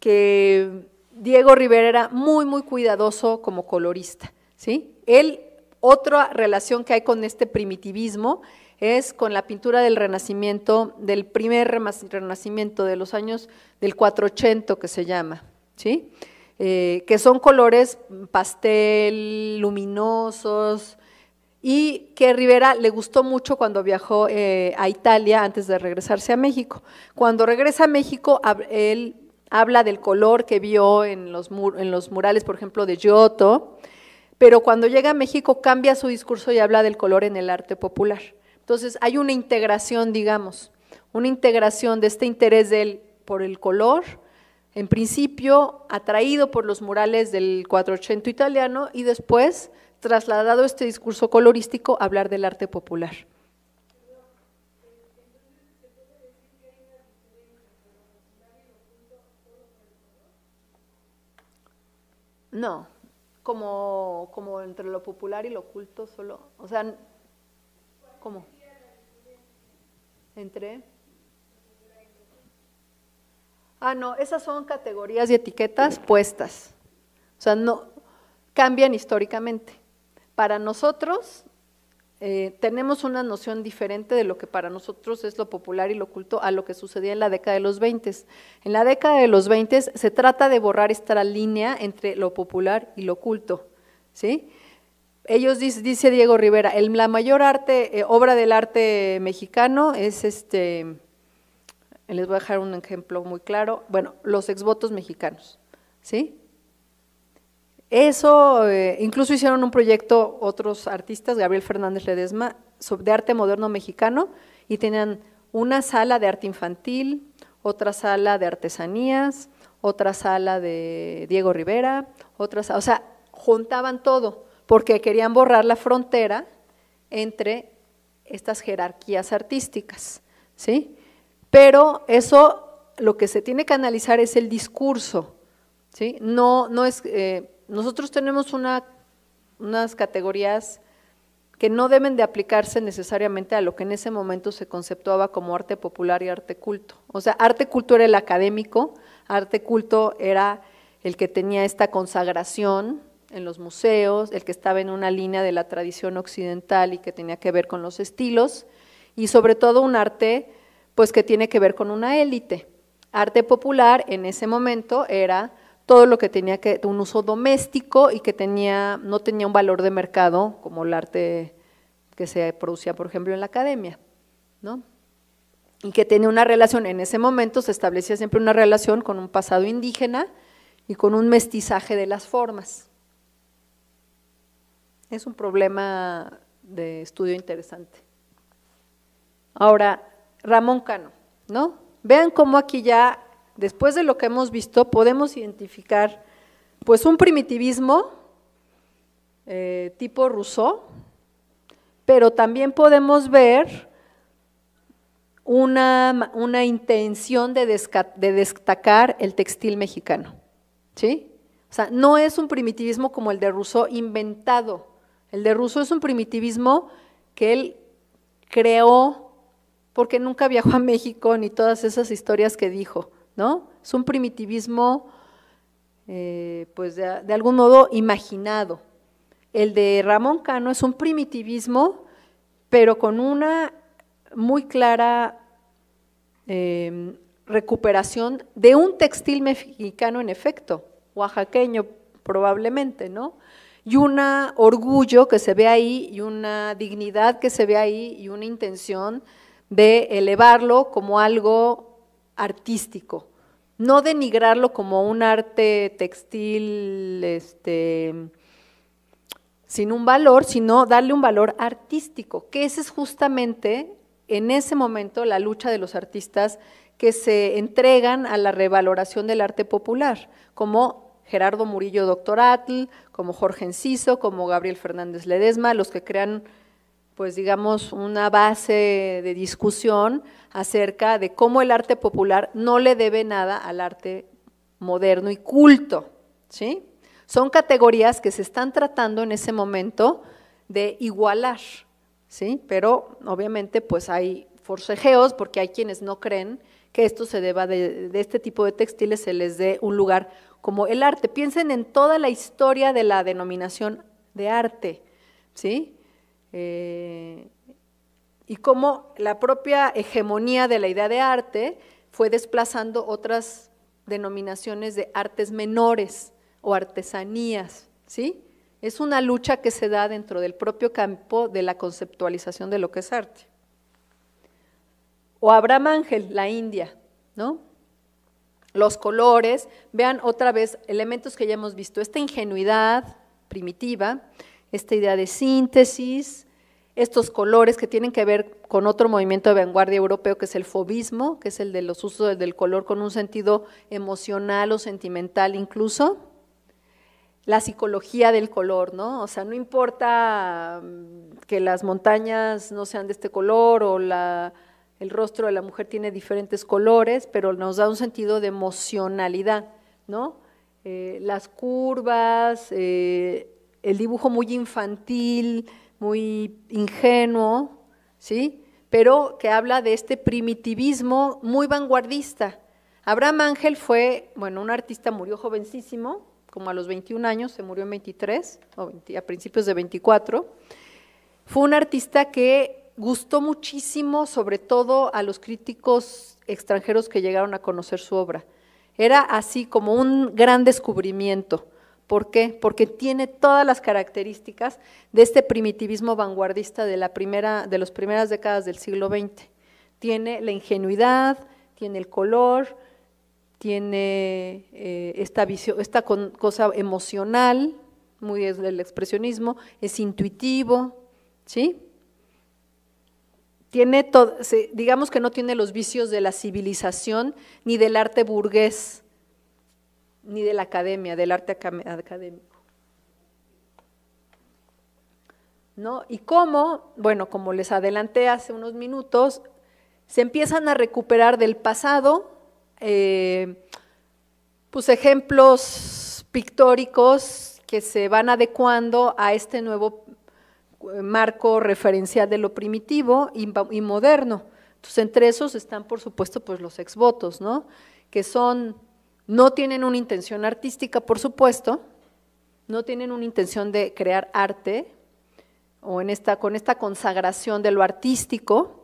que Diego Rivera era muy, muy cuidadoso como colorista. ¿sí? Él, otra relación que hay con este primitivismo es con la pintura del Renacimiento, del primer Renacimiento de los años del 480 que se llama, ¿sí? Eh, que son colores pastel, luminosos, y que Rivera le gustó mucho cuando viajó eh, a Italia antes de regresarse a México. Cuando regresa a México, él habla del color que vio en los, en los murales, por ejemplo, de Giotto, pero cuando llega a México cambia su discurso y habla del color en el arte popular. Entonces hay una integración, digamos, una integración de este interés de él por el color, en principio atraído por los murales del 480 italiano y después trasladado este discurso colorístico a hablar del arte popular. No, como, como entre lo popular y lo oculto solo, o sea, ¿cómo? Entre... Ah, no, esas son categorías y etiquetas puestas. O sea, no cambian históricamente. Para nosotros eh, tenemos una noción diferente de lo que para nosotros es lo popular y lo oculto, a lo que sucedía en la década de los 20. En la década de los 20 se trata de borrar esta línea entre lo popular y lo oculto. ¿sí? Ellos, dice, Diego Rivera, la mayor arte, eh, obra del arte mexicano es este, les voy a dejar un ejemplo muy claro, bueno, los exvotos mexicanos, ¿sí? Eso, eh, incluso hicieron un proyecto otros artistas, Gabriel Fernández Ledesma, de arte moderno mexicano, y tenían una sala de arte infantil, otra sala de artesanías, otra sala de Diego Rivera, otras, o sea, juntaban todo, porque querían borrar la frontera entre estas jerarquías artísticas, ¿sí? Pero eso, lo que se tiene que analizar es el discurso, ¿sí? No, no es, eh, nosotros tenemos unas categorías que no deben de aplicarse necesariamente a lo que en ese momento se conceptuaba como arte popular y arte culto. O sea, arte culto era el académico, arte culto era el que tenía esta consagración en los museos, el que estaba en una línea de la tradición occidental y que tenía que ver con los estilos, y sobre todo un arte pues que tiene que ver con una élite. Arte popular en ese momento era todo lo que tenía que, un uso doméstico y que tenía, no tenía un valor de mercado como el arte que se producía, por ejemplo, en la academia, Y que tenía una relación, en ese momento se establecía siempre una relación con un pasado indígena y con un mestizaje de las formas. Es un problema de estudio interesante. Ahora, Ramón Cano, ¿no? Vean cómo aquí ya después de lo que hemos visto, podemos identificar pues un primitivismo eh, tipo Rousseau, pero también podemos ver una, intención de, destacar el textil mexicano. ¿sí? O sea, no es un primitivismo como el de Rousseau inventado. El de Rousseau es un primitivismo que él creó porque nunca viajó a México ni todas esas historias que dijo. ¿no? Es un primitivismo, eh, pues de, algún modo imaginado. El de Ramón Cano es un primitivismo, pero con una muy clara eh, recuperación de un textil mexicano en efecto, oaxaqueño probablemente, ¿no? Y un orgullo que se ve ahí, y una dignidad que se ve ahí, y una intención de elevarlo como algo artístico, no denigrarlo como un arte textil este, sin un valor, sino darle un valor artístico, que ese es justamente en ese momento la lucha de los artistas que se entregan a la revaloración del arte popular, como Gerardo Murillo Doctoratl, como Jorge Enciso, como Gabriel Fernández Ledesma, los que crean pues digamos, una base de discusión acerca de cómo el arte popular no le debe nada al arte moderno y culto. ¿sí? Son categorías que se están tratando en ese momento de igualar, ¿sí? pero obviamente pues hay forcejeos porque hay quienes no creen que esto se deba de, este tipo de textiles se les dé un lugar como el arte. Piensen en toda la historia de la denominación de arte, ¿sí? Eh, y cómo la propia hegemonía de la idea de arte fue desplazando otras denominaciones de artes menores o artesanías, ¿sí? Es una lucha que se da dentro del propio campo de la conceptualización de lo que es arte. O Abraham Ángel, la India, ¿no? Los colores, vean otra vez elementos que ya hemos visto, esta ingenuidad primitiva, esta idea de síntesis, estos colores que tienen que ver con otro movimiento de vanguardia europeo que es el fobismo, que es el de los usos del color con un sentido emocional o sentimental incluso. La psicología del color, ¿no? O sea, no importa mm, que las montañas no sean de este color o el rostro de la mujer tiene diferentes colores, pero nos da un sentido de emocionalidad, ¿no? Eh, las curvas, eh, el dibujo muy infantil, muy ingenuo, ¿sí? Pero que habla de este primitivismo muy vanguardista. Abraham Ángel fue, bueno, un artista murió jovencísimo, como a los 21 años, se murió en 23, a principios de 24. Fue un artista que gustó muchísimo, sobre todo a los críticos extranjeros que llegaron a conocer su obra. Era así como un gran descubrimiento. ¿Por qué? Porque tiene todas las características de este primitivismo vanguardista de, la primera, de las primeras décadas del siglo XX. Tiene la ingenuidad, tiene el color, tiene eh, esta, esta cosa emocional, muy del expresionismo, es intuitivo, ¿sí? Tiene todo, digamos que no tiene los vicios de la civilización ni del arte burgués, ni de la academia, del arte académico. ¿No? Y cómo, bueno, como les adelanté hace unos minutos, se empiezan a recuperar del pasado, eh, pues ejemplos pictóricos que se van adecuando a este nuevo eh, marco referencial de lo primitivo y, moderno. Entonces, entre esos están, por supuesto, pues los exvotos, ¿no? Que son no tienen una intención artística, por supuesto, no tienen una intención de crear arte o con esta consagración de lo artístico,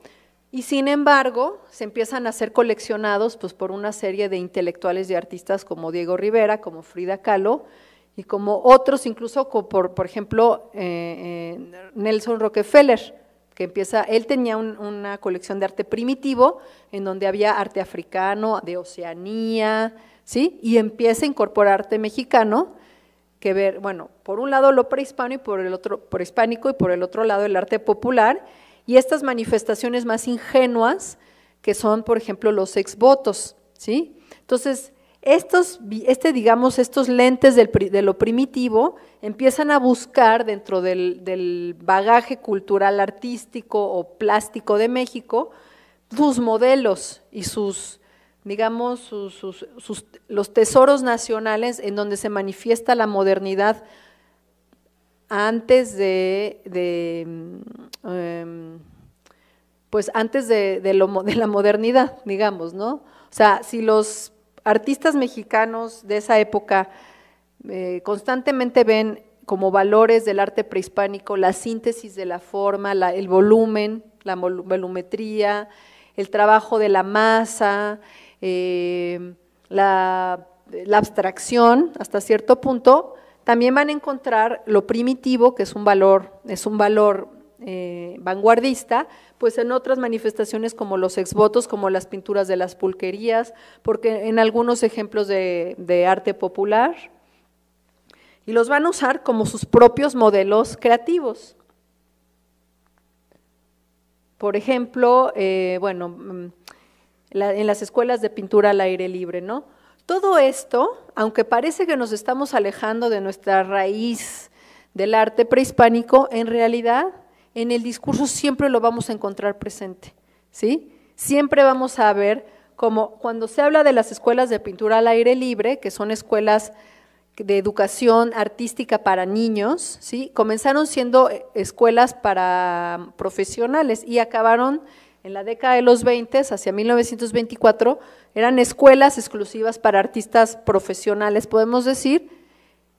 y sin embargo se empiezan a ser coleccionados pues, por una serie de intelectuales y artistas como Diego Rivera, como Frida Kahlo, y como otros, incluso por, por ejemplo, eh, eh, Nelson Rockefeller, que empieza, él tenía una colección de arte primitivo en donde había arte africano, de Oceanía, ¿sí? Y empieza a incorporar arte mexicano, que ver, bueno, por un lado lo prehispánico y por el otro, prehispánico y por el otro lado el arte popular, y estas manifestaciones más ingenuas, que son, por ejemplo, los exvotos, ¿sí? Entonces, estos, este, digamos, estos lentes de lo primitivo empiezan a buscar dentro del, del, bagaje cultural artístico o plástico de México sus modelos y sus digamos, los tesoros nacionales en donde se manifiesta la modernidad antes de, mm, em, pues antes de, la modernidad, digamos, ¿no? O sea, si los artistas mexicanos de esa época eh, constantemente ven como valores del arte prehispánico la síntesis de la forma, el volumen, la volumetría, el trabajo de la masa, eh, la, abstracción hasta cierto punto, también van a encontrar lo primitivo, que es un valor, es un valor eh, vanguardista, pues en otras manifestaciones como los exvotos, como las pinturas de las pulquerías, porque en algunos ejemplos de, arte popular, y los van a usar como sus propios modelos creativos. Por ejemplo, eh, bueno, mm, en las escuelas de pintura al aire libre, ¿no? Todo esto, aunque parece que nos estamos alejando de nuestra raíz del arte prehispánico, en realidad en el discurso siempre lo vamos a encontrar presente, ¿sí? Siempre vamos a ver como cuando se habla de las escuelas de pintura al aire libre, que son escuelas de educación artística para niños, ¿sí? comenzaron siendo eh, escuelas para profesionales y acabaron en la década de los 20, hacia 1924, eran escuelas exclusivas para artistas profesionales, podemos decir,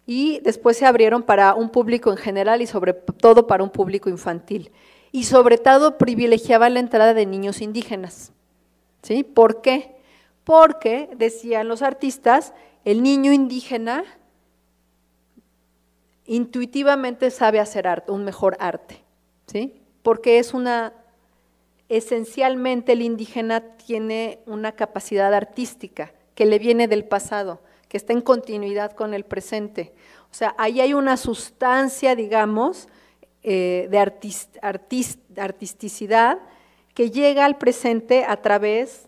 y después se abrieron para un público en general y sobre todo para un público infantil. Y sobre todo privilegiaba la entrada de niños indígenas. ¿Sí? ¿Por qué? Porque, decían los artistas, el niño indígena intuitivamente sabe hacer arte, un mejor arte, ¿sí? porque es una esencialmente el indígena tiene una capacidad artística que le viene del pasado, que está en continuidad con el presente. O sea, ahí hay una sustancia, digamos, eh, de artisticidad que llega al presente a través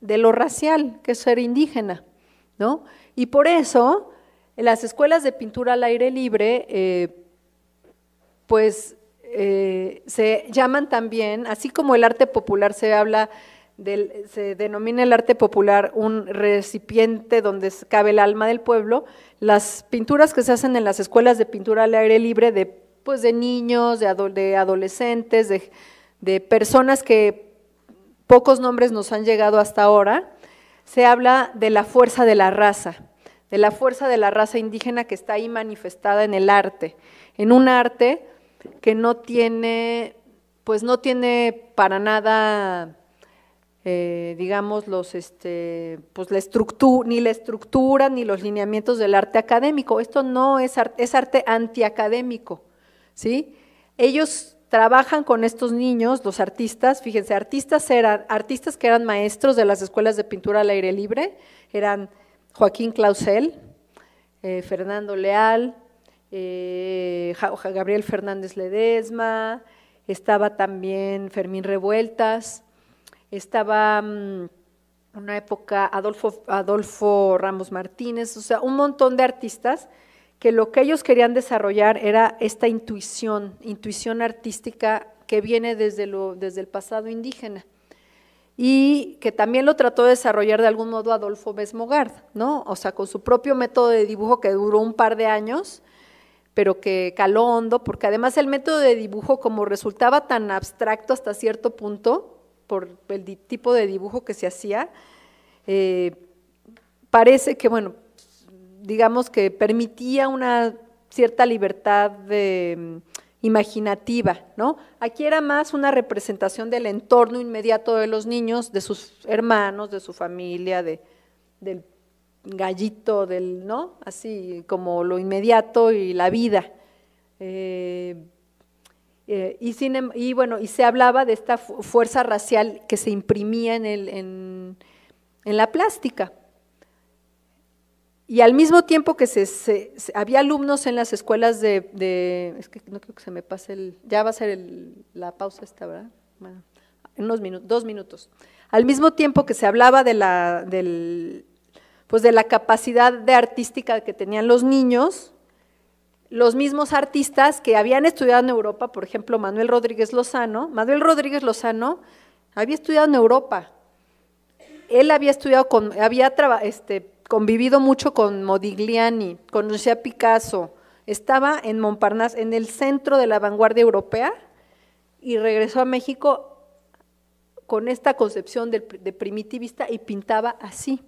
de lo racial, que es ser indígena, ¿no? Y por eso, en las escuelas de pintura al aire libre, eh, pues eh, se llaman también, así como el arte popular se habla, del, se denomina el arte popular un recipiente donde cabe el alma del pueblo, las pinturas que se hacen en las escuelas de pintura al aire libre de, pues, de niños, de, adolescentes, de, de personas que pocos nombres nos han llegado hasta ahora, se habla de la fuerza de la raza, de la fuerza de la raza indígena que está ahí manifestada en el arte, en un arte que no tiene, pues no tiene para nada, eh, digamos, este, pues la estructura, ni la estructura, ni los lineamientos del arte académico. Esto no es arte, es arte antiacadémico, Ellos trabajan con estos niños, los artistas, fíjense, artistas eran, artistas que eran maestros de las escuelas de pintura al aire libre, eran Joaquín Clausel, eh, Fernando Leal, eh, Gabriel Fernández Ledesma, estaba también Fermín Revueltas, estaba mm, una época Adolfo, Adolfo Ramos Martínez, o sea, un montón de artistas que lo que ellos querían desarrollar era esta intuición, intuición artística que viene desde, desde el pasado indígena y que también lo trató de desarrollar de algún modo Adolfo Besmogard, ¿no? O sea, con su propio método de dibujo que duró un par de años, pero que caló hondo, porque además el método de dibujo, como resultaba tan abstracto hasta cierto punto, por el tipo de dibujo que se hacía, eh, parece que, bueno, digamos que permitía una cierta libertad de, mm, imaginativa, ¿no? Aquí era más una representación del entorno inmediato de los niños, de sus hermanos, de su familia, de, del gallito del, ¿no? Así como lo inmediato y la vida. Eh, eh, em, y, bueno, y se hablaba de esta fuerza racial que se imprimía en, en, la plástica. Y al mismo tiempo que se, había alumnos en las escuelas de, Es que no creo que se me pase el... Ya va a ser la pausa esta, ¿verdad? unos minutos, dos minutos. Al mismo tiempo que se hablaba de la, del pues de la capacidad de artística que tenían los niños, los mismos artistas que habían estudiado en Europa, por ejemplo, Manuel Rodríguez Lozano. Manuel Rodríguez Lozano había estudiado en Europa. Él había estudiado con, había este, convivido mucho con Modigliani, conocía a Picasso, estaba en Montparnasse, en el centro de la vanguardia europea, y regresó a México con esta concepción de primitivista y pintaba así.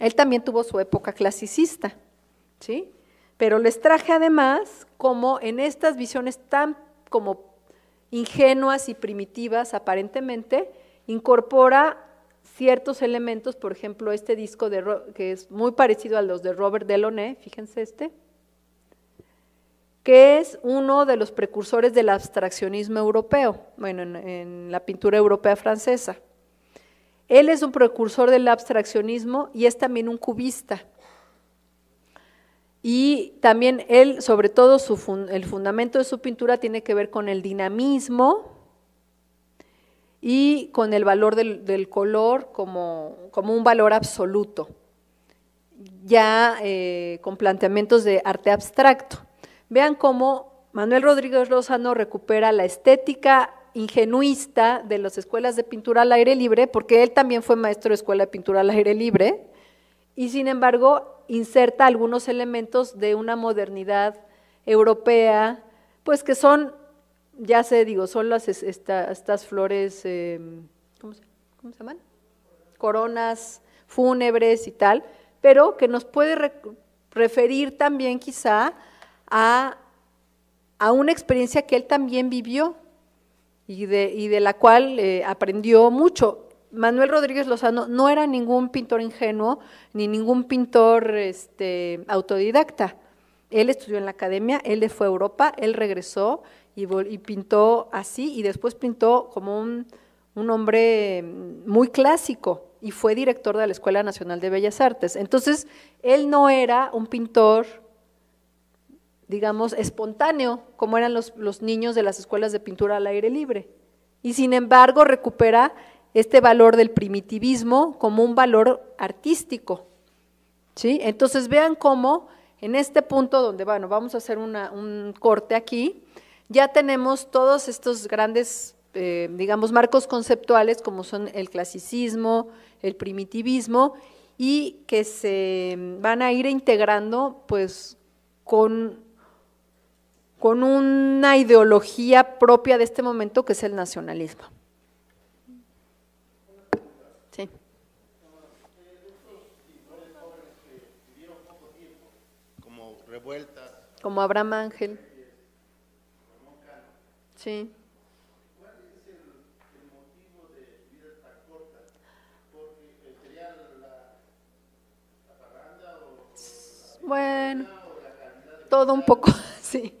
Él también tuvo su época clasicista, ¿sí? Pero les traje además como en estas visiones tan como ingenuas y primitivas aparentemente, incorpora ciertos elementos, por ejemplo, este disco de, que es muy parecido a los de Robert Delaunay, fíjense este, que es uno de los precursores del abstraccionismo europeo, bueno, en la pintura europea francesa. Él es un precursor del abstraccionismo y es también un cubista. Y también él, sobre todo, el fundamento de su pintura tiene que ver con el dinamismo y con el valor del, color como, como, un valor absoluto, ya eh, con planteamientos de arte abstracto. Vean cómo Manuel Rodríguez Lozano recupera la estética ingenuista de las escuelas de pintura al aire libre, porque él también fue maestro de escuela de pintura al aire libre, y sin embargo inserta algunos elementos de una modernidad europea, pues que son, ya sé, digo, son las, estas flores, eh, ¿cómo, se, ¿cómo, se, llaman? Coronas fúnebres y tal, pero que nos puede referir también quizá a una experiencia que él también vivió y de, y de la cual eh, aprendió mucho. Manuel Rodríguez Lozano no era ningún pintor ingenuo ni ningún pintor este, autodidacta. Él estudió en la academia, él fue a Europa, él regresó y, y pintó así y después pintó como un, un hombre mm, muy clásico y fue director de la Escuela Nacional de Bellas Artes. Entonces, él no era un pintor digamos, espontáneo, como eran los, niños de las escuelas de pintura al aire libre. Y sin embargo recupera este valor del primitivismo como un valor artístico. ¿sí? Entonces vean cómo en este punto donde, bueno, vamos a hacer un corte aquí, ya tenemos todos estos grandes, eh, digamos, marcos conceptuales como son el clasicismo, el primitivismo, y que se van a ir integrando pues con con una ideología propia de este momento que es el nacionalismo. Sí. Como revueltas. Como Abraham Ángel. Sí. Bueno, todo un poco, sí.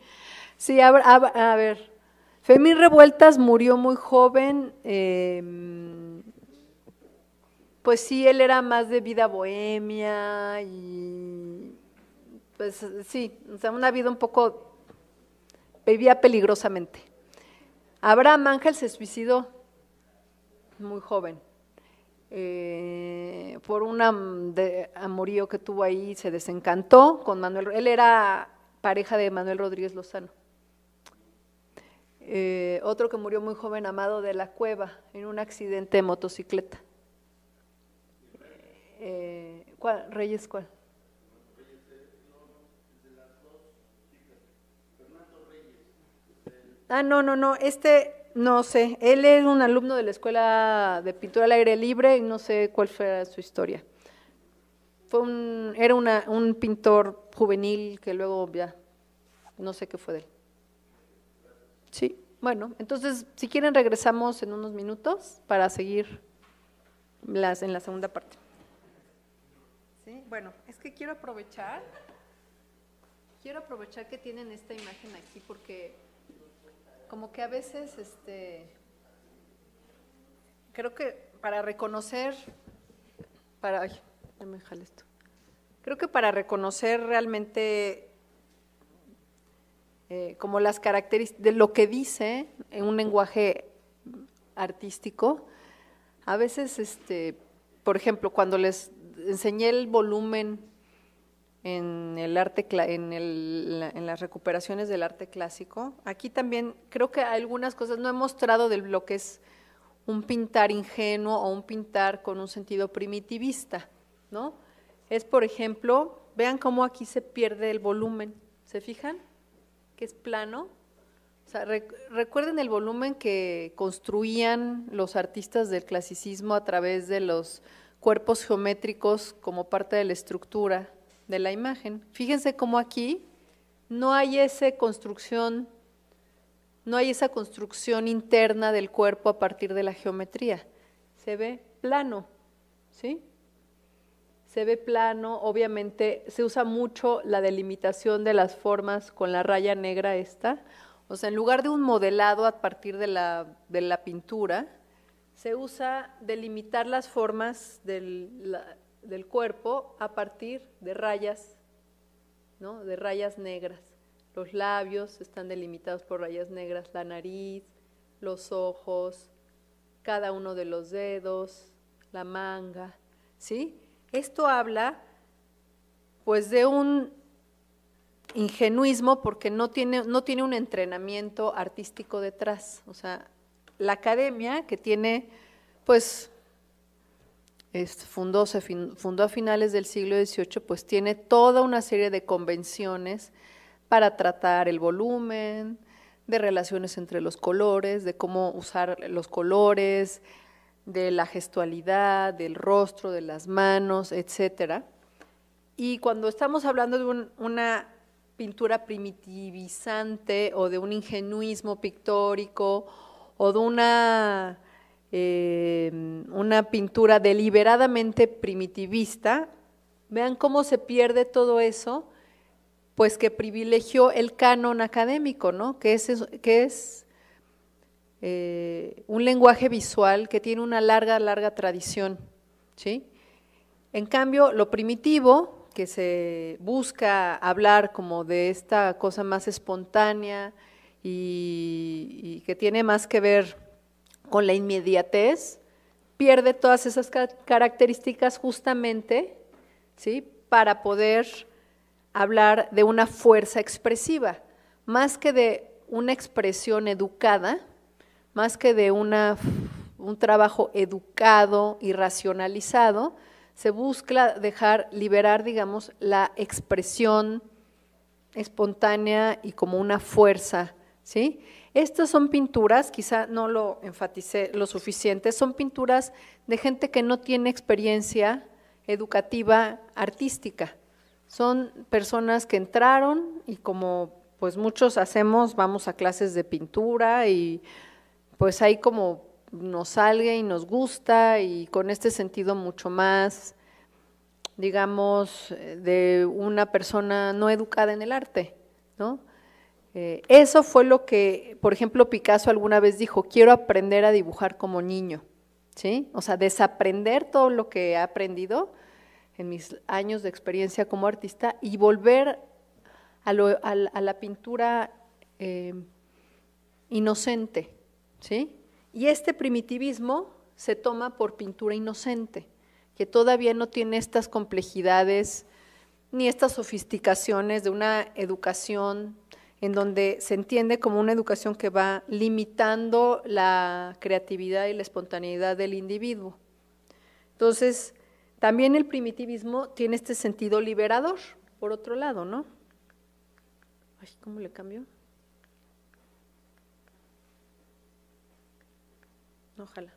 Sí, a, ver. Femín Revueltas murió muy joven. Em, pues sí, él era más de vida bohemia y. Pues sí, o sea, una vida un poco. Vivía peligrosamente. Abraham Ángel se suicidó muy joven. Eh, por un amorío que tuvo ahí, se desencantó con Manuel. Él era pareja de Manuel Rodríguez Lozano. Eh, otro que murió muy joven, Amado de la Cueva, en un accidente de motocicleta. Eh, ¿Cuál? ¿Reyes cuál? Ah, no, no, no, este, no sé, él es un alumno de la Escuela de Pintura al Aire Libre y no sé cuál fue su historia. Fue un, era una, un pintor juvenil que luego ya, no sé qué fue de él. Sí. Bueno, entonces, si quieren, regresamos en unos minutos para seguir las, en la segunda parte. ¿Sí? Bueno, es que quiero aprovechar, quiero aprovechar que tienen esta imagen aquí porque como que a veces, este, creo que para reconocer, para, ay, esto. Creo que para reconocer realmente eh, como las características, de lo que dice en un lenguaje artístico. A veces, este, por ejemplo, cuando les enseñé el volumen en el arte en, en, las recuperaciones del arte clásico. Aquí también creo que algunas cosas no he mostrado de lo que es un pintar ingenuo o un pintar con un sentido primitivista, ¿no? Es por ejemplo, vean cómo aquí se pierde el volumen, ¿se fijan? que es plano. recuerden el volumen que construían los artistas del clasicismo a través de los cuerpos geométricos como parte de la estructura de la imagen. Fíjense cómo aquí no hay esa construcción, no hay esa construcción interna del cuerpo a partir de la geometría. Se ve plano, ¿sí? se ve plano, obviamente se usa mucho la delimitación de las formas con la raya negra esta, o sea, en lugar de un modelado a partir de la, pintura, se usa delimitar las formas del, del cuerpo a partir de rayas, ¿no? de rayas negras. Los labios están delimitados por rayas negras, la nariz, los ojos, cada uno de los dedos, la manga, ¿sí? Esto habla pues de un ingenuismo porque no tiene, no tiene un entrenamiento artístico detrás. O sea, la academia que tiene, pues, fundó, se fundó a finales del siglo XVIII, pues tiene toda una serie de convenciones para tratar el volumen, de relaciones entre los colores, de cómo usar los colores, de la gestualidad, del rostro, de las manos, etcétera. Y cuando estamos hablando de una pintura primitivizante o de un ingenuismo pictórico o de una, eh, una pintura deliberadamente primitivista, vean cómo se pierde todo eso, pues que privilegió el canon académico, ¿no? Que es, que es eh, un lenguaje visual que tiene una larga, larga tradición. ¿sí? En cambio, lo primitivo, que se busca hablar como de esta cosa más espontánea y, y que tiene más que ver con la inmediatez, pierde todas esas características justamente ¿sí? para poder hablar de una fuerza expresiva, más que de una expresión educada, más que de un trabajo educado y racionalizado, se busca dejar liberar, digamos, la expresión espontánea y como una fuerza, ¿sí? Estas son pinturas, quizá no lo enfaticé lo suficiente, son pinturas de gente que no tiene experiencia educativa artística. Son personas que entraron y como pues muchos hacemos, vamos a clases de pintura y pues ahí como nos salga y nos gusta y con este sentido mucho más, digamos, de una persona no educada en el arte, ¿no? Eh, eso fue lo que, por ejemplo, Picasso alguna vez dijo, quiero aprender a dibujar como niño, ¿sí? O sea, desaprender todo lo que he aprendido en mis años de experiencia como artista y volver a, la pintura eh, inocente, ¿sí? Y este primitivismo se toma por pintura inocente, que todavía no tiene estas complejidades ni estas sofisticaciones de una educación en donde se entiende como una educación que va limitando la creatividad y la espontaneidad del individuo. Entonces, también el primitivismo tiene este sentido liberador, por otro lado, ¿no? Ay, ¿cómo le cambió? ojalá.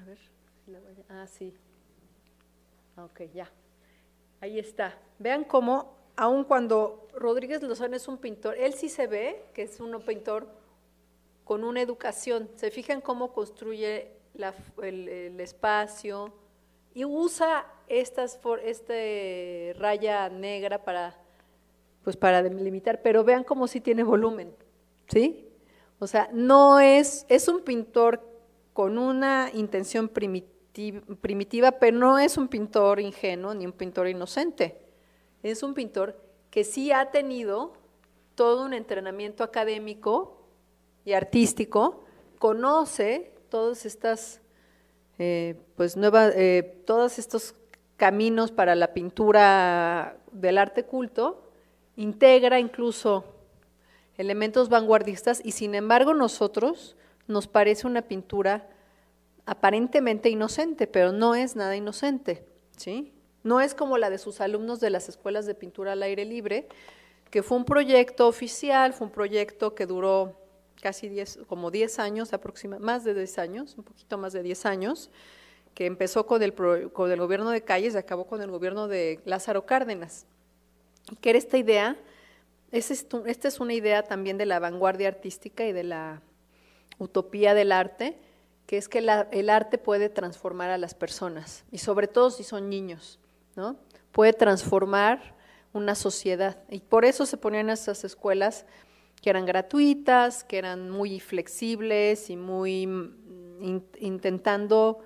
a ver, ah, sí. Ah, ok, ya. Ahí está. Vean cómo, aun cuando Rodríguez Lozano es un pintor, él sí se ve que es un pintor con una educación. Se fijan cómo construye el, espacio y usa estas este raya negra para, pues para delimitar, pero vean cómo sí tiene volumen, ¿sí? O sea, no es, es un pintor con una intención primitiva, pero no es un pintor ingenuo ni un pintor inocente. Es un pintor que sí ha tenido todo un entrenamiento académico y artístico, conoce todas estas, eh, pues, eh, todos estos caminos para la pintura del arte culto, integra incluso elementos vanguardistas y sin embargo nosotros nos parece una pintura aparentemente inocente, pero no es nada inocente, ¿sí? No es como la de sus alumnos de las escuelas de pintura al aire libre, que fue un proyecto oficial, fue un proyecto que duró casi 10, como 10 años, más de 10 años, un poquito más de 10 años, que empezó con el, con gobierno de Calles y acabó con el gobierno de Lázaro Cárdenas, que era esta idea esta es una idea también de la vanguardia artística y de la utopía del arte, que es que el arte puede transformar a las personas, y sobre todo si son niños, ¿no? Puede transformar una sociedad. Y por eso se ponían esas escuelas que eran gratuitas, que eran muy flexibles y muy mm, intentando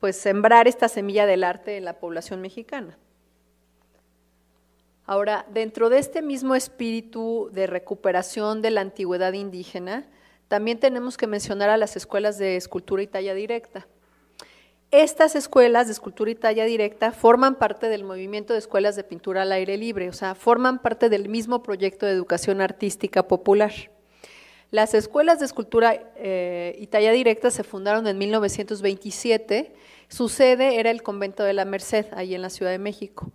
pues sembrar esta semilla del arte en la población mexicana. Ahora, dentro de este mismo espíritu de recuperación de la antigüedad indígena, también tenemos que mencionar a las escuelas de escultura y talla directa. Estas escuelas de escultura y talla directa forman parte del movimiento de escuelas de pintura al aire libre, o sea, forman parte del mismo proyecto de educación artística popular. Las escuelas de escultura eh, y talla directa se fundaron en 1927, su sede era el convento de la Merced, ahí en la Ciudad de México.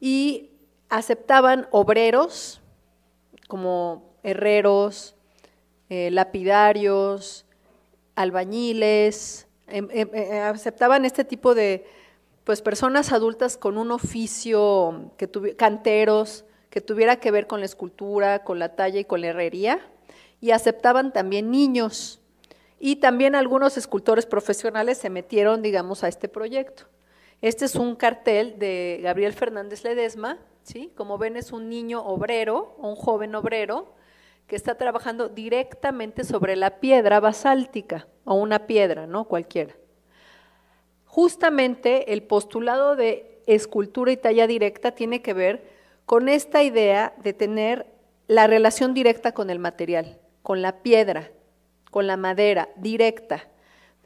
Y aceptaban obreros como herreros, eh, lapidarios, albañiles, em, em, eh, eh, aceptaban este tipo de pues, personas adultas con un oficio, que canteros, que tuviera que ver con la escultura, con la talla y con la herrería, y aceptaban también niños. Y también algunos escultores profesionales se metieron, digamos, a este proyecto. Este es un cartel de Gabriel Fernández Ledesma, como ven, es un niño obrero, un joven obrero, que está trabajando directamente sobre la piedra basáltica o una piedra, ¿no? Cualquiera. Justamente el postulado de escultura y talla directa tiene que ver con esta idea de tener la relación directa con el material, con la piedra, con la madera, directa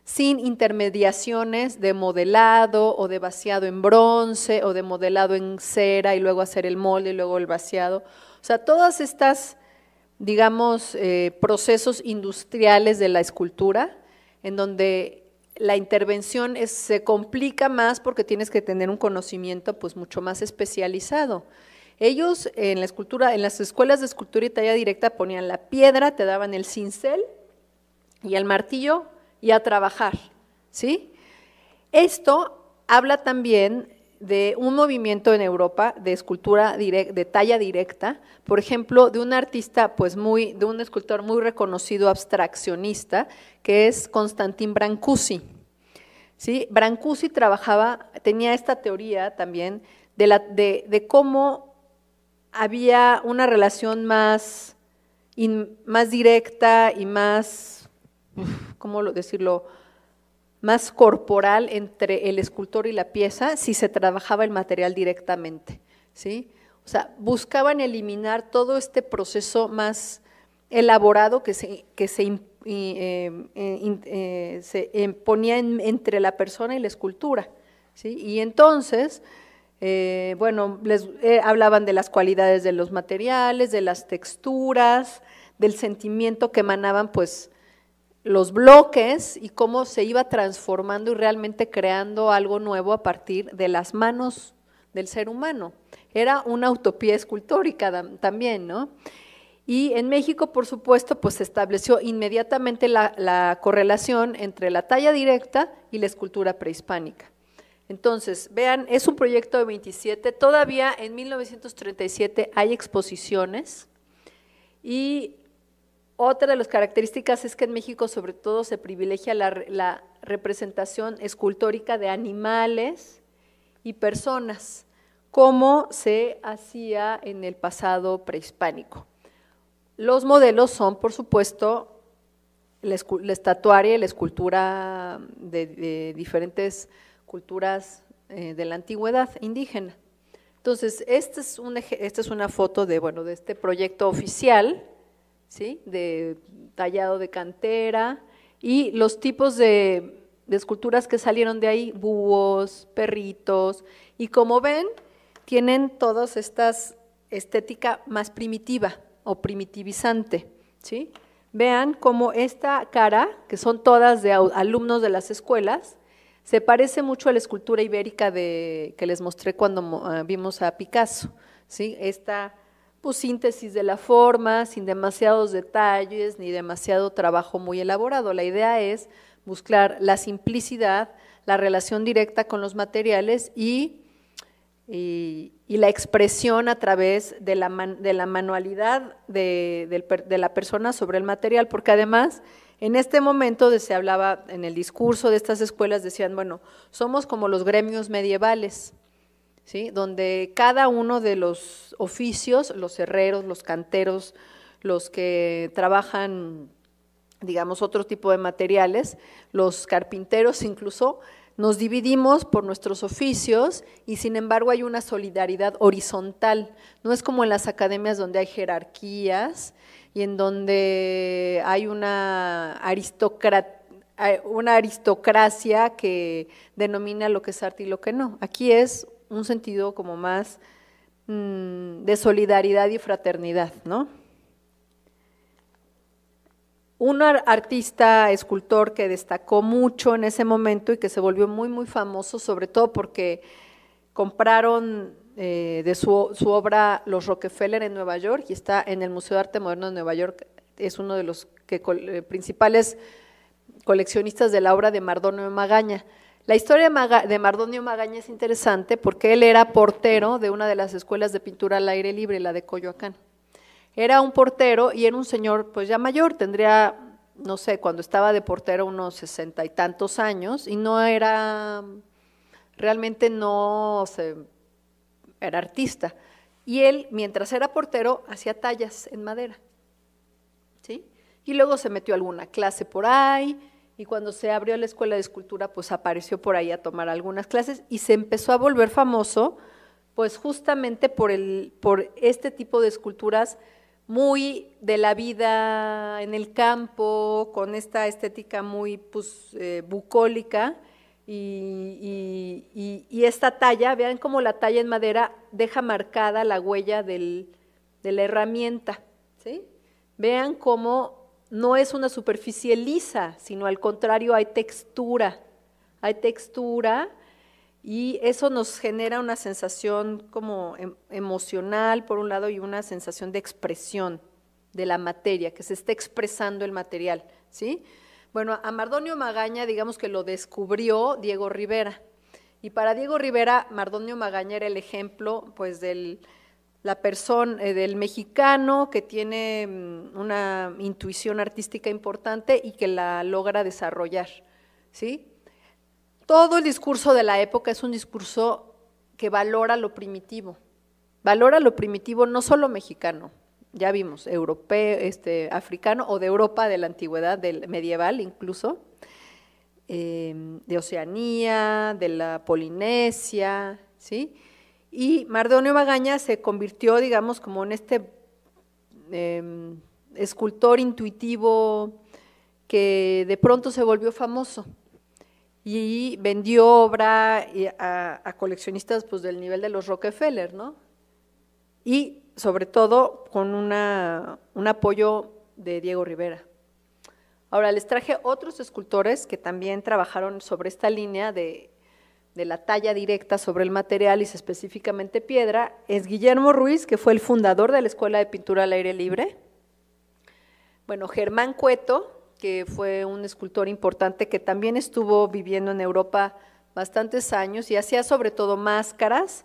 sin intermediaciones de modelado o de vaciado en bronce o de modelado en cera y luego hacer el molde y luego el vaciado. O sea, todas estas, digamos, eh, procesos industriales de la escultura, en donde la intervención se complica más porque tienes que tener un conocimiento pues mucho más especializado. Ellos en la escultura, en las escuelas de escultura y talla directa ponían la piedra, te daban el cincel y el martillo y a trabajar, ¿sí? Esto habla también de un movimiento en Europa de escultura de talla directa, por ejemplo, de un artista, pues muy, de un escultor muy reconocido abstraccionista, que es Constantin Brancusi. ¿Sí? Brancusi trabajaba, tenía esta teoría también de, cómo había una relación más, más directa y más... ¿cómo decirlo? más corporal entre el escultor y la pieza si se trabajaba el material directamente, ¿sí? O sea, buscaban eliminar todo este proceso más elaborado que se, que se, eh, eh, eh, se ponía entre la persona y la escultura, ¿sí? Y entonces, bueno, les hablaban de las cualidades de los materiales, de las texturas, del sentimiento que emanaban, pues, los bloques y cómo se iba transformando y realmente creando algo nuevo a partir de las manos del ser humano. Era una utopía escultórica también, ¿no? Y en México, por supuesto, pues se estableció inmediatamente la, la correlación entre la talla directa y la escultura prehispánica. Entonces, vean, es un proyecto de 27, todavía en 1937 hay exposiciones y otra de las características es que en México sobre todo se privilegia la, representación escultórica de animales y personas, como se hacía en el pasado prehispánico. Los modelos son, por supuesto, la, estatuaria y la escultura de, diferentes culturas eh, de la antigüedad indígena. Entonces, este esta es, es una foto de, bueno, de este proyecto oficial ¿sí? de tallado de cantera y los tipos de, esculturas que salieron de ahí, búhos, perritos, y como ven, tienen todas estas estética más primitiva o primitivizante, ¿sí? Vean cómo esta cara, que son todas de alumnos de las escuelas, se parece mucho a la escultura ibérica que les mostré cuando eh, vimos a Picasso, ¿sí? Esta pues, síntesis de la forma, sin demasiados detalles ni demasiado trabajo muy elaborado. La idea es buscar la simplicidad, la relación directa con los materiales y, y, la expresión a través de la, de la manualidad de, de la persona sobre el material, porque además… En este momento se hablaba en el discurso de estas escuelas, decían, bueno, somos como los gremios medievales donde cada uno de los oficios, los herreros, los canteros, los que trabajan, digamos, otro tipo de materiales, los carpinteros incluso, nos dividimos por nuestros oficios y sin embargo hay una solidaridad horizontal. No es como en las academias donde hay jerarquías y en donde hay una, una aristocracia que denomina lo que es arte y lo que no. Aquí es un sentido como más mm, de solidaridad y fraternidad, ¿no? Un artista, escultor que destacó mucho en ese momento y que se volvió muy, muy famoso, sobre todo porque compraron eh, de su, obra Los Rockefeller en Nueva York y está en el Museo de Arte Moderno de Nueva York. Es uno de los que, eh, principales coleccionistas de la obra de Mardonio Magaña. La historia de, Mardonio Magaña es interesante porque él era portero de una de las escuelas de pintura al aire libre, la de Coyoacán. Era un portero y era un señor pues ya mayor, tendría, no sé, cuando estaba de portero unos sesenta y tantos años y no era, realmente no era artista. Y él, mientras era portero, hacía tallas en madera. ¿Sí? Y luego se metió alguna clase por ahí y cuando se abrió la escuela de escultura, pues apareció por ahí a tomar algunas clases y se empezó a volver famoso, pues justamente por, el, por este tipo de esculturas muy de la vida en el campo, con esta estética muy pues, eh, bucólica. Y, esta talla, vean cómo la talla en madera deja marcada la huella de la herramienta, ¿sí? Vean cómo no es una superficie lisa, sino al contrario hay textura, hay textura y eso nos genera una sensación como em, emocional por un lado y una sensación de expresión de la materia, que se está expresando el material, ¿sí? Bueno, a Mardonio Magaña digamos que lo descubrió Diego Rivera. Y para Diego Rivera, Mardonio Magaña era el ejemplo pues del la persona, eh, del mexicano que tiene mm, una intuición artística importante y que la logra desarrollar. ¿sí? Todo el discurso de la época es un discurso que valora lo primitivo, valora lo primitivo no solo mexicano, ya vimos, europeo, este, africano o de Europa de la antigüedad, del medieval incluso, eh, de Oceanía, de la Polinesia, ¿sí? Y Mardonio Magaña se convirtió, digamos, como en este em, escultor intuitivo que de pronto se volvió famoso y vendió obra a, coleccionistas pues, del nivel de los Rockefeller, ¿no? Y sobre todo con un apoyo de Diego Rivera. Ahora, les traje otros escultores que también trabajaron sobre esta línea de de la talla directa sobre el material y específicamente piedra es Guillermo Ruiz, que fue el fundador de la Escuela de Pintura al Aire Libre. Bueno, Germán Cueto, que fue un escultor importante que también estuvo viviendo en Europa bastantes años y hacía sobre todo máscaras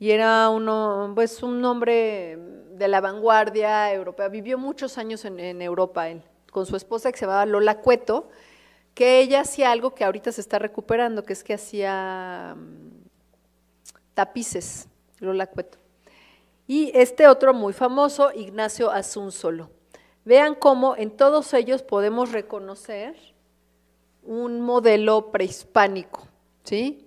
y era uno, pues, un hombre de la vanguardia europea. Vivió muchos años en, en Europa él, con su esposa que se llamaba Lola Cueto, que ella hacía algo que ahorita se está recuperando, que es que hacía mm, tapices, Lola Cueto. Y este otro muy famoso, Ignacio Azunzolo. Vean cómo en todos ellos podemos reconocer un modelo prehispánico, ¿sí?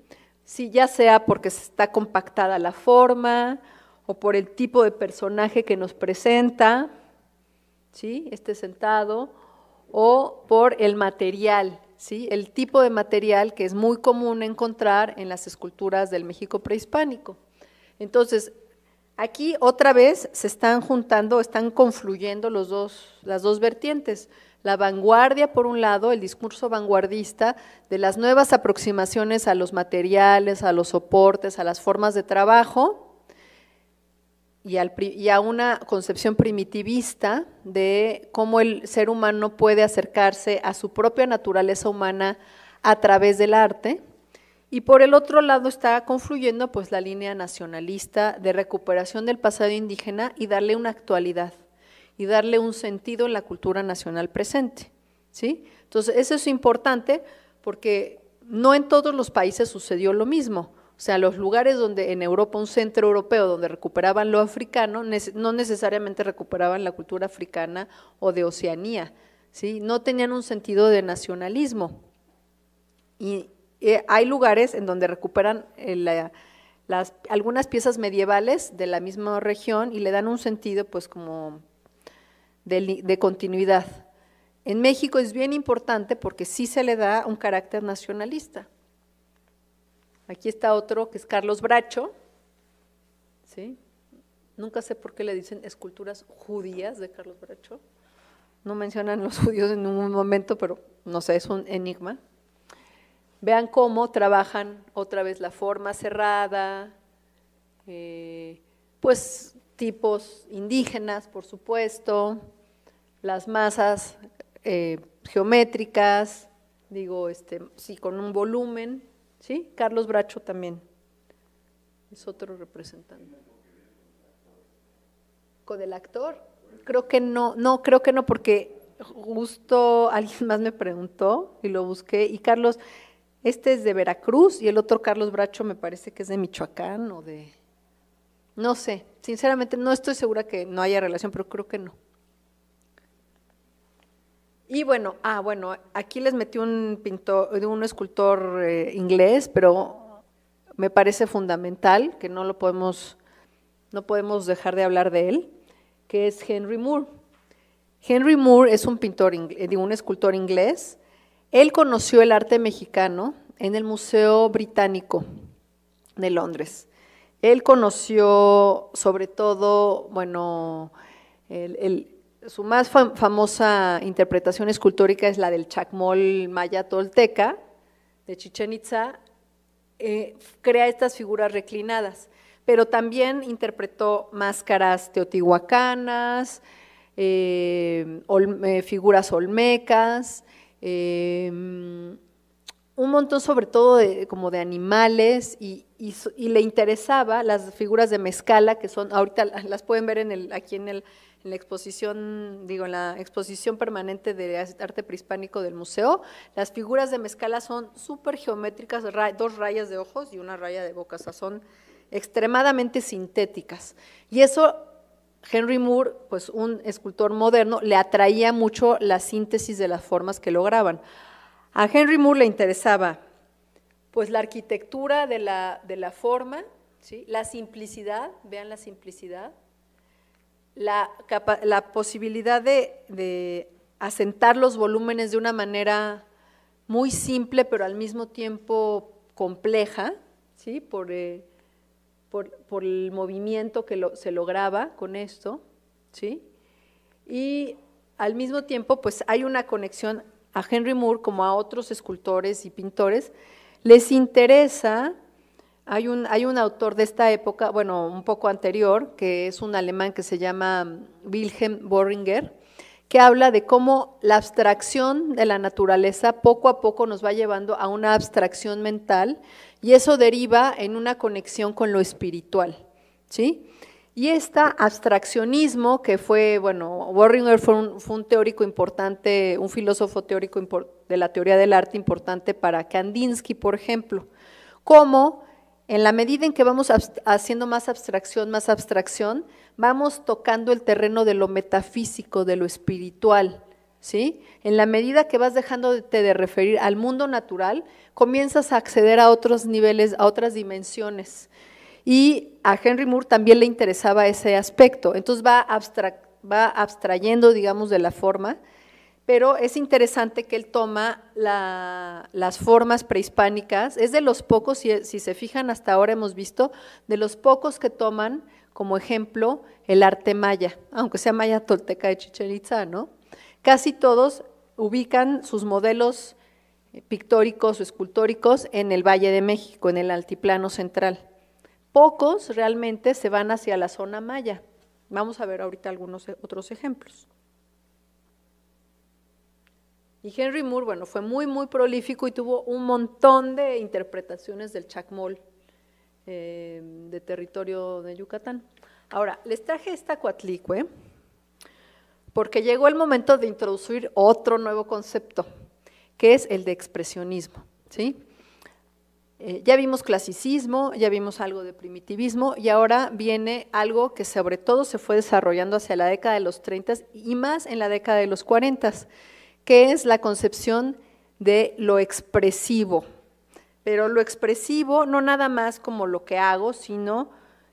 ya sea porque está compactada la forma o por el tipo de personaje que nos presenta, ¿sí? Este sentado, o por el material, ¿sí? el tipo de material que es muy común encontrar en las esculturas del México prehispánico. Entonces, aquí otra vez se están juntando, están confluyendo las dos vertientes. La vanguardia, por un lado, el discurso vanguardista de las nuevas aproximaciones a los materiales, a los soportes, a las formas de trabajo, y, a una concepción primitivista de cómo el ser humano puede acercarse a su propia naturaleza humana a través del arte. Y por el otro lado está confluyendo pues la línea nacionalista de recuperación del pasado indígena y darle una actualidad y darle un sentido en la cultura nacional presente, ¿sí? Entonces, eso es importante porque no en todos los países sucedió lo mismo. O sea, los lugares donde en Europa, un centro europeo donde recuperaban lo africano, no necesariamente recuperaban la cultura africana o de Oceanía, ¿sí? No tenían un sentido de nacionalismo. Y eh, hay lugares en donde recuperan eh, algunas piezas medievales de la misma región y le dan un sentido, pues, como de, de continuidad. En México es bien importante porque sí se le da un carácter nacionalista. Aquí está otro que es Carlos Bracho, ¿sí? Nunca sé por qué le dicen esculturas judías de Carlos Bracho. No mencionan los judíos en ningún momento, pero no sé, es un enigma. Vean cómo trabajan otra vez la forma cerrada, eh, pues tipos indígenas, por supuesto, las masas eh, geométricas, digo, este, sí, con un volumen. ¿Sí? Carlos Bracho también. Es otro representante. ¿Con el actor? Creo que no, no, creo que no, porque justo alguien más me preguntó y lo busqué. Y Carlos, este es de Veracruz y el otro Carlos Bracho me parece que es de Michoacán o de... No sé, sinceramente no estoy segura que no haya relación, pero creo que no. Y bueno, ah, bueno, aquí les metí un pintor, un escultor eh, inglés, pero me parece fundamental que no lo podemos, no podemos dejar de hablar de él, que es Henry Moore. Henry Moore es un pintor, eh, digo, un escultor inglés. Él conoció el arte mexicano en el Museo Británico de Londres. Él conoció sobre todo, bueno, el su más famosa interpretación escultórica es la del chacmol maya tolteca de Chichen Itza. Eh, crea estas figuras reclinadas, pero también interpretó máscaras teotihuacanas, eh, eh, figuras olmecas, un montón sobre todo de, como de animales y, y, le interesaba las figuras de mezcala que son, ahorita las pueden ver en el, aquí en el, en la exposición, digo, en la exposición permanente de arte prehispánico del museo. Las figuras de mezcala son súper geométricas, dos rayas de ojos y una raya de boca, son extremadamente sintéticas. Y eso Henry Moore, pues un escultor moderno, le atraía mucho la síntesis de las formas que lograban. A Henry Moore le interesaba pues la arquitectura de la, de la forma, ¿sí? la simplicidad, vean la simplicidad, la, posibilidad de, asentar los volúmenes de una manera muy simple, pero al mismo tiempo compleja, ¿sí? por, eh, el movimiento que se lograba con esto. ¿sí? Y al mismo tiempo, pues hay una conexión a Henry Moore como a otros escultores y pintores. Les interesa hay un, hay un autor de esta época, bueno, un poco anterior, que es un alemán que se llama mm, Wilhelm Boringer, que habla de cómo la abstracción de la naturaleza poco a poco nos va llevando a una abstracción mental y eso deriva en una conexión con lo espiritual, ¿sí? Y este abstraccionismo que fue, bueno, Worringer fue un, teórico importante, un filósofo teórico de la teoría del arte importante para Kandinsky, por ejemplo, como en la medida en que vamos haciendo más abstracción, más abstracción, vamos tocando el terreno de lo metafísico, de lo espiritual, ¿sí? En la medida que vas dejándote de referir al mundo natural, comienzas a acceder a otros niveles, a otras dimensiones. Y a Henry Moore también le interesaba ese aspecto. Entonces va, va abstrayendo, digamos, de la forma pero es interesante que él toma las formas prehispánicas, es de los pocos, si, se fijan hasta ahora hemos visto, de los pocos que toman como ejemplo el arte maya, aunque sea maya tolteca de Chichen ¿no? Casi todos ubican sus modelos eh, pictóricos o escultóricos en el Valle de México, en el Altiplano Central. Pocos realmente se van hacia la zona maya. Vamos a ver ahorita algunos eh, otros ejemplos. Y Henry Moore, bueno, fue muy, muy prolífico y tuvo un montón de interpretaciones del chacmol eh, de territorio de Yucatán. Ahora, les traje esta cuatlicue porque llegó el momento de introducir otro nuevo concepto, que es el de expresionismo. ¿sí? Eh, ya vimos clasicismo, ya vimos algo de primitivismo y ahora viene algo que sobre todo se fue desarrollando hacia la década de los 30 y más en la década de los 40 qué es la concepción de lo expresivo. Pero lo expresivo no nada más como lo que hago, sino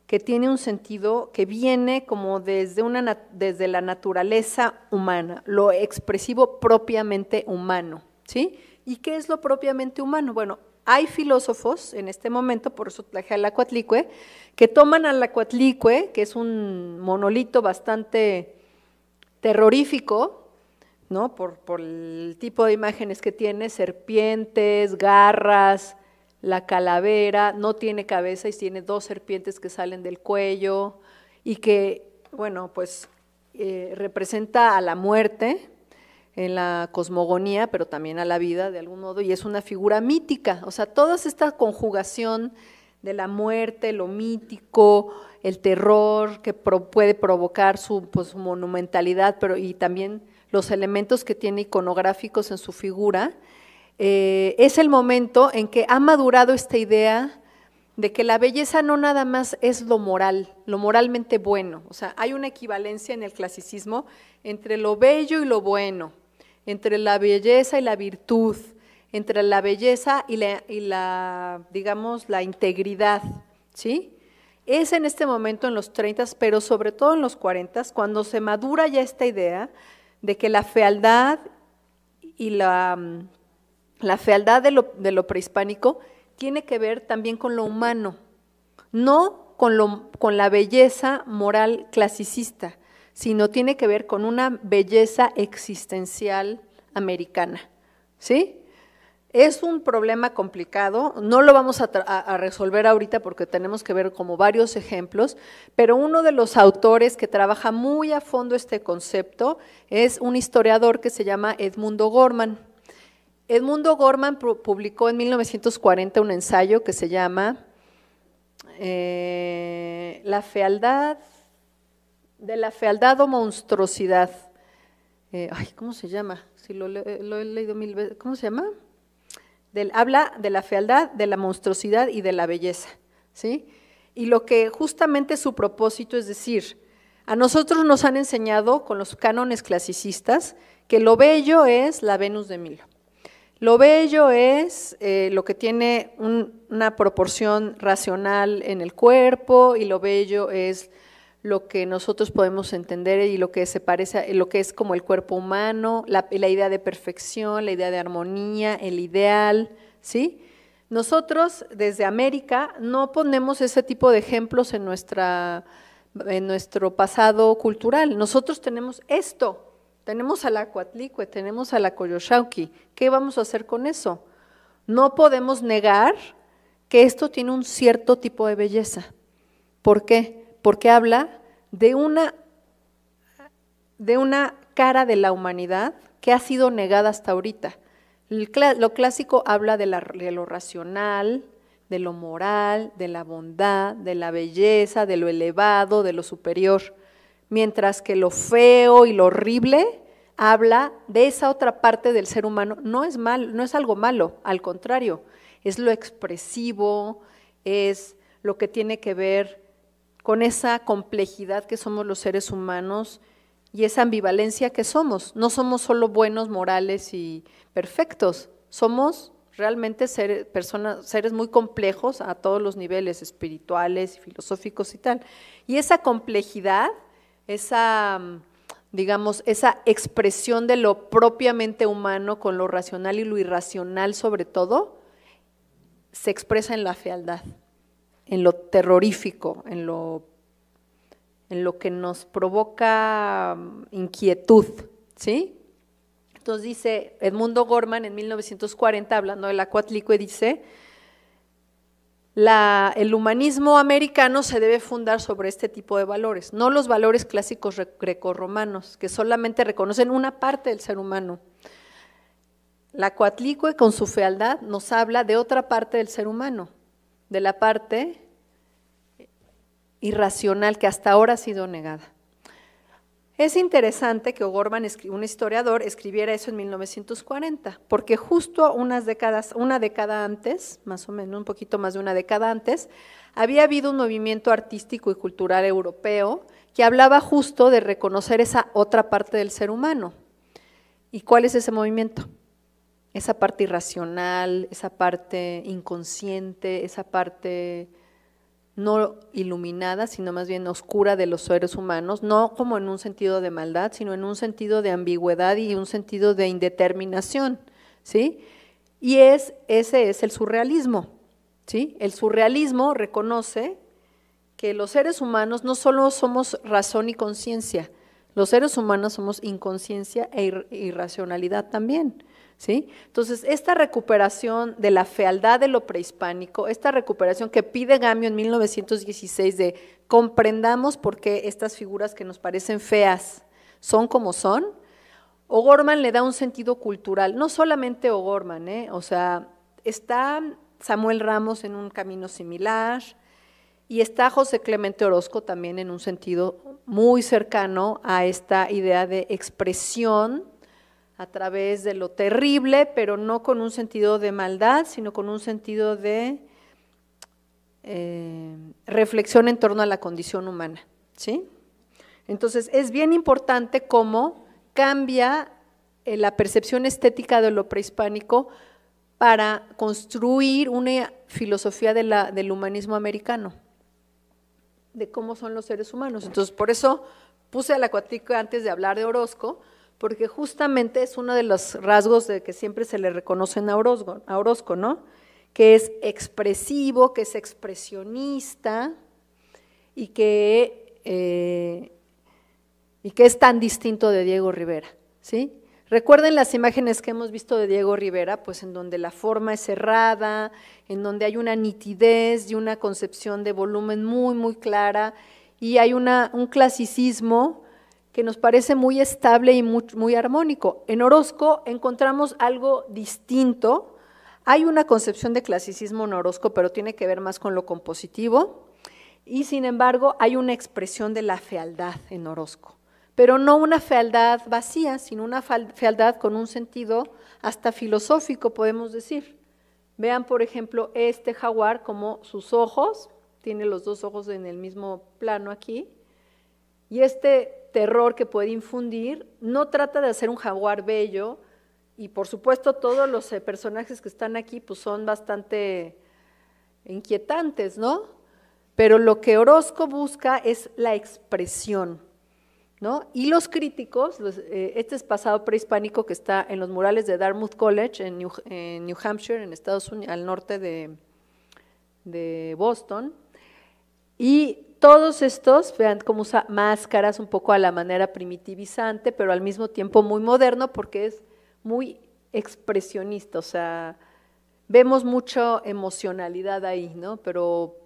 que tiene un sentido que viene como desde, una, desde la naturaleza humana, lo expresivo propiamente humano. ¿sí? ¿Y qué es lo propiamente humano? Bueno, hay filósofos en este momento, por eso traje al Acuatlicue, que toman al Acuatlicue, que es un monolito bastante terrorífico, ¿no? Por, por, el tipo de imágenes que tiene, serpientes, garras, la calavera, no tiene cabeza y tiene dos serpientes que salen del cuello y que, bueno, pues eh, representa a la muerte en la cosmogonía, pero también a la vida de algún modo, y es una figura mítica, o sea, toda esta conjugación de la muerte, lo mítico, el terror que puede provocar su pues, monumentalidad, pero y también los elementos que tiene iconográficos en su figura, eh, es el momento en que ha madurado esta idea de que la belleza no nada más es lo moral, lo moralmente bueno. O sea, hay una equivalencia en el clasicismo entre lo bello y lo bueno, entre la belleza y la virtud, entre la belleza y la, digamos, la integridad, ¿sí? Es en este momento, en los 30, pero sobre todo en los 40, cuando se madura ya esta idea de que la fealdad y la, mm, la fealdad de lo, prehispánico tiene que ver también con lo humano, no con, lo, con la belleza moral clasicista, sino tiene que ver con una belleza existencial americana. ¿Sí? Es un problema complicado, no lo vamos a, resolver ahorita porque tenemos que ver como varios ejemplos, pero uno de los autores que trabaja muy a fondo este concepto es un historiador que se llama Edmundo Gorman. Edmundo Gorman publicó en 1940 un ensayo que se llama eh, La fealdad, de la fealdad o monstruosidad. Eh, ay, ¿cómo se llama? Si lo, he leído mil veces, ¿cómo se llama? habla de la fealdad, de la monstruosidad y de la belleza. ¿sí? Y lo que justamente su propósito es decir, a nosotros nos han enseñado con los cánones clasicistas que lo bello es la Venus de Milo. Lo bello es eh, lo que tiene una proporción racional en el cuerpo y lo bello es lo que nosotros podemos entender y lo que se parece, lo que es como el cuerpo humano, la, idea de perfección, la idea de armonía, el ideal, ¿sí? Nosotros desde América no ponemos ese tipo de ejemplos en, nuestra, en nuestro pasado cultural. Nosotros tenemos esto, tenemos a la Coatlicue, tenemos a la ¿Qué vamos a hacer con eso? No podemos negar que esto tiene un cierto tipo de belleza. ¿Por qué? porque habla de una, de una cara de la humanidad que ha sido negada hasta ahorita. Lo clásico habla de, lo racional, de lo moral, de la bondad, de la belleza, de lo elevado, de lo superior, mientras que lo feo y lo horrible habla de esa otra parte del ser humano. No es mal, no es algo malo, al contrario, es lo expresivo, es lo que tiene que ver con esa complejidad que somos los seres humanos y esa ambivalencia que somos. No somos solo buenos, morales y perfectos, somos realmente seres, personas, seres muy complejos a todos los niveles, espirituales, filosóficos y tal. Y esa complejidad, esa digamos, esa expresión de lo propiamente humano con lo racional y lo irracional sobre todo, se expresa en la fealdad en lo terrorífico, en lo, en lo que nos provoca mm, inquietud, ¿sí? Entonces dice Edmundo Gorman en 1940, hablando de la Cuatlicue dice, el humanismo americano se debe fundar sobre este tipo de valores, no los valores clásicos grecorromanos, que solamente reconocen una parte del ser humano. La Coatlicue, con su fealdad, nos habla de otra parte del ser humano, de la parte irracional que hasta ahora ha sido negada. Es interesante que O'Gorman, un historiador, escribiera eso en 1940, porque justo unas décadas, una década antes, más o menos un poquito más de una década antes, había habido un movimiento artístico y cultural europeo que hablaba justo de reconocer esa otra parte del ser humano. ¿Y cuál es ese movimiento? esa parte irracional, esa parte inconsciente, esa parte no iluminada, sino más bien oscura de los seres humanos, no como en un sentido de maldad, sino en un sentido de ambigüedad y un sentido de indeterminación, ¿sí? Y ese es el surrealismo, ¿sí? El surrealismo reconoce que los seres humanos no solo somos razón y conciencia, los seres humanos somos inconsciencia e irracionalidad también. Entonces, esta recuperación de la fealdad de lo prehispánico, esta recuperación que pide Gamio en 1916 de comprendamos por qué estas figuras que nos parecen feas son como son, O'Gorman le da un sentido cultural, no solamente O'Gorman, ¿eh? o sea, está Samuel Ramos en un camino similar y está José Clemente Orozco también en un sentido muy cercano a esta idea de expresión a través de lo terrible, pero no con un sentido de maldad, sino con un sentido de eh, reflexión en torno a la condición humana. ¿sí? Entonces, es bien importante cómo cambia eh, la percepción estética de lo prehispánico para construir una filosofía del humanismo americano, de cómo son los seres humanos. Entonces, por eso puse al la antes de hablar de Orozco, porque justamente es uno de los rasgos de que siempre se le reconoce a Orozco, ¿no? Que es expresivo, que es expresionista y que, eh, y que es tan distinto de Diego Rivera, ¿sí? Recuerden las imágenes que hemos visto de Diego Rivera, pues en donde la forma es cerrada, en donde hay una nitidez y una concepción de volumen muy, muy clara, y hay una, un clasicismo que nos parece muy estable y muy, armónico. En Orozco encontramos algo distinto. Hay una concepción de clasicismo en Orozco, pero tiene que ver más con lo compositivo. Y sin embargo, hay una expresión de la fealdad en Orozco, pero no una fealdad vacía, sino una fealdad con un sentido hasta filosófico, podemos decir. Vean, por ejemplo, este jaguar, como sus ojos, tiene los dos ojos en el mismo plano aquí, y este terror que puede infundir no trata de hacer un jaguar bello, y por supuesto todos los eh, personajes que están aquí pues son bastante inquietantes, ¿no? Pero lo que Orozco busca es la expresión, ¿no? Y los críticos, eh, este es pasado prehispánico que está en los murales de Dartmouth College en New, Hampshire, en Estados Unidos, al norte de, de Boston, y todos estos, vean cómo usa máscaras un poco a la manera primitivizante, pero al mismo tiempo muy moderno porque es muy expresionista, o sea, vemos mucha emocionalidad ahí, ¿no? Pero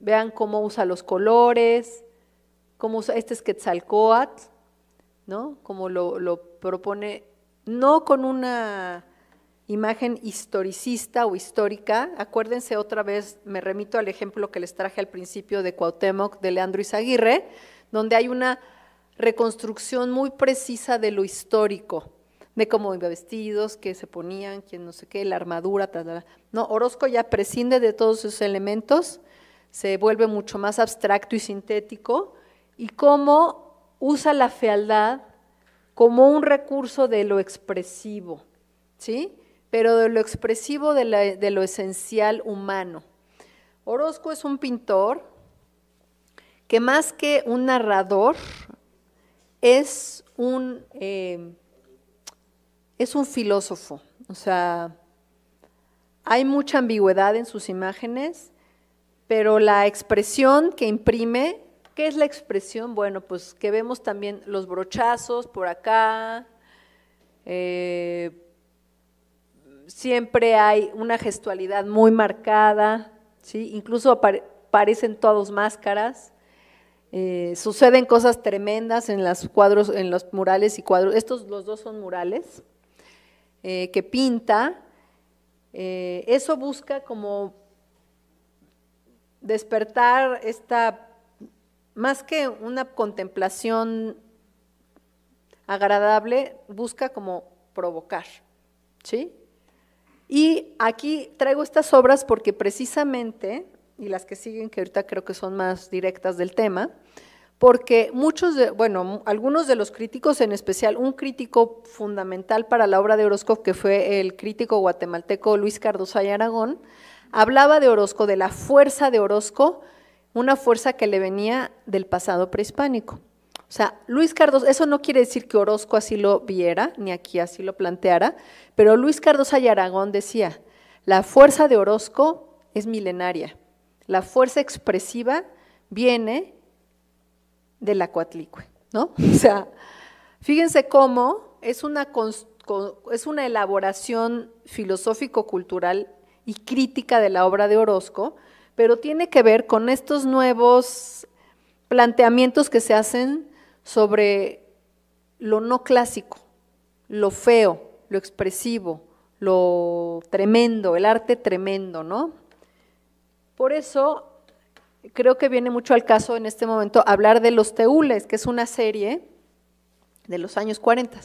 vean cómo usa los colores, cómo usa, este es Quetzalcoatl, ¿no? Como lo, lo propone, no con una imagen historicista o histórica. Acuérdense otra vez, me remito al ejemplo que les traje al principio de Cuauhtémoc de Leandro Izaguirre, donde hay una reconstrucción muy precisa de lo histórico, de cómo iba vestidos, qué se ponían, quién no sé qué, la armadura, tal, No, Orozco ya prescinde de todos esos elementos, se vuelve mucho más abstracto y sintético, y cómo usa la fealdad como un recurso de lo expresivo, ¿sí? pero de lo expresivo de, lo esencial humano. Orozco es un pintor que más que un narrador, es un, eh, es un filósofo. O sea, hay mucha ambigüedad en sus imágenes, pero la expresión que imprime, ¿qué es la expresión? Bueno, pues que vemos también los brochazos por acá, eh, siempre hay una gestualidad muy marcada, ¿sí? incluso parecen todos máscaras. Eh, suceden cosas tremendas en los cuadros, en los murales y cuadros. Estos los dos son murales eh, que pinta. Eh, eso busca como despertar esta, más que una contemplación agradable, busca como provocar, ¿sí? Y aquí traigo estas obras porque precisamente, y las que siguen, que ahorita creo que son más directas del tema, porque muchos de, bueno, algunos de los críticos, en especial un crítico fundamental para la obra de Orozco, que fue el crítico guatemalteco Luis y Aragón, hablaba de Orozco, de la fuerza de Orozco, una fuerza que le venía del pasado prehispánico. O sea, Luis Cardoso, eso no quiere decir que Orozco así lo viera, ni aquí así lo planteara, pero Luis Cardoso Ayaragón Aragón decía, la fuerza de Orozco es milenaria, la fuerza expresiva viene de la Coatlicue, ¿no? O sea, fíjense cómo es una, es una elaboración filosófico-cultural y crítica de la obra de Orozco, pero tiene que ver con estos nuevos planteamientos que se hacen sobre lo no clásico, lo feo, lo expresivo, lo tremendo, el arte tremendo, ¿no? Por eso creo que viene mucho al caso en este momento hablar de los teules, que es una serie de los años 40.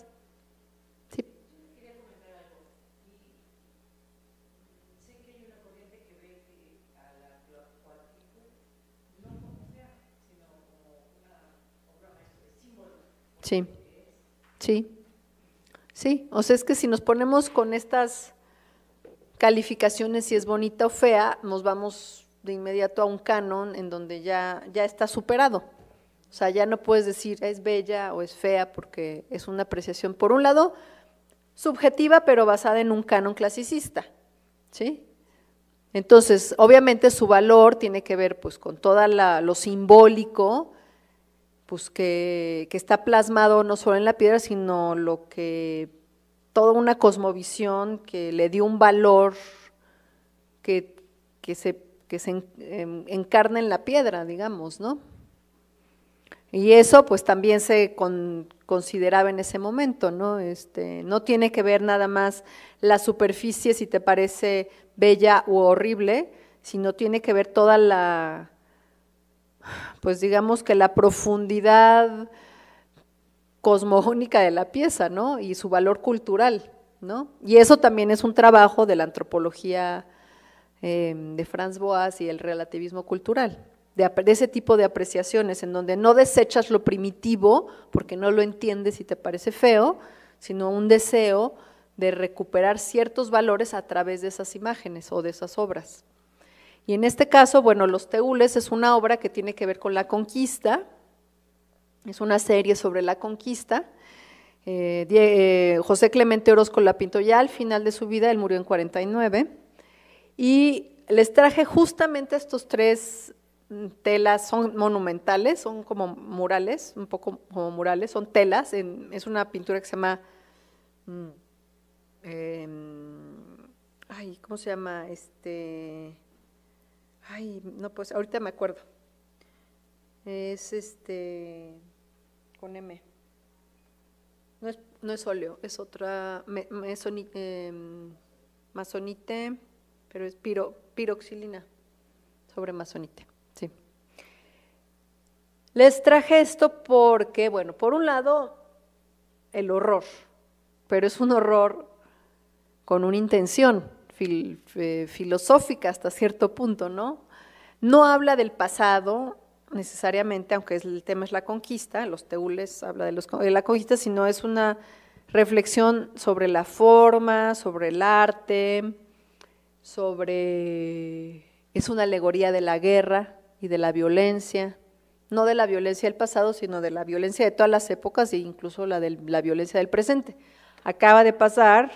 Sí, sí, sí. O sea, es que si nos ponemos con estas calificaciones, si es bonita o fea, nos vamos de inmediato a un canon en donde ya, ya está superado. O sea, ya no puedes decir es bella o es fea porque es una apreciación, por un lado, subjetiva, pero basada en un canon clasicista. ¿sí? Entonces, obviamente su valor tiene que ver pues, con todo lo simbólico, pues que, está plasmado no solo en la piedra, sino lo que toda una cosmovisión que le dio un valor que, se, se em, encarna en la piedra, digamos, ¿no? Y eso pues también se consideraba en ese momento, ¿no? Este, no tiene que ver nada más la superficie si te parece bella u horrible, sino tiene que ver toda la, pues digamos que la profundidad cosmogónica de la pieza, Y su valor cultural, ¿no? Y eso también es un trabajo de la antropología em, de Franz Boas y el relativismo cultural, de, ese tipo de apreciaciones, en donde no desechas lo primitivo porque no lo entiendes y te parece feo, sino un deseo de recuperar ciertos valores a través de esas imágenes o de esas obras. Y en este caso, bueno, Los Teules es una obra que tiene que ver con la conquista, es una serie sobre la conquista. Eh, eh, José Clemente Orozco la pintó ya al final de su vida, él murió en 49. Y les traje justamente estos tres mm, telas, son monumentales, son como murales, un poco como murales, son telas, es una pintura que se llama, mm, em, ay, ¿cómo se llama? Este, Ay, no, pues ahorita me acuerdo. Es este, con M. No es, es óleo, es otra, em, masonite, pero es piroxilina sobre masonite, sí. Les traje esto porque, bueno, por un lado, el horror, pero es un horror con una intención eh, filosófica hasta cierto punto, ¿no? No habla del pasado necesariamente, aunque el tema es la conquista, los teules habla de, la conquista, sino es una reflexión sobre la forma, sobre el arte, sobre... es una alegoría de la guerra y de la violencia, no de la violencia del pasado, sino de la violencia de todas las épocas e incluso la de la violencia del presente. Acaba de pasar,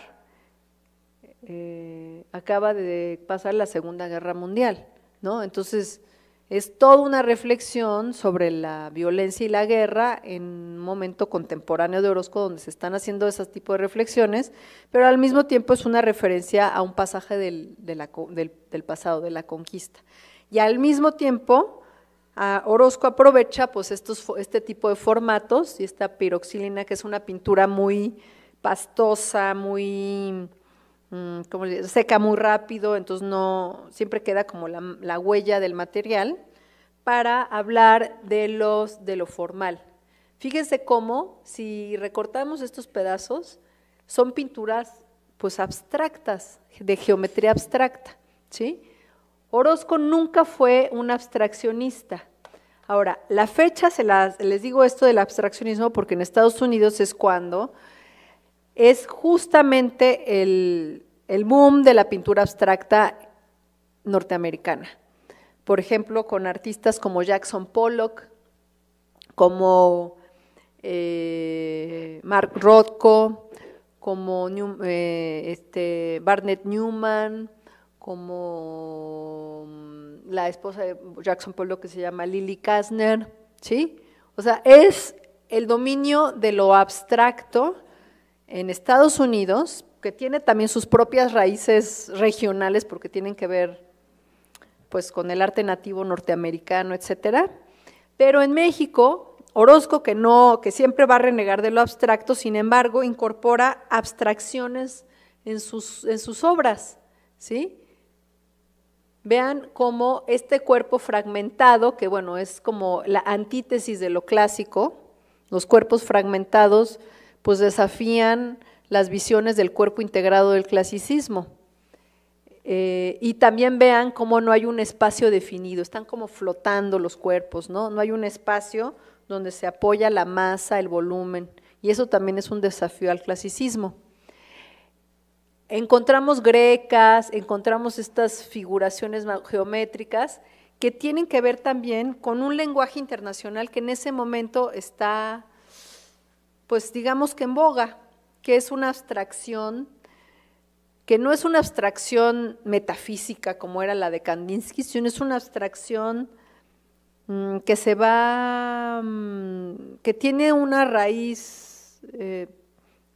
eh, acaba de pasar la Segunda Guerra Mundial. ¿no? Entonces, es toda una reflexión sobre la violencia y la guerra en un momento contemporáneo de Orozco donde se están haciendo ese tipo de reflexiones, pero al mismo tiempo es una referencia a un pasaje del, pasado, de la conquista. Y al mismo tiempo, Orozco aprovecha pues, estos, este tipo de formatos y esta piroxilina, que es una pintura muy pastosa, muy Mm, seca muy rápido, entonces no, siempre queda como la, huella del material, para hablar de, los, de lo formal. Fíjense cómo, si recortamos estos pedazos, son pinturas pues abstractas, de geometría abstracta, ¿sí? Orozco nunca fue un abstraccionista. Ahora, la fecha, se les digo esto del abstraccionismo porque en Estados Unidos es cuando es justamente el, boom de la pintura abstracta norteamericana. Por ejemplo, con artistas como Jackson Pollock, como eh, Mark Rothko, como eh, este, Barnett Newman, como mm, la esposa de Jackson Pollock que se llama Lily Kastner, ¿sí? O sea, es el dominio de lo abstracto en Estados Unidos, que tiene también sus propias raíces regionales porque tienen que ver pues con el arte nativo norteamericano, etcétera. Pero en México, Orozco que no que siempre va a renegar de lo abstracto, sin embargo, incorpora abstracciones en sus, en sus obras, ¿sí? Vean cómo este cuerpo fragmentado, que bueno, es como la antítesis de lo clásico, los cuerpos fragmentados pues desafían las visiones del cuerpo integrado del clasicismo. Eh, y también vean cómo no hay un espacio definido, están como flotando los cuerpos, ¿no? No hay un espacio donde se apoya la masa, el volumen, y eso también es un desafío al clasicismo. Encontramos grecas, encontramos estas figuraciones geométricas que tienen que ver también con un lenguaje internacional que en ese momento está pues digamos que en boga, que es una abstracción, que no es una abstracción metafísica como era la de Kandinsky, sino es una abstracción mm, que se va, mm, que tiene una raíz eh,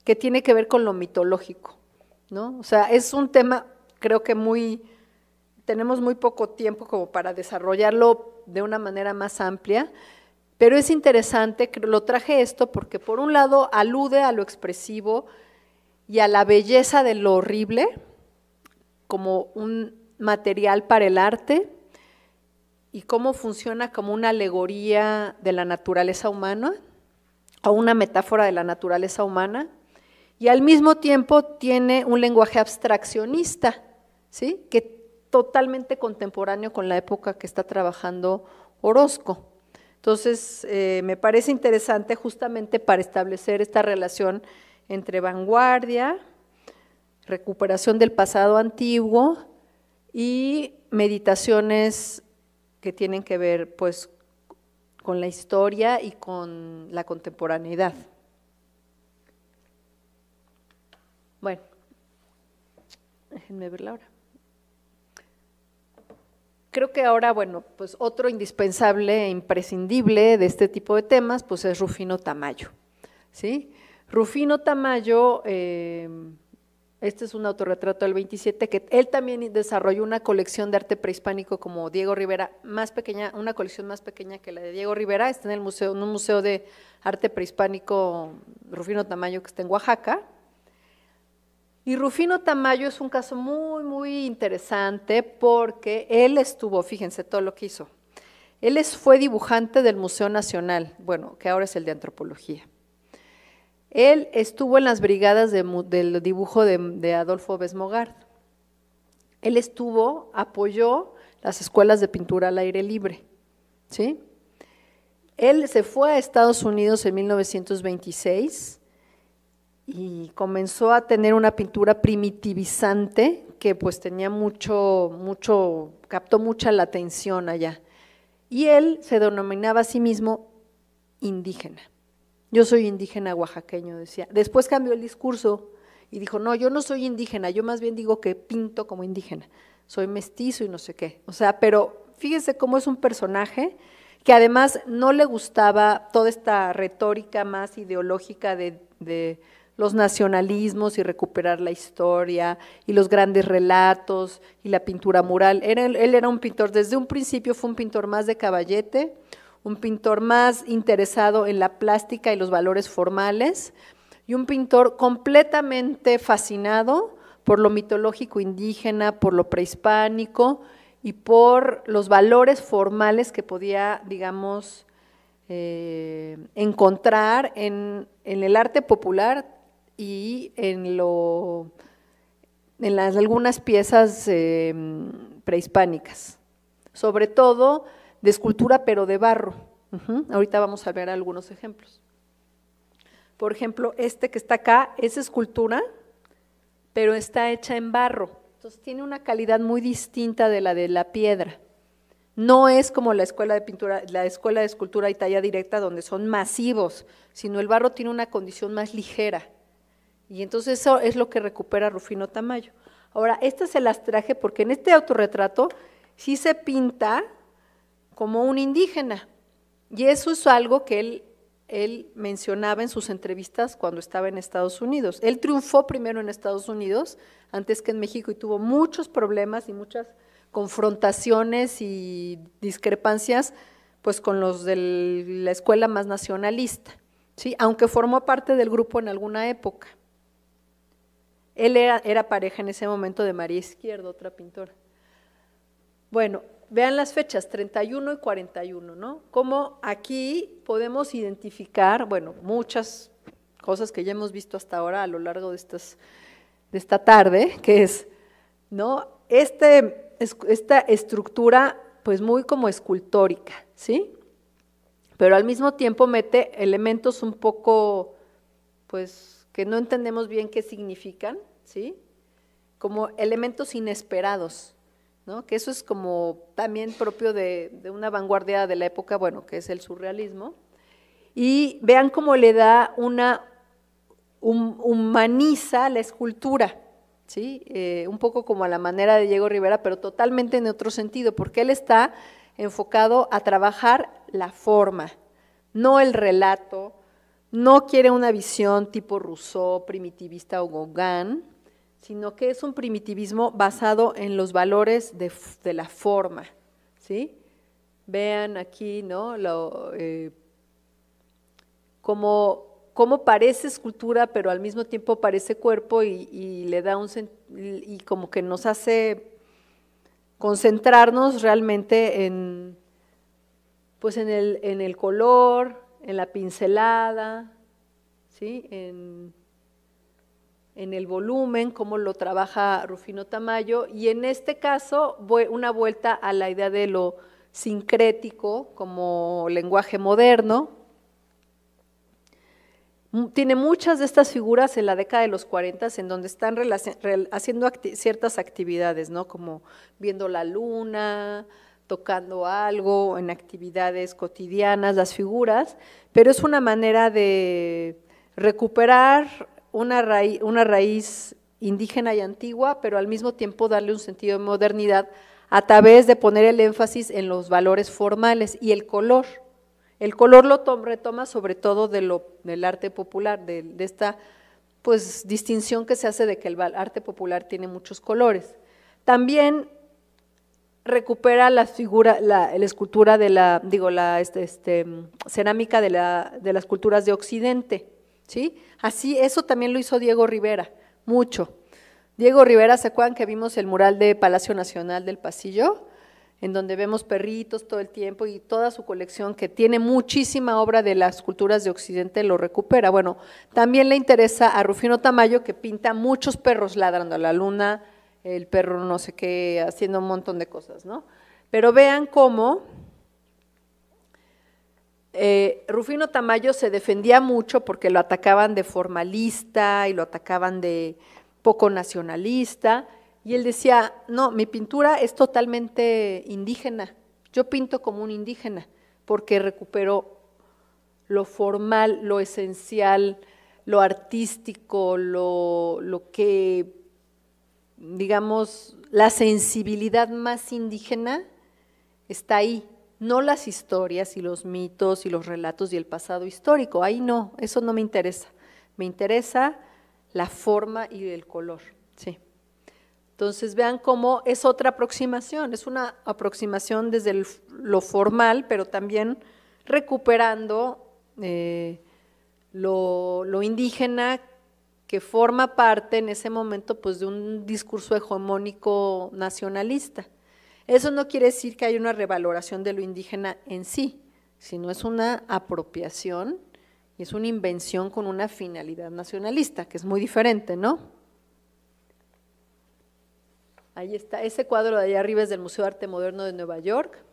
que tiene que ver con lo mitológico, ¿no? O sea, es un tema creo que muy, tenemos muy poco tiempo como para desarrollarlo de una manera más amplia, pero es interesante, lo traje esto porque por un lado alude a lo expresivo y a la belleza de lo horrible como un material para el arte y cómo funciona como una alegoría de la naturaleza humana o una metáfora de la naturaleza humana y al mismo tiempo tiene un lenguaje abstraccionista, ¿sí? que totalmente contemporáneo con la época que está trabajando Orozco. Entonces, eh, me parece interesante justamente para establecer esta relación entre vanguardia, recuperación del pasado antiguo y meditaciones que tienen que ver pues con la historia y con la contemporaneidad. Bueno, déjenme ver la hora creo que ahora, bueno, pues otro indispensable e imprescindible de este tipo de temas, pues es Rufino Tamayo, ¿sí? Rufino Tamayo, eh, este es un autorretrato del 27, que él también desarrolló una colección de arte prehispánico como Diego Rivera, más pequeña, una colección más pequeña que la de Diego Rivera, está en el museo, en un museo de arte prehispánico Rufino Tamayo que está en Oaxaca, y Rufino Tamayo es un caso muy, muy interesante porque él estuvo, fíjense todo lo que hizo. Él fue dibujante del Museo Nacional, bueno, que ahora es el de Antropología. Él estuvo en las brigadas del dibujo de, Adolfo Besmogard. Él estuvo, apoyó las escuelas de pintura al aire libre. Él se fue a Estados Unidos en 1926 y comenzó a tener una pintura primitivizante que pues tenía mucho, mucho, captó mucha la atención allá. Y él se denominaba a sí mismo indígena. Yo soy indígena oaxaqueño, decía. Después cambió el discurso y dijo, no, yo no soy indígena, yo más bien digo que pinto como indígena, soy mestizo y no sé qué. O sea, pero fíjese cómo es un personaje que además no le gustaba toda esta retórica más ideológica de, de los nacionalismos y recuperar la historia y los grandes relatos y la pintura mural. él era un pintor, desde un principio fue un pintor más de caballete, un pintor más interesado en la plástica y los valores formales y un pintor completamente fascinado por lo mitológico indígena, por lo prehispánico y por los valores formales que podía, digamos, eh, encontrar en, en el arte popular y en, las, algunas piezas em, prehispánicas, sobre todo de escultura pero de barro. Ahorita vamos a ver algunos ejemplos. Por ejemplo, este que está acá es escultura, pero está hecha en barro. Entonces tiene una calidad muy distinta de la de la piedra. No es como la escuela de pintura, la escuela de escultura y talla directa donde son masivos, sino el barro tiene una condición más ligera. Y entonces eso es lo que recupera Rufino Tamayo. Ahora, estas se las traje porque en este autorretrato sí se pinta como un indígena. Y eso es algo que él, él mencionaba en sus entrevistas cuando estaba en Estados Unidos. Él triunfó primero en Estados Unidos, antes que en México, y tuvo muchos problemas y muchas confrontaciones y discrepancias pues con los de la escuela más nacionalista, ¿sí? aunque formó parte del grupo en alguna época. Él era, pareja en ese momento de María Izquierdo, otra pintora. Bueno, vean las fechas, 31 y 41, ¿no? Como aquí podemos identificar, bueno, muchas cosas que ya hemos visto hasta ahora a lo largo de, esta tarde, que es, ¿no? Este esta estructura, pues muy como escultórica, ¿sí? Pero al mismo tiempo mete elementos un poco, pues, que no entendemos bien qué significan, ¿sí? Como elementos inesperados, Que eso es como también propio de, una vanguardia de la época, bueno, que es el surrealismo. Y vean cómo le da una, humaniza la escultura, ¿sí? Eh, un poco como a la manera de Diego Rivera, pero totalmente en otro sentido, porque él está enfocado a trabajar la forma, no el relato, no quiere una visión tipo Rousseau, primitivista o Gauguin, sino que es un primitivismo basado en los valores de, la forma. Vean aquí ¿no? Eh, como cómo parece escultura, pero al mismo tiempo parece cuerpo y, le da un y como que nos hace concentrarnos realmente en pues en el color, en la pincelada, ¿sí? en, el volumen, como lo trabaja Rufino Tamayo, y en este caso una vuelta a la idea de lo sincrético como lenguaje moderno. Tiene muchas de estas figuras en la década de los 40 en donde están haciendo ciertas actividades, ¿no? como viendo la luna, tocando algo, en actividades cotidianas, las figuras, pero es una manera de recuperar una, raíz, indígena y antigua, pero al mismo tiempo darle un sentido de modernidad a través de poner el énfasis en los valores formales y el color. El color lo retoma sobre todo del arte popular, de, esta pues, distinción que se hace de que el arte popular tiene muchos colores. También recupera la figura, la, escultura de la, digo, la este, este, cerámica de, la, de las culturas de Occidente, ¿sí? Así, eso también lo hizo Diego Rivera, mucho. Diego Rivera, ¿se acuerdan que vimos el mural de Palacio Nacional del Pasillo? En donde vemos perritos todo el tiempo y toda su colección, que tiene muchísima obra de las culturas de Occidente, lo recupera. Bueno, también le interesa a Rufino Tamayo, que pinta muchos perros ladrando a la luna, el perro no sé qué, haciendo un montón de cosas, ¿no? Pero vean cómo eh, Rufino Tamayo se defendía mucho porque lo atacaban de formalista y lo atacaban de poco nacionalista, y él decía, no, mi pintura es totalmente indígena, yo pinto como un indígena, porque recupero lo formal, lo esencial, lo artístico, lo, lo que digamos, la sensibilidad más indígena está ahí, no las historias y los mitos y los relatos y el pasado histórico. Ahí no, eso no me interesa. Me interesa la forma y el color. Sí. Entonces vean cómo es otra aproximación, es una aproximación desde lo formal, pero también recuperando eh, lo, indígena que forma parte en ese momento pues de un discurso hegemónico nacionalista. Eso no quiere decir que haya una revaloración de lo indígena en sí, sino es una apropiación y es una invención con una finalidad nacionalista, que es muy diferente, ¿no? Ahí está, ese cuadro de allá arriba es del Museo de Arte Moderno de Nueva York,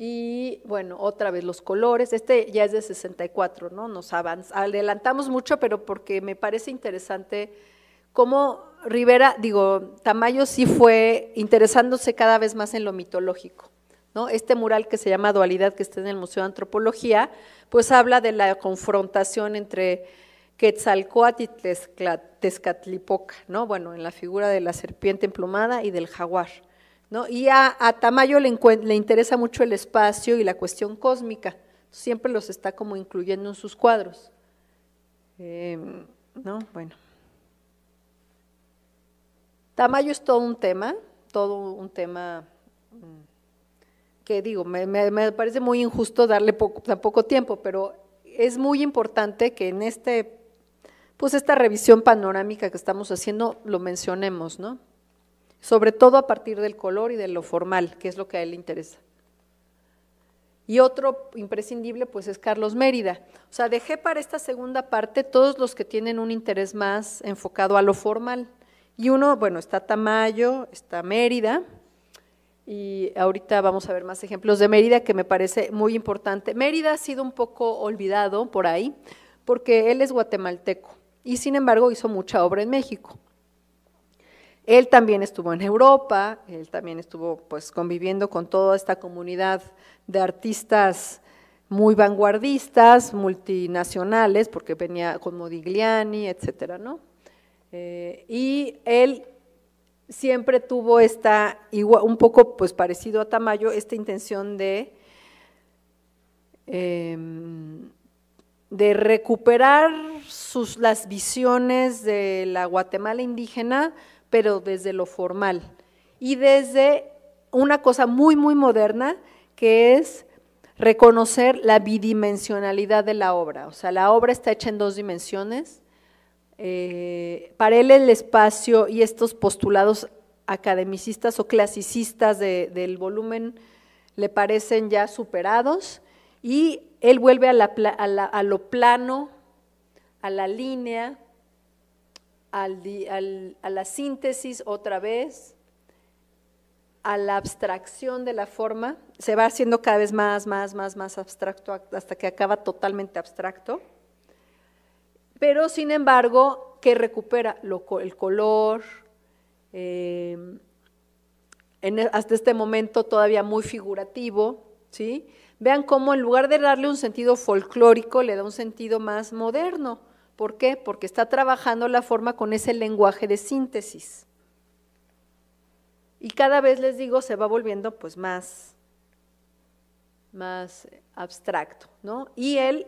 y bueno, otra vez los colores. Este ya es de 64, ¿no? Nos adelantamos mucho, pero porque me parece interesante cómo Rivera, digo, Tamayo sí fue interesándose cada vez más en lo mitológico. ¿no? Este mural que se llama Dualidad, que está en el Museo de Antropología, pues habla de la confrontación entre Quetzalcoatl y Tezcatlipoca, ¿no? Bueno, en la figura de la serpiente emplumada y del jaguar. ¿no? Y a, Tamayo le, le, interesa mucho el espacio y la cuestión cósmica, siempre los está como incluyendo en sus cuadros. Em, ¿no? Bueno. Tamayo es todo un tema, todo un tema mm, que digo, me, parece muy injusto darle poco, tan poco tiempo, pero es muy importante que en este, pues esta revisión panorámica que estamos haciendo lo mencionemos, ¿no? sobre todo a partir del color y de lo formal, que es lo que a él le interesa. Y otro imprescindible, pues, es Carlos Mérida. O sea, dejé para esta segunda parte todos los que tienen un interés más enfocado a lo formal. Y uno, bueno, está Tamayo, está Mérida, y ahorita vamos a ver más ejemplos de Mérida que me parece muy importante. Mérida ha sido un poco olvidado por ahí, porque él es guatemalteco y sin embargo hizo mucha obra en México. Él también estuvo en Europa, él también estuvo pues conviviendo con toda esta comunidad de artistas muy vanguardistas, multinacionales, porque venía con Modigliani, etcétera, ¿no? Eh, y él siempre tuvo esta, un poco pues parecido a Tamayo, esta intención de, em, de recuperar sus, las visiones de la Guatemala indígena, pero desde lo formal y desde una cosa muy, muy moderna que es reconocer la bidimensionalidad de la obra. O sea, la obra está hecha en dos dimensiones. Eh, para él el espacio y estos postulados academicistas o clasicistas del volumen le parecen ya superados y él vuelve a lo plano, a la línea, a la síntesis otra vez, a la abstracción de la forma, se va haciendo cada vez más, más, más, más abstracto hasta que acaba totalmente abstracto, pero sin embargo que recupera el color, em, e, hasta este momento todavía muy figurativo, ¿sí? Vean cómo en lugar de darle un sentido folclórico, le da un sentido más moderno, ¿Por qué? Porque está trabajando la forma con ese lenguaje de síntesis. Y cada vez les digo, se va volviendo pues más, más abstracto, ¿no? Y él,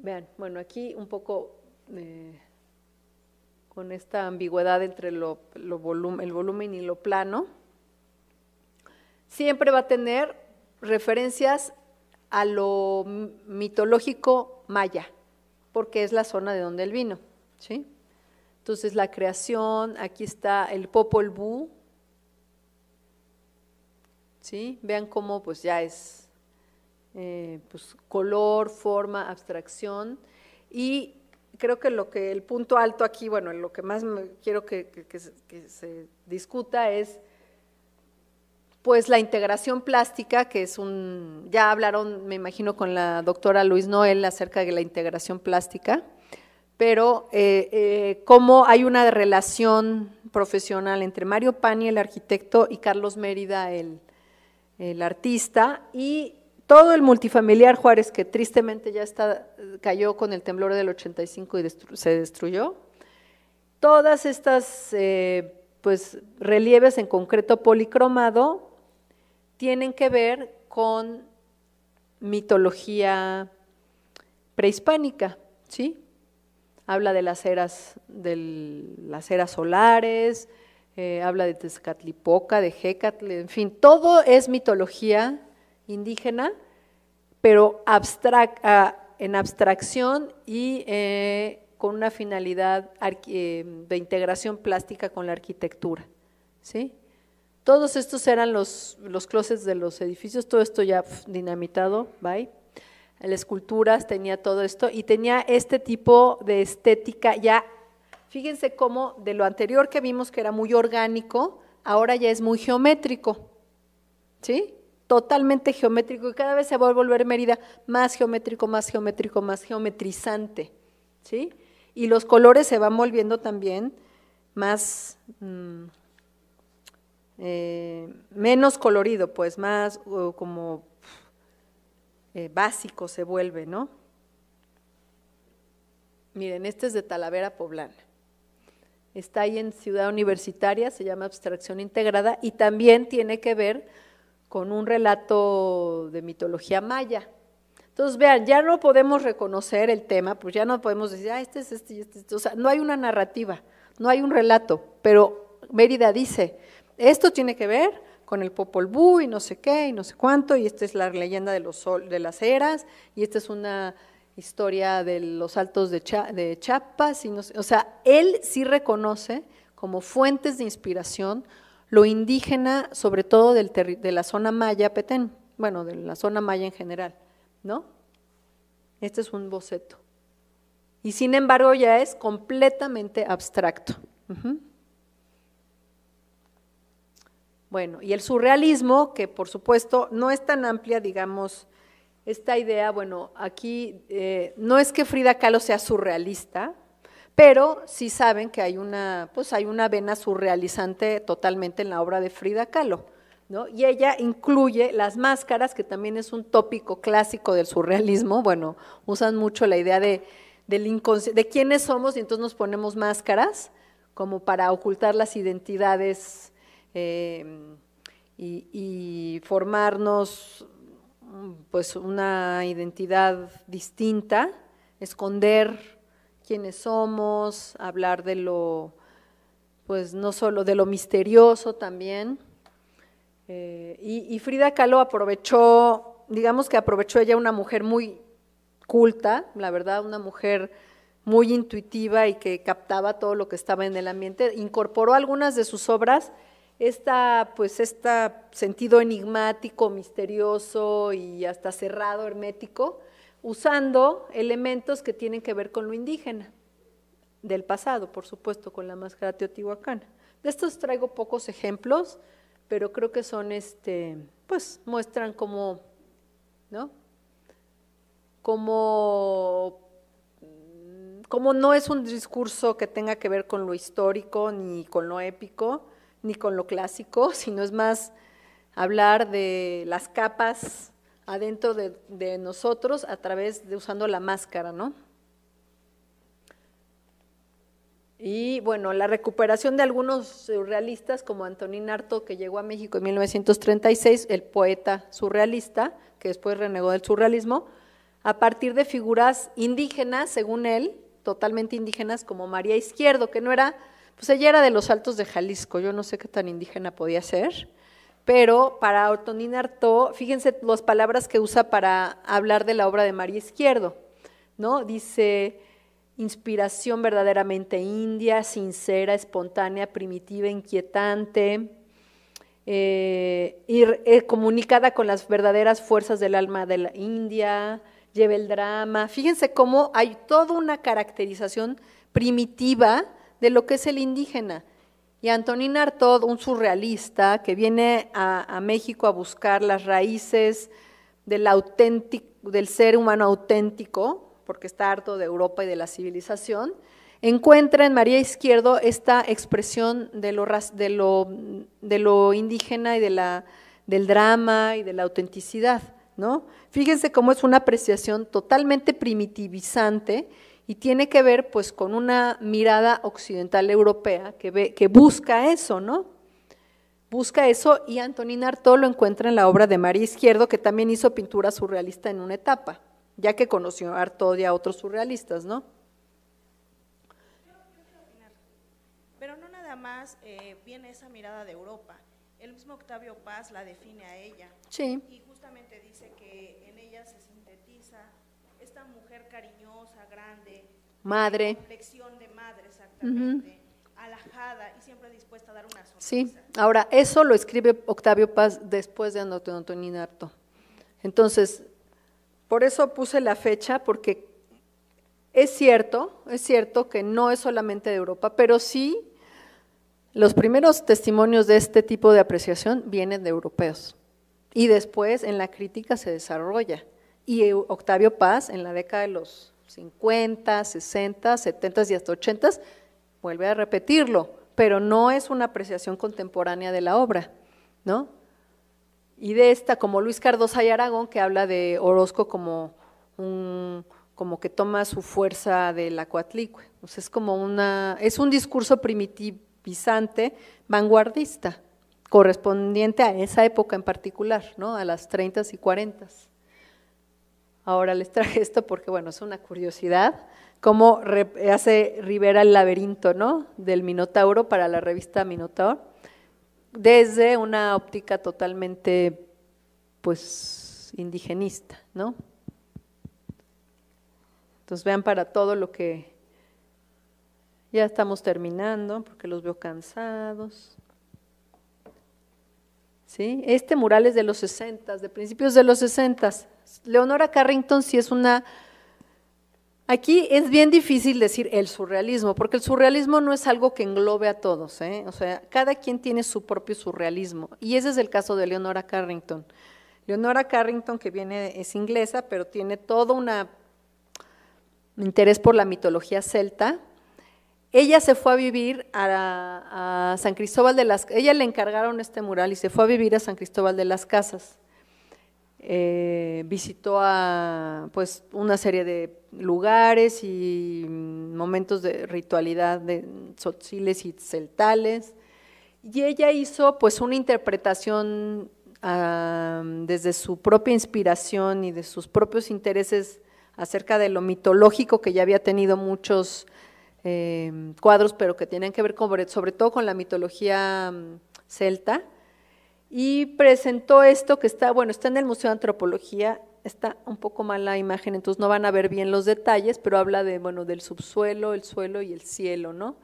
vean, bueno, aquí un poco eh, con esta ambigüedad entre lo, el volumen y lo plano, siempre va a tener referencias a lo mitológico maya, porque es la zona de donde él vino. ¿sí? Entonces la creación, aquí está el Popol Vuh, ¿sí? vean cómo pues ya es eh, pues, color, forma, abstracción y creo que lo que el punto alto aquí, bueno, lo que más quiero que se discuta es pues la integración plástica, que es un, ya hablaron, me imagino, con la doctora Luis Noel acerca de la integración plástica, pero eh, eh, cómo hay una relación profesional entre Mario Pani, el arquitecto, y Carlos Mérida, el, artista, y todo el multifamiliar Juárez, que tristemente ya está, cayó con el temblor del 85 y se destruyó. Todas estas... Eh, pues relieves en concreto policromado tienen que ver con mitología prehispánica, ¿sí? Habla de las eras, de las eras solares, eh, habla de Tezcatlipoca, de Hecatl, en fin, todo es mitología indígena, pero en abstracción y eh, con una finalidad eh, de integración plástica con la arquitectura, ¿sí? Todos estos eran los, los closets de los edificios, todo esto ya dinamitado, bye. Las esculturas tenía todo esto y tenía este tipo de estética ya, fíjense cómo de lo anterior que vimos que era muy orgánico, ahora ya es muy geométrico, ¿sí? Totalmente geométrico y cada vez se va a volver Mérida más geométrico, más geométrico, más geometrizante, ¿sí? Y los colores se van volviendo también más... Mm, eh, menos colorido, pues más como eh, básico se vuelve, ¿no? Miren, este es de Talavera Poblana. Está ahí en Ciudad Universitaria, se llama Abstracción Integrada y también tiene que ver con un relato de mitología maya. Entonces, vean, ya no podemos reconocer el tema, pues ya no podemos decir, ah, este es este. este, este". O sea, no hay una narrativa, no hay un relato, pero Mérida dice, esto tiene que ver con el Popol Vuh y no sé qué y no sé cuánto, y esta es la leyenda de, los sol, de las eras, y esta es una historia de los altos de, Chiapas, y no o sea, él sí reconoce como fuentes de inspiración lo indígena, sobre todo del de la zona maya Petén, bueno, de la zona maya en general, ¿no? Este es un boceto. Y sin embargo ya es completamente abstracto. Bueno, y el surrealismo, que por supuesto no es tan amplia, digamos, esta idea, bueno, aquí eh, no es que Frida Kahlo sea surrealista, pero sí saben que hay una, pues hay una vena surrealizante totalmente en la obra de Frida Kahlo, ¿no? Y ella incluye las máscaras, que también es un tópico clásico del surrealismo, bueno, usan mucho la idea de, de quiénes somos y entonces nos ponemos máscaras como para ocultar las identidades Em, y, formarnos pues una identidad distinta, esconder quiénes somos, hablar de lo, pues no solo de lo misterioso también. Eh, y, y Frida Kahlo aprovechó, digamos que aprovechó ella una mujer muy culta, la verdad, una mujer muy intuitiva y que captaba todo lo que estaba en el ambiente. Incorporó algunas de sus obras pues, este sentido enigmático, misterioso y hasta cerrado, hermético, usando elementos que tienen que ver con lo indígena, del pasado, por supuesto, con la máscara teotihuacana. De estos traigo pocos ejemplos, pero creo que son, este, pues, muestran cómo, ¿no? Como, como no es un discurso que tenga que ver con lo histórico ni con lo épico, ni con lo clásico, sino es más hablar de las capas adentro de, nosotros a través de usando la máscara, ¿no? Y bueno, la recuperación de algunos surrealistas como Antonín Arto, que llegó a México en 1936, el poeta surrealista, que después renegó del surrealismo, a partir de figuras indígenas, según él, totalmente indígenas, como María Izquierdo, que no era pues ella era de los Altos de Jalisco, yo no sé qué tan indígena podía ser, pero para Ortonín Artaud, fíjense las palabras que usa para hablar de la obra de María Izquierdo, ¿no? Dice, inspiración verdaderamente india, sincera, espontánea, primitiva, inquietante, eh, eh, comunicada con las verdaderas fuerzas del alma de la India, lleva el drama. Fíjense cómo hay toda una caracterización primitiva de lo que es el indígena. Y Antonín Artaud, un surrealista que viene a, México a buscar las raíces del, del ser humano auténtico, porque está harto de Europa y de la civilización, encuentra en María Izquierdo esta expresión de lo, de lo indígena y de la, del drama y de la autenticidad. ¿no? Fíjense cómo es una apreciación totalmente primitivizante y tiene que ver pues con una mirada occidental europea que, ve, que busca eso, ¿no? Busca eso y Antonín Artaud lo encuentra en la obra de María Izquierdo, que también hizo pintura surrealista en una etapa, ya que conoció a Artaud y a otros surrealistas, ¿no? Pero no nada más eh, viene esa mirada de Europa, el mismo Octavio Paz la define a ella. Sí. cariñosa, grande. Madre. Lección de madre, exactamente. y siempre dispuesta a dar una sonrisa. Sí, ahora eso lo escribe Octavio Paz después de Antonio Harto. Entonces, por eso puse la fecha, porque es cierto, es cierto que no es solamente de Europa, pero sí los primeros testimonios de este tipo de apreciación vienen de europeos. Y después en la crítica se desarrolla y Octavio Paz en la década de los 50, 60, 70 y hasta 80 vuelve a repetirlo, pero no es una apreciación contemporánea de la obra, ¿no? Y de esta, como Luis Cardosa y Aragón, que habla de Orozco como un como que toma su fuerza de la es como una, es un discurso primitivizante, vanguardista, correspondiente a esa época en particular, ¿no? a las 30 y 40. Ahora les traje esto porque, bueno, es una curiosidad, cómo hace Rivera el laberinto, Del Minotauro para la revista Minotaur, desde una óptica totalmente, pues, indigenista, ¿no? Entonces vean para todo lo que ya estamos terminando, porque los veo cansados. ¿sí? Este mural es de los 60, de principios de los 60. Leonora Carrington sí es una... Aquí es bien difícil decir el surrealismo, porque el surrealismo no es algo que englobe a todos, ¿eh? o sea, cada quien tiene su propio surrealismo, y ese es el caso de Leonora Carrington. Leonora Carrington, que viene, es inglesa, pero tiene todo un interés por la mitología celta, ella se fue a vivir a, San Cristóbal de las ella le encargaron este mural y se fue a vivir a San Cristóbal de las Casas. Eh, visitó a pues una serie de lugares y momentos de ritualidad de tzotziles y celtales. Y ella hizo pues una interpretación desde su propia inspiración y de sus propios intereses acerca de lo mitológico que ya había tenido muchos Em, cuadros, pero que tienen que ver sobre todo con la mitología mm, celta. Y presentó esto que está, bueno, está en el Museo de Antropología, está un poco mala la imagen, entonces no van a ver bien los detalles, pero habla de, bueno, del subsuelo, el suelo y el cielo, ¿no?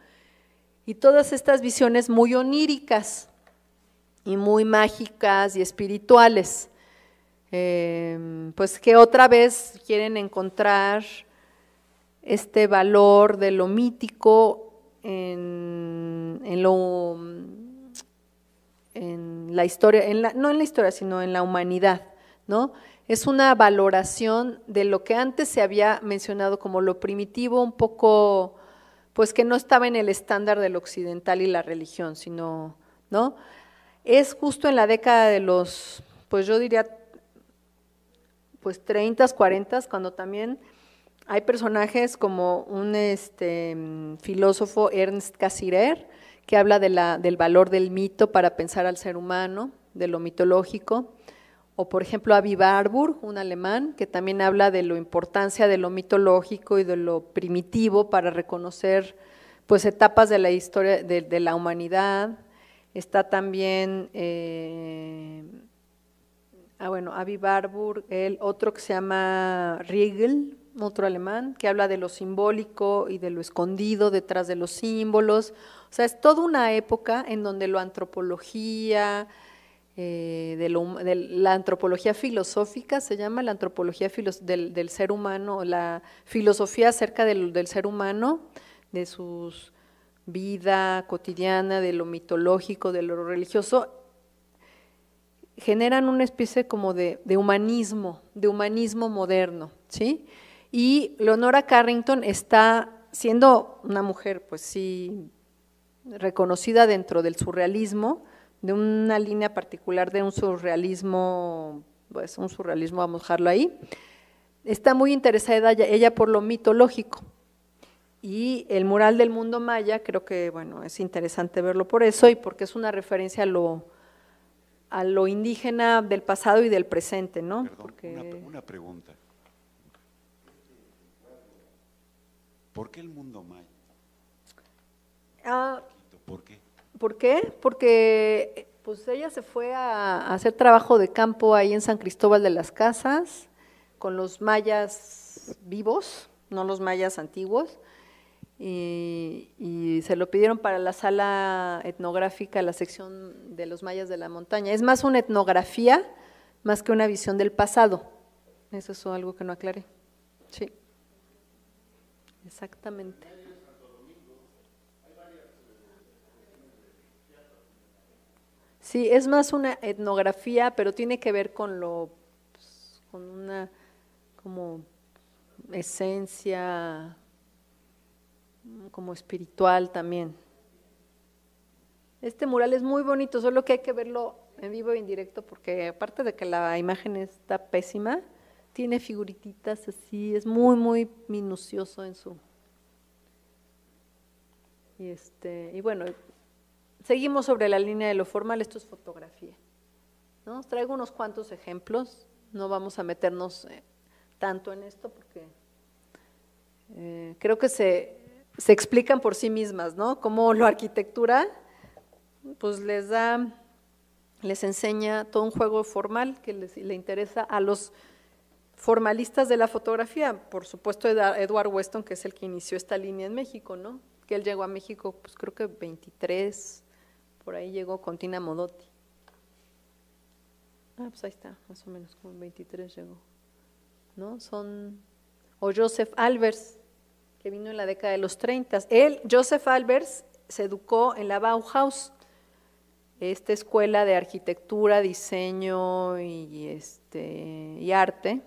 Y todas estas visiones muy oníricas y muy mágicas y espirituales. Em, pues que otra vez quieren encontrar este valor de lo mítico en, en lo en la historia, en la, no en la historia, sino en la humanidad, ¿no? Es una valoración de lo que antes se había mencionado como lo primitivo, un poco, pues que no estaba en el estándar del occidental y la religión, sino, ¿no? Es justo en la década de los, pues yo diría, pues 30, 40, cuando también hay personajes como un este, mm, filósofo, Ernst Cassirer, que habla del valor del mito para pensar al ser humano, de lo mitológico. O por ejemplo, Avi Barbour, un alemán, que también habla de la importancia de lo mitológico y de lo primitivo para reconocer pues, etapas de la historia de, la humanidad. Está también, eh, ah, bueno, Avi Barbour, el otro que se llama Riegel, otro alemán, que habla de lo simbólico y de lo escondido detrás de los símbolos. O sea, es toda una época en donde la antropología, eh, la antropología filosófica, se llama la antropología del, ser humano, la filosofía acerca del, ser humano, de su vida cotidiana, de lo mitológico, de lo religioso, generan una especie como de, de humanismo, de humanismo moderno, ¿sí? Y Leonora Carrington está siendo una mujer, pues sí, reconocida dentro del surrealismo, de una línea particular de un surrealismo, pues un surrealismo, vamos a dejarlo ahí, está muy interesada ella por lo mitológico. Y el mural del mundo maya, creo que bueno, es interesante verlo por eso y porque es una referencia a lo, a lo indígena del pasado y del presente, ¿no? Perdón, una pregunta. ¿Por qué el mundo maya? Ah. ¿Por qué? ¿Por qué? Porque pues ella se fue a hacer trabajo de campo ahí en San Cristóbal de las Casas con los mayas vivos, no los mayas antiguos, y, y, se lo pidieron para la sala etnográfica, la sección de los mayas de la montaña. Es más una etnografía más que una visión del pasado. Eso es algo que no aclaré. Sí. Exactamente. Sí, es más una etnografía, pero tiene que ver con lo, pues, con una como esencia, como espiritual también. Este mural es muy bonito, solo que hay que verlo en vivo e indirecto, porque aparte de que la imagen está pésima, tiene figurititas así, es muy, muy minucioso en su... Y, este, y bueno, seguimos sobre la línea de lo formal, esto es fotografía. traigo unos cuantos ejemplos, no vamos a meternos eh, tanto en esto porque eh, creo que se, explican por sí mismas, ¿no? Cómo la arquitectura pues les da, les enseña todo un juego formal que le interesa a los formalistas de la fotografía, por supuesto Edward Weston, que es el que inició esta línea en México, ¿no? Que él llegó a México, pues creo que 23, por ahí llegó con Tina Modotti. Ah, pues ahí está, más o menos como 23 llegó. ¿No? Son o Joseph Albers, que vino en la década de los 30. Él, Joseph Albers, se educó en la Bauhaus, esta escuela de arquitectura, diseño y, este, y arte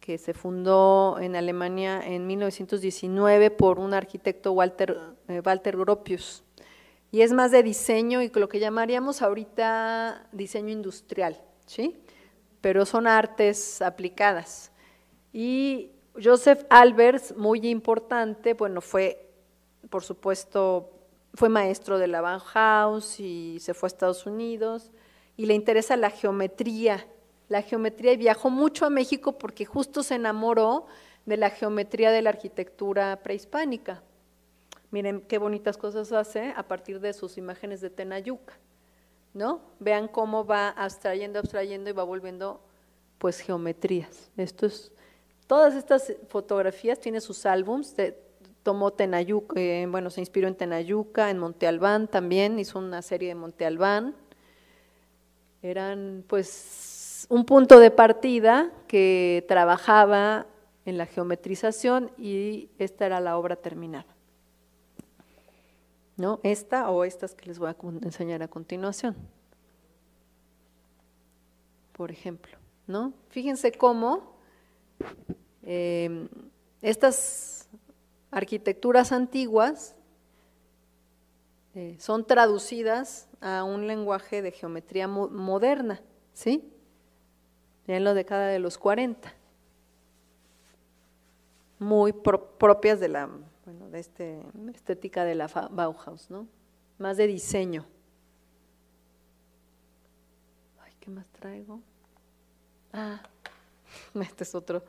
que se fundó en Alemania en 1919 por un arquitecto Walter, eh, Walter Gropius. Y es más de diseño y lo que llamaríamos ahorita diseño industrial, ¿sí? pero son artes aplicadas. Y Joseph Albers, muy importante, bueno, fue por supuesto fue maestro de la Bauhaus y se fue a Estados Unidos y le interesa la geometría, la geometría y viajó mucho a México porque justo se enamoró de la geometría de la arquitectura prehispánica. Miren qué bonitas cosas hace a partir de sus imágenes de Tenayuca, ¿no? Vean cómo va abstrayendo, abstrayendo y va volviendo pues geometrías. Esto todas estas fotografías tiene sus álbums, de, tomó Tenayuca, eh, bueno, se inspiró en Tenayuca, en Monte Albán también, hizo una serie de Monte Albán. Eran pues un punto de partida que trabajaba en la geometrización y esta era la obra terminada. ¿No? Esta o estas que les voy a enseñar a continuación. Por ejemplo, ¿no? Fíjense cómo eh, estas arquitecturas antiguas eh, son traducidas a un lenguaje de geometría moderna, ¿sí? Ya en la década de los 40. Muy propias de la de este, estética de la Bauhaus, ¿no? Más de diseño. Ay, ¿qué más traigo? Ah, este es otro.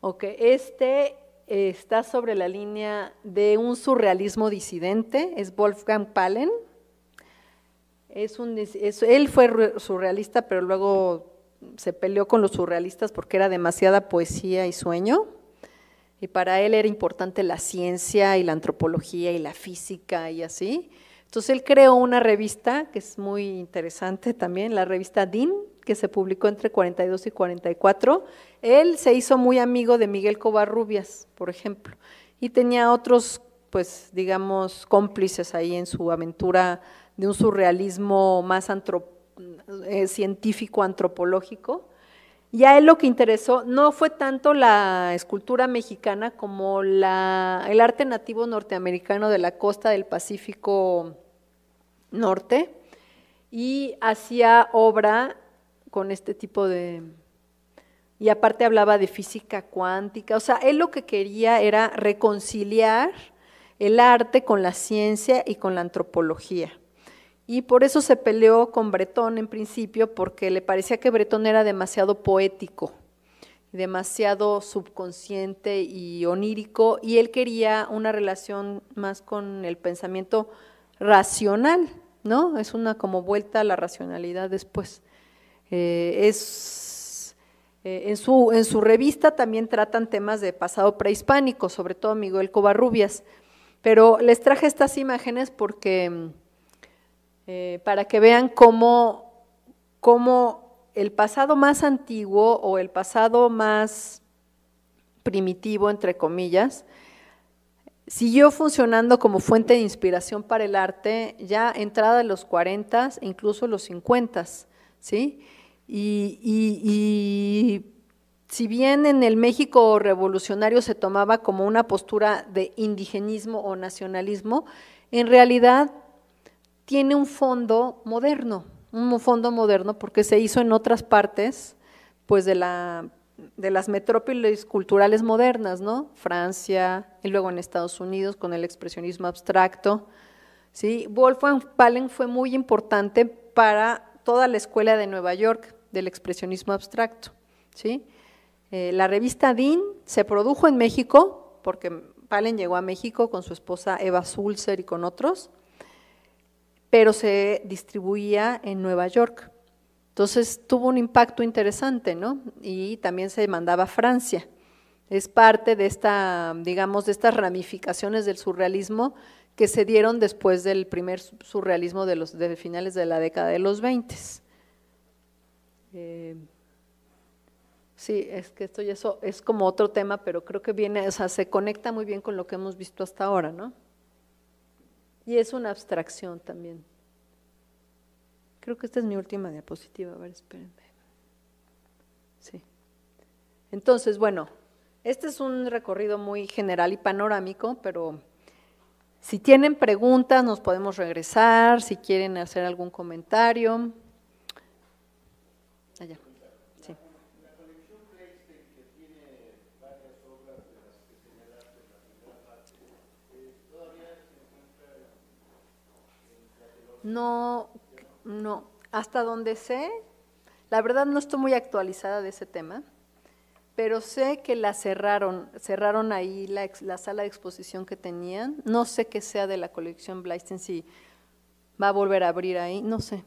Ok, este está sobre la línea de un surrealismo disidente, es Wolfgang Palen. Es un, él fue surrealista, pero luego se peleó con los surrealistas porque era demasiada poesía y sueño. Y para él era importante la ciencia y la antropología y la física y así. Entonces él creó una revista que es muy interesante también, la revista DIN, que se publicó entre 42 y 44, él se hizo muy amigo de Miguel Covarrubias, por ejemplo, y tenía otros, pues, digamos, cómplices ahí en su aventura de un surrealismo más eh, científico, antropológico. Y a él lo que interesó no fue tanto la escultura mexicana como la, el arte nativo norteamericano de la costa del Pacífico Norte y hacía obra con este tipo de... Y aparte hablaba de física cuántica, o sea, él lo que quería era reconciliar el arte con la ciencia y con la antropología. Y por eso se peleó con Bretón en principio, porque le parecía que Bretón era demasiado poético, demasiado subconsciente y onírico, y él quería una relación más con el pensamiento racional, ¿no? Es una como vuelta a la racionalidad después. Eh, es, eh, en, su, en su revista también tratan temas de pasado prehispánico, sobre todo Miguel Covarrubias. Pero les traje estas imágenes porque eh, para que vean cómo, el pasado más antiguo o el pasado más primitivo, entre comillas, siguió funcionando como fuente de inspiración para el arte ya entrada en los 40, incluso los 50, ¿sí? Y, si bien en el México revolucionario se tomaba como una postura de indigenismo o nacionalismo, en realidad tiene un fondo moderno, un fondo moderno porque se hizo en otras partes pues de, las metrópolis culturales modernas, ¿no? Francia y luego en Estados Unidos con el expresionismo abstracto. ¿sí? Wolfgang Palen fue muy importante para toda la escuela de Nueva York del expresionismo abstracto. ¿sí? Eh, la revista Dean se produjo en México, porque Palen llegó a México con su esposa Eva Sulzer y con otros, pero se distribuía en Nueva York. Entonces tuvo un impacto interesante, ¿no? Y también se mandaba a Francia. Es parte de esta, digamos, de estas ramificaciones del surrealismo que se dieron después del primer surrealismo de los finales de la década de los 20. Eh, sí, es que esto y eso es como otro tema, pero creo que viene, o sea, se conecta muy bien con lo que hemos visto hasta ahora, ¿no? Y es una abstracción también. Creo que esta es mi última diapositiva, a ver, espérenme. Sí. Entonces, bueno, este es un recorrido muy general y panorámico, pero si tienen preguntas nos podemos regresar, si quieren hacer algún comentario. No, no. Hasta donde sé, la verdad no estoy muy actualizada de ese tema, pero sé que la cerraron, cerraron ahí la, sala de exposición que tenían. No sé qué sea de la colección Blaisten, si va a volver a abrir ahí, no sé.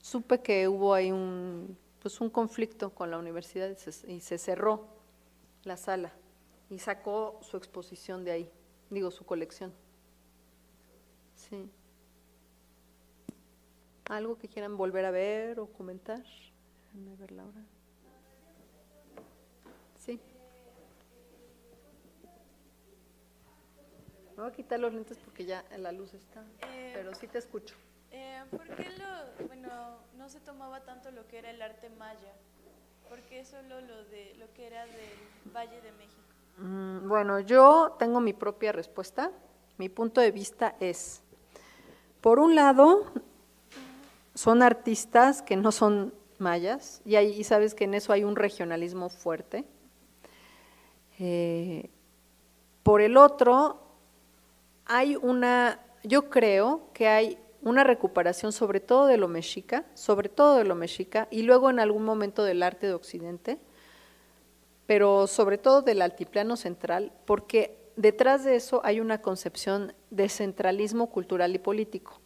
Supe que hubo ahí un, pues un conflicto con la universidad y se, y se cerró la sala y sacó su exposición de ahí, digo, su colección. Sí. ¿Algo que quieran volver a ver o comentar? Déjame ver Laura. Sí. Me voy a quitar los lentes porque ya la luz está, eh, pero sí te escucho. Eh, ¿Por qué lo, bueno, no se tomaba tanto lo que era el arte maya? ¿Por qué solo lo, de, lo que era del Valle de México? Mm, bueno, yo tengo mi propia respuesta. Mi punto de vista es, por un lado, son artistas que no son mayas, y, ahí sabes que en eso hay un regionalismo fuerte. Eh, por el otro, hay una, yo creo que hay una recuperación sobre todo de lo mexica, sobre todo de lo mexica, y luego en algún momento del arte de Occidente, pero sobre todo del altiplano central, porque detrás de eso hay una concepción de centralismo cultural y político.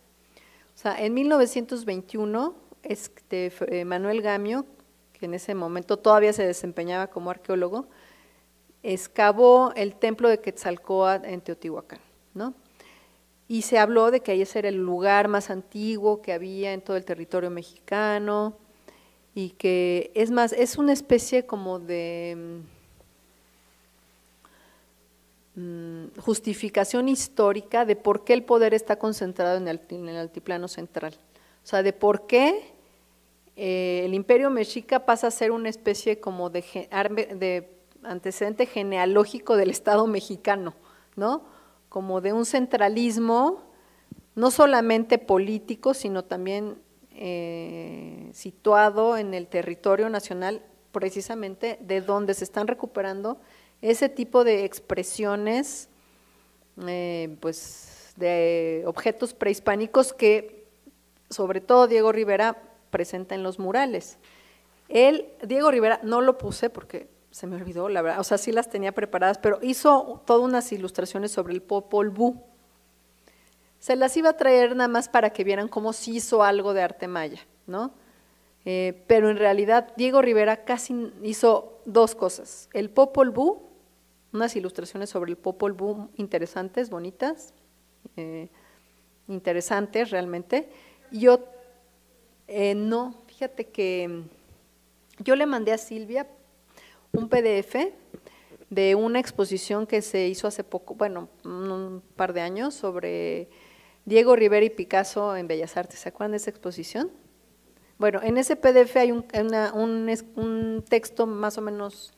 O sea, en 1921, este, eh, Manuel Gamio, que en ese momento todavía se desempeñaba como arqueólogo, excavó el templo de Quetzalcóatl en Teotihuacán, ¿no? Y se habló de que ese era el lugar más antiguo que había en todo el territorio mexicano y que, es más, es una especie como de mm, Mm, justificación histórica de por qué el poder está concentrado en el, altiplano central. O sea, de por qué eh, el imperio mexica pasa a ser una especie como de, antecedente genealógico del Estado mexicano, ¿no? Como de un centralismo no solamente político, sino también eh, situado en el territorio nacional, precisamente de donde se están recuperando ese tipo de expresiones, eh, pues, de objetos prehispánicos que, sobre todo, Diego Rivera presenta en los murales. Él, Diego Rivera, no lo puse porque se me olvidó, la verdad, o sea, sí las tenía preparadas, pero hizo todas unas ilustraciones sobre el Popol Vuh. Se las iba a traer nada más para que vieran cómo se hizo algo de arte maya, ¿no? Eh, pero en realidad Diego Rivera casi hizo dos cosas, el Popol Vuh unas ilustraciones sobre el Popol Boom interesantes, bonitas, eh, interesantes realmente. Yo eh, no, fíjate que mm, yo le mandé a Silvia un PDF de una exposición que se hizo hace poco, bueno, un par de años, sobre Diego Rivera y Picasso en Bellas Artes. ¿Se acuerdan de esa exposición? Bueno, en ese PDF hay un, un texto más o menos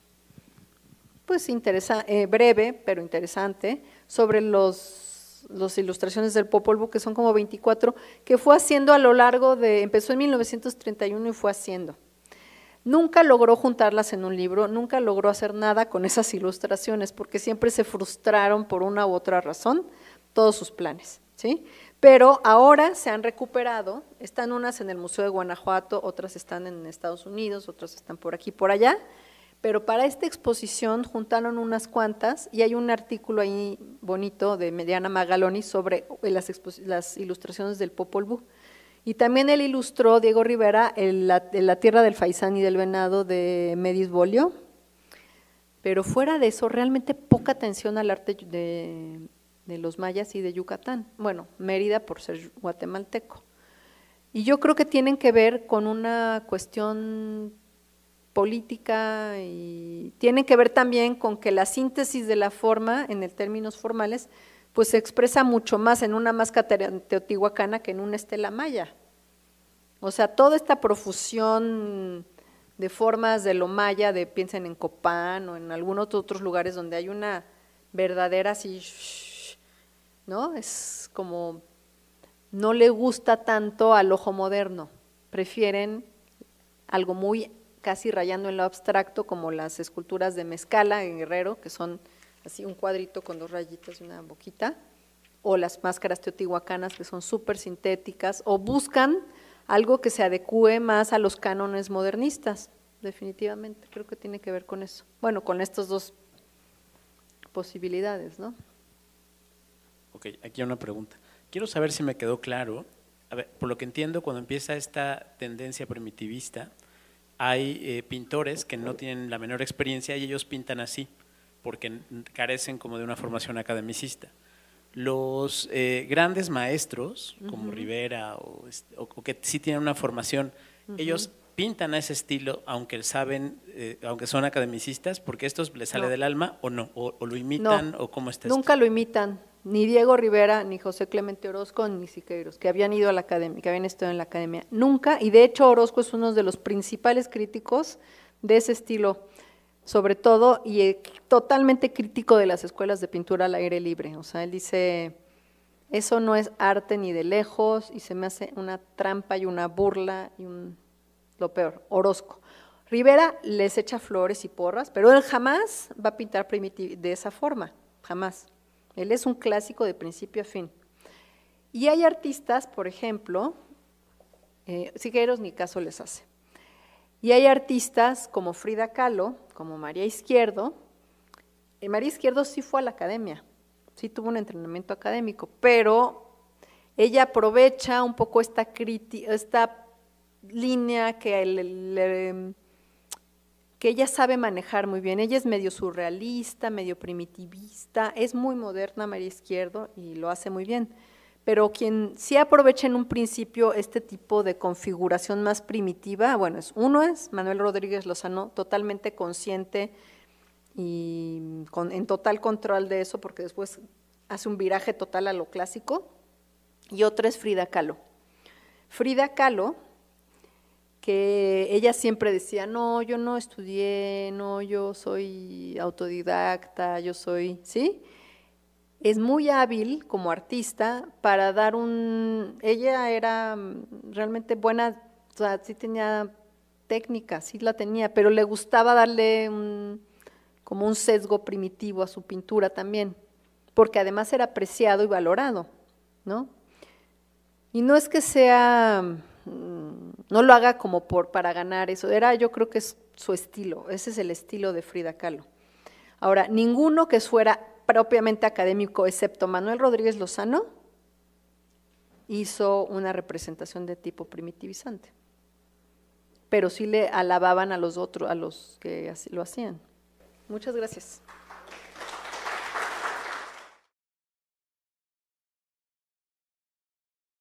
pues eh, breve, pero interesante, sobre las ilustraciones del Popol Vuh, que son como 24, que fue haciendo a lo largo de, empezó en 1931 y fue haciendo. Nunca logró juntarlas en un libro, nunca logró hacer nada con esas ilustraciones, porque siempre se frustraron por una u otra razón todos sus planes. ¿sí? Pero ahora se han recuperado, están unas en el Museo de Guanajuato, otras están en Estados Unidos, otras están por aquí, por allá, pero para esta exposición juntaron unas cuantas y hay un artículo ahí bonito de Mediana Magaloni sobre eh, las, las ilustraciones del Popol Vuh. Y también él ilustró, Diego Rivera, la, tierra del faisán y del venado de Medis Bolio. Pero fuera de eso, realmente poca atención al arte de, de los mayas y de Yucatán. Bueno, Mérida por ser guatemalteco. Y yo creo que tienen que ver con una cuestión política y tiene que ver también con que la síntesis de la forma, en términos formales, pues se expresa mucho más en una máscara teotihuacana que en una estela maya. O sea, toda esta profusión de formas de lo maya, de piensen en Copán o en algunos otros lugares donde hay una verdadera así, ¿no? Es como, no le gusta tanto al ojo moderno, prefieren algo muy casi rayando en lo abstracto, como las esculturas de Mezcala en Guerrero, que son así un cuadrito con dos rayitas y una boquita, o las máscaras teotihuacanas que son súper sintéticas, o buscan algo que se adecue más a los cánones modernistas, definitivamente, creo que tiene que ver con eso. Bueno, con estas dos posibilidades, ¿no? Ok, aquí hay una pregunta. Quiero saber si me quedó claro, a ver, por lo que entiendo, cuando empieza esta tendencia primitivista, hay eh, pintores que no tienen la menor experiencia y ellos pintan así, porque carecen como de una formación academicista. Los eh, grandes maestros, como Rivera, o, que sí tienen una formación, ellos pintan a ese estilo, aunque saben, eh, aunque son academicistas, porque esto les sale del alma o no, o, lo imitan o cómo está. Nunca lo imitan ni Diego Rivera, ni José Clemente Orozco, ni Siqueiros, que habían ido a la academia, que habían estado en la academia. Nunca, y de hecho Orozco es uno de los principales críticos de ese estilo, sobre todo, y eh, totalmente crítico de las escuelas de pintura al aire libre. O sea, él dice, eso no es arte ni de lejos, y se me hace una trampa y una burla y un, lo peor, Orozco. Rivera les echa flores y porras, pero él jamás va a pintar de esa forma, jamás. Él es un clásico de principio a fin. Y hay artistas, por ejemplo, eh, ni caso les hace. Y hay artistas como Frida Kahlo, como María Izquierdo. Eh, María Izquierdo sí fue a la academia, sí tuvo un entrenamiento académico, pero ella aprovecha un poco esta, esta línea que le, que ella sabe manejar muy bien. Ella es medio surrealista, medio primitivista, es muy moderna María Izquierdo y lo hace muy bien. Pero quien sí aprovecha en un principio este tipo de configuración más primitiva, bueno, es, uno es Manuel Rodríguez Lozano, totalmente consciente y con, en total control de eso, porque después hace un viraje total a lo clásico. Y otro es Frida Kahlo. Frida Kahlo que ella siempre decía, no, yo no estudié, no, yo soy autodidacta, yo soy, ¿sí? Es muy hábil como artista para dar un, ella era mm, realmente buena, o sea, sí tenía técnica, sí la tenía, pero le gustaba darle como un sesgo primitivo a su pintura también, porque además era apreciado y valorado, ¿no? Y no es que sea mm, no lo haga como por, para ganar eso. Era, yo creo que es su estilo. Ese es el estilo de Frida Kahlo. Ahora, ninguno que fuera propiamente académico, excepto Manuel Rodríguez Lozano, hizo una representación de tipo primitivizante. Pero sí le alababan a los otros, a los que lo hacían. Muchas gracias.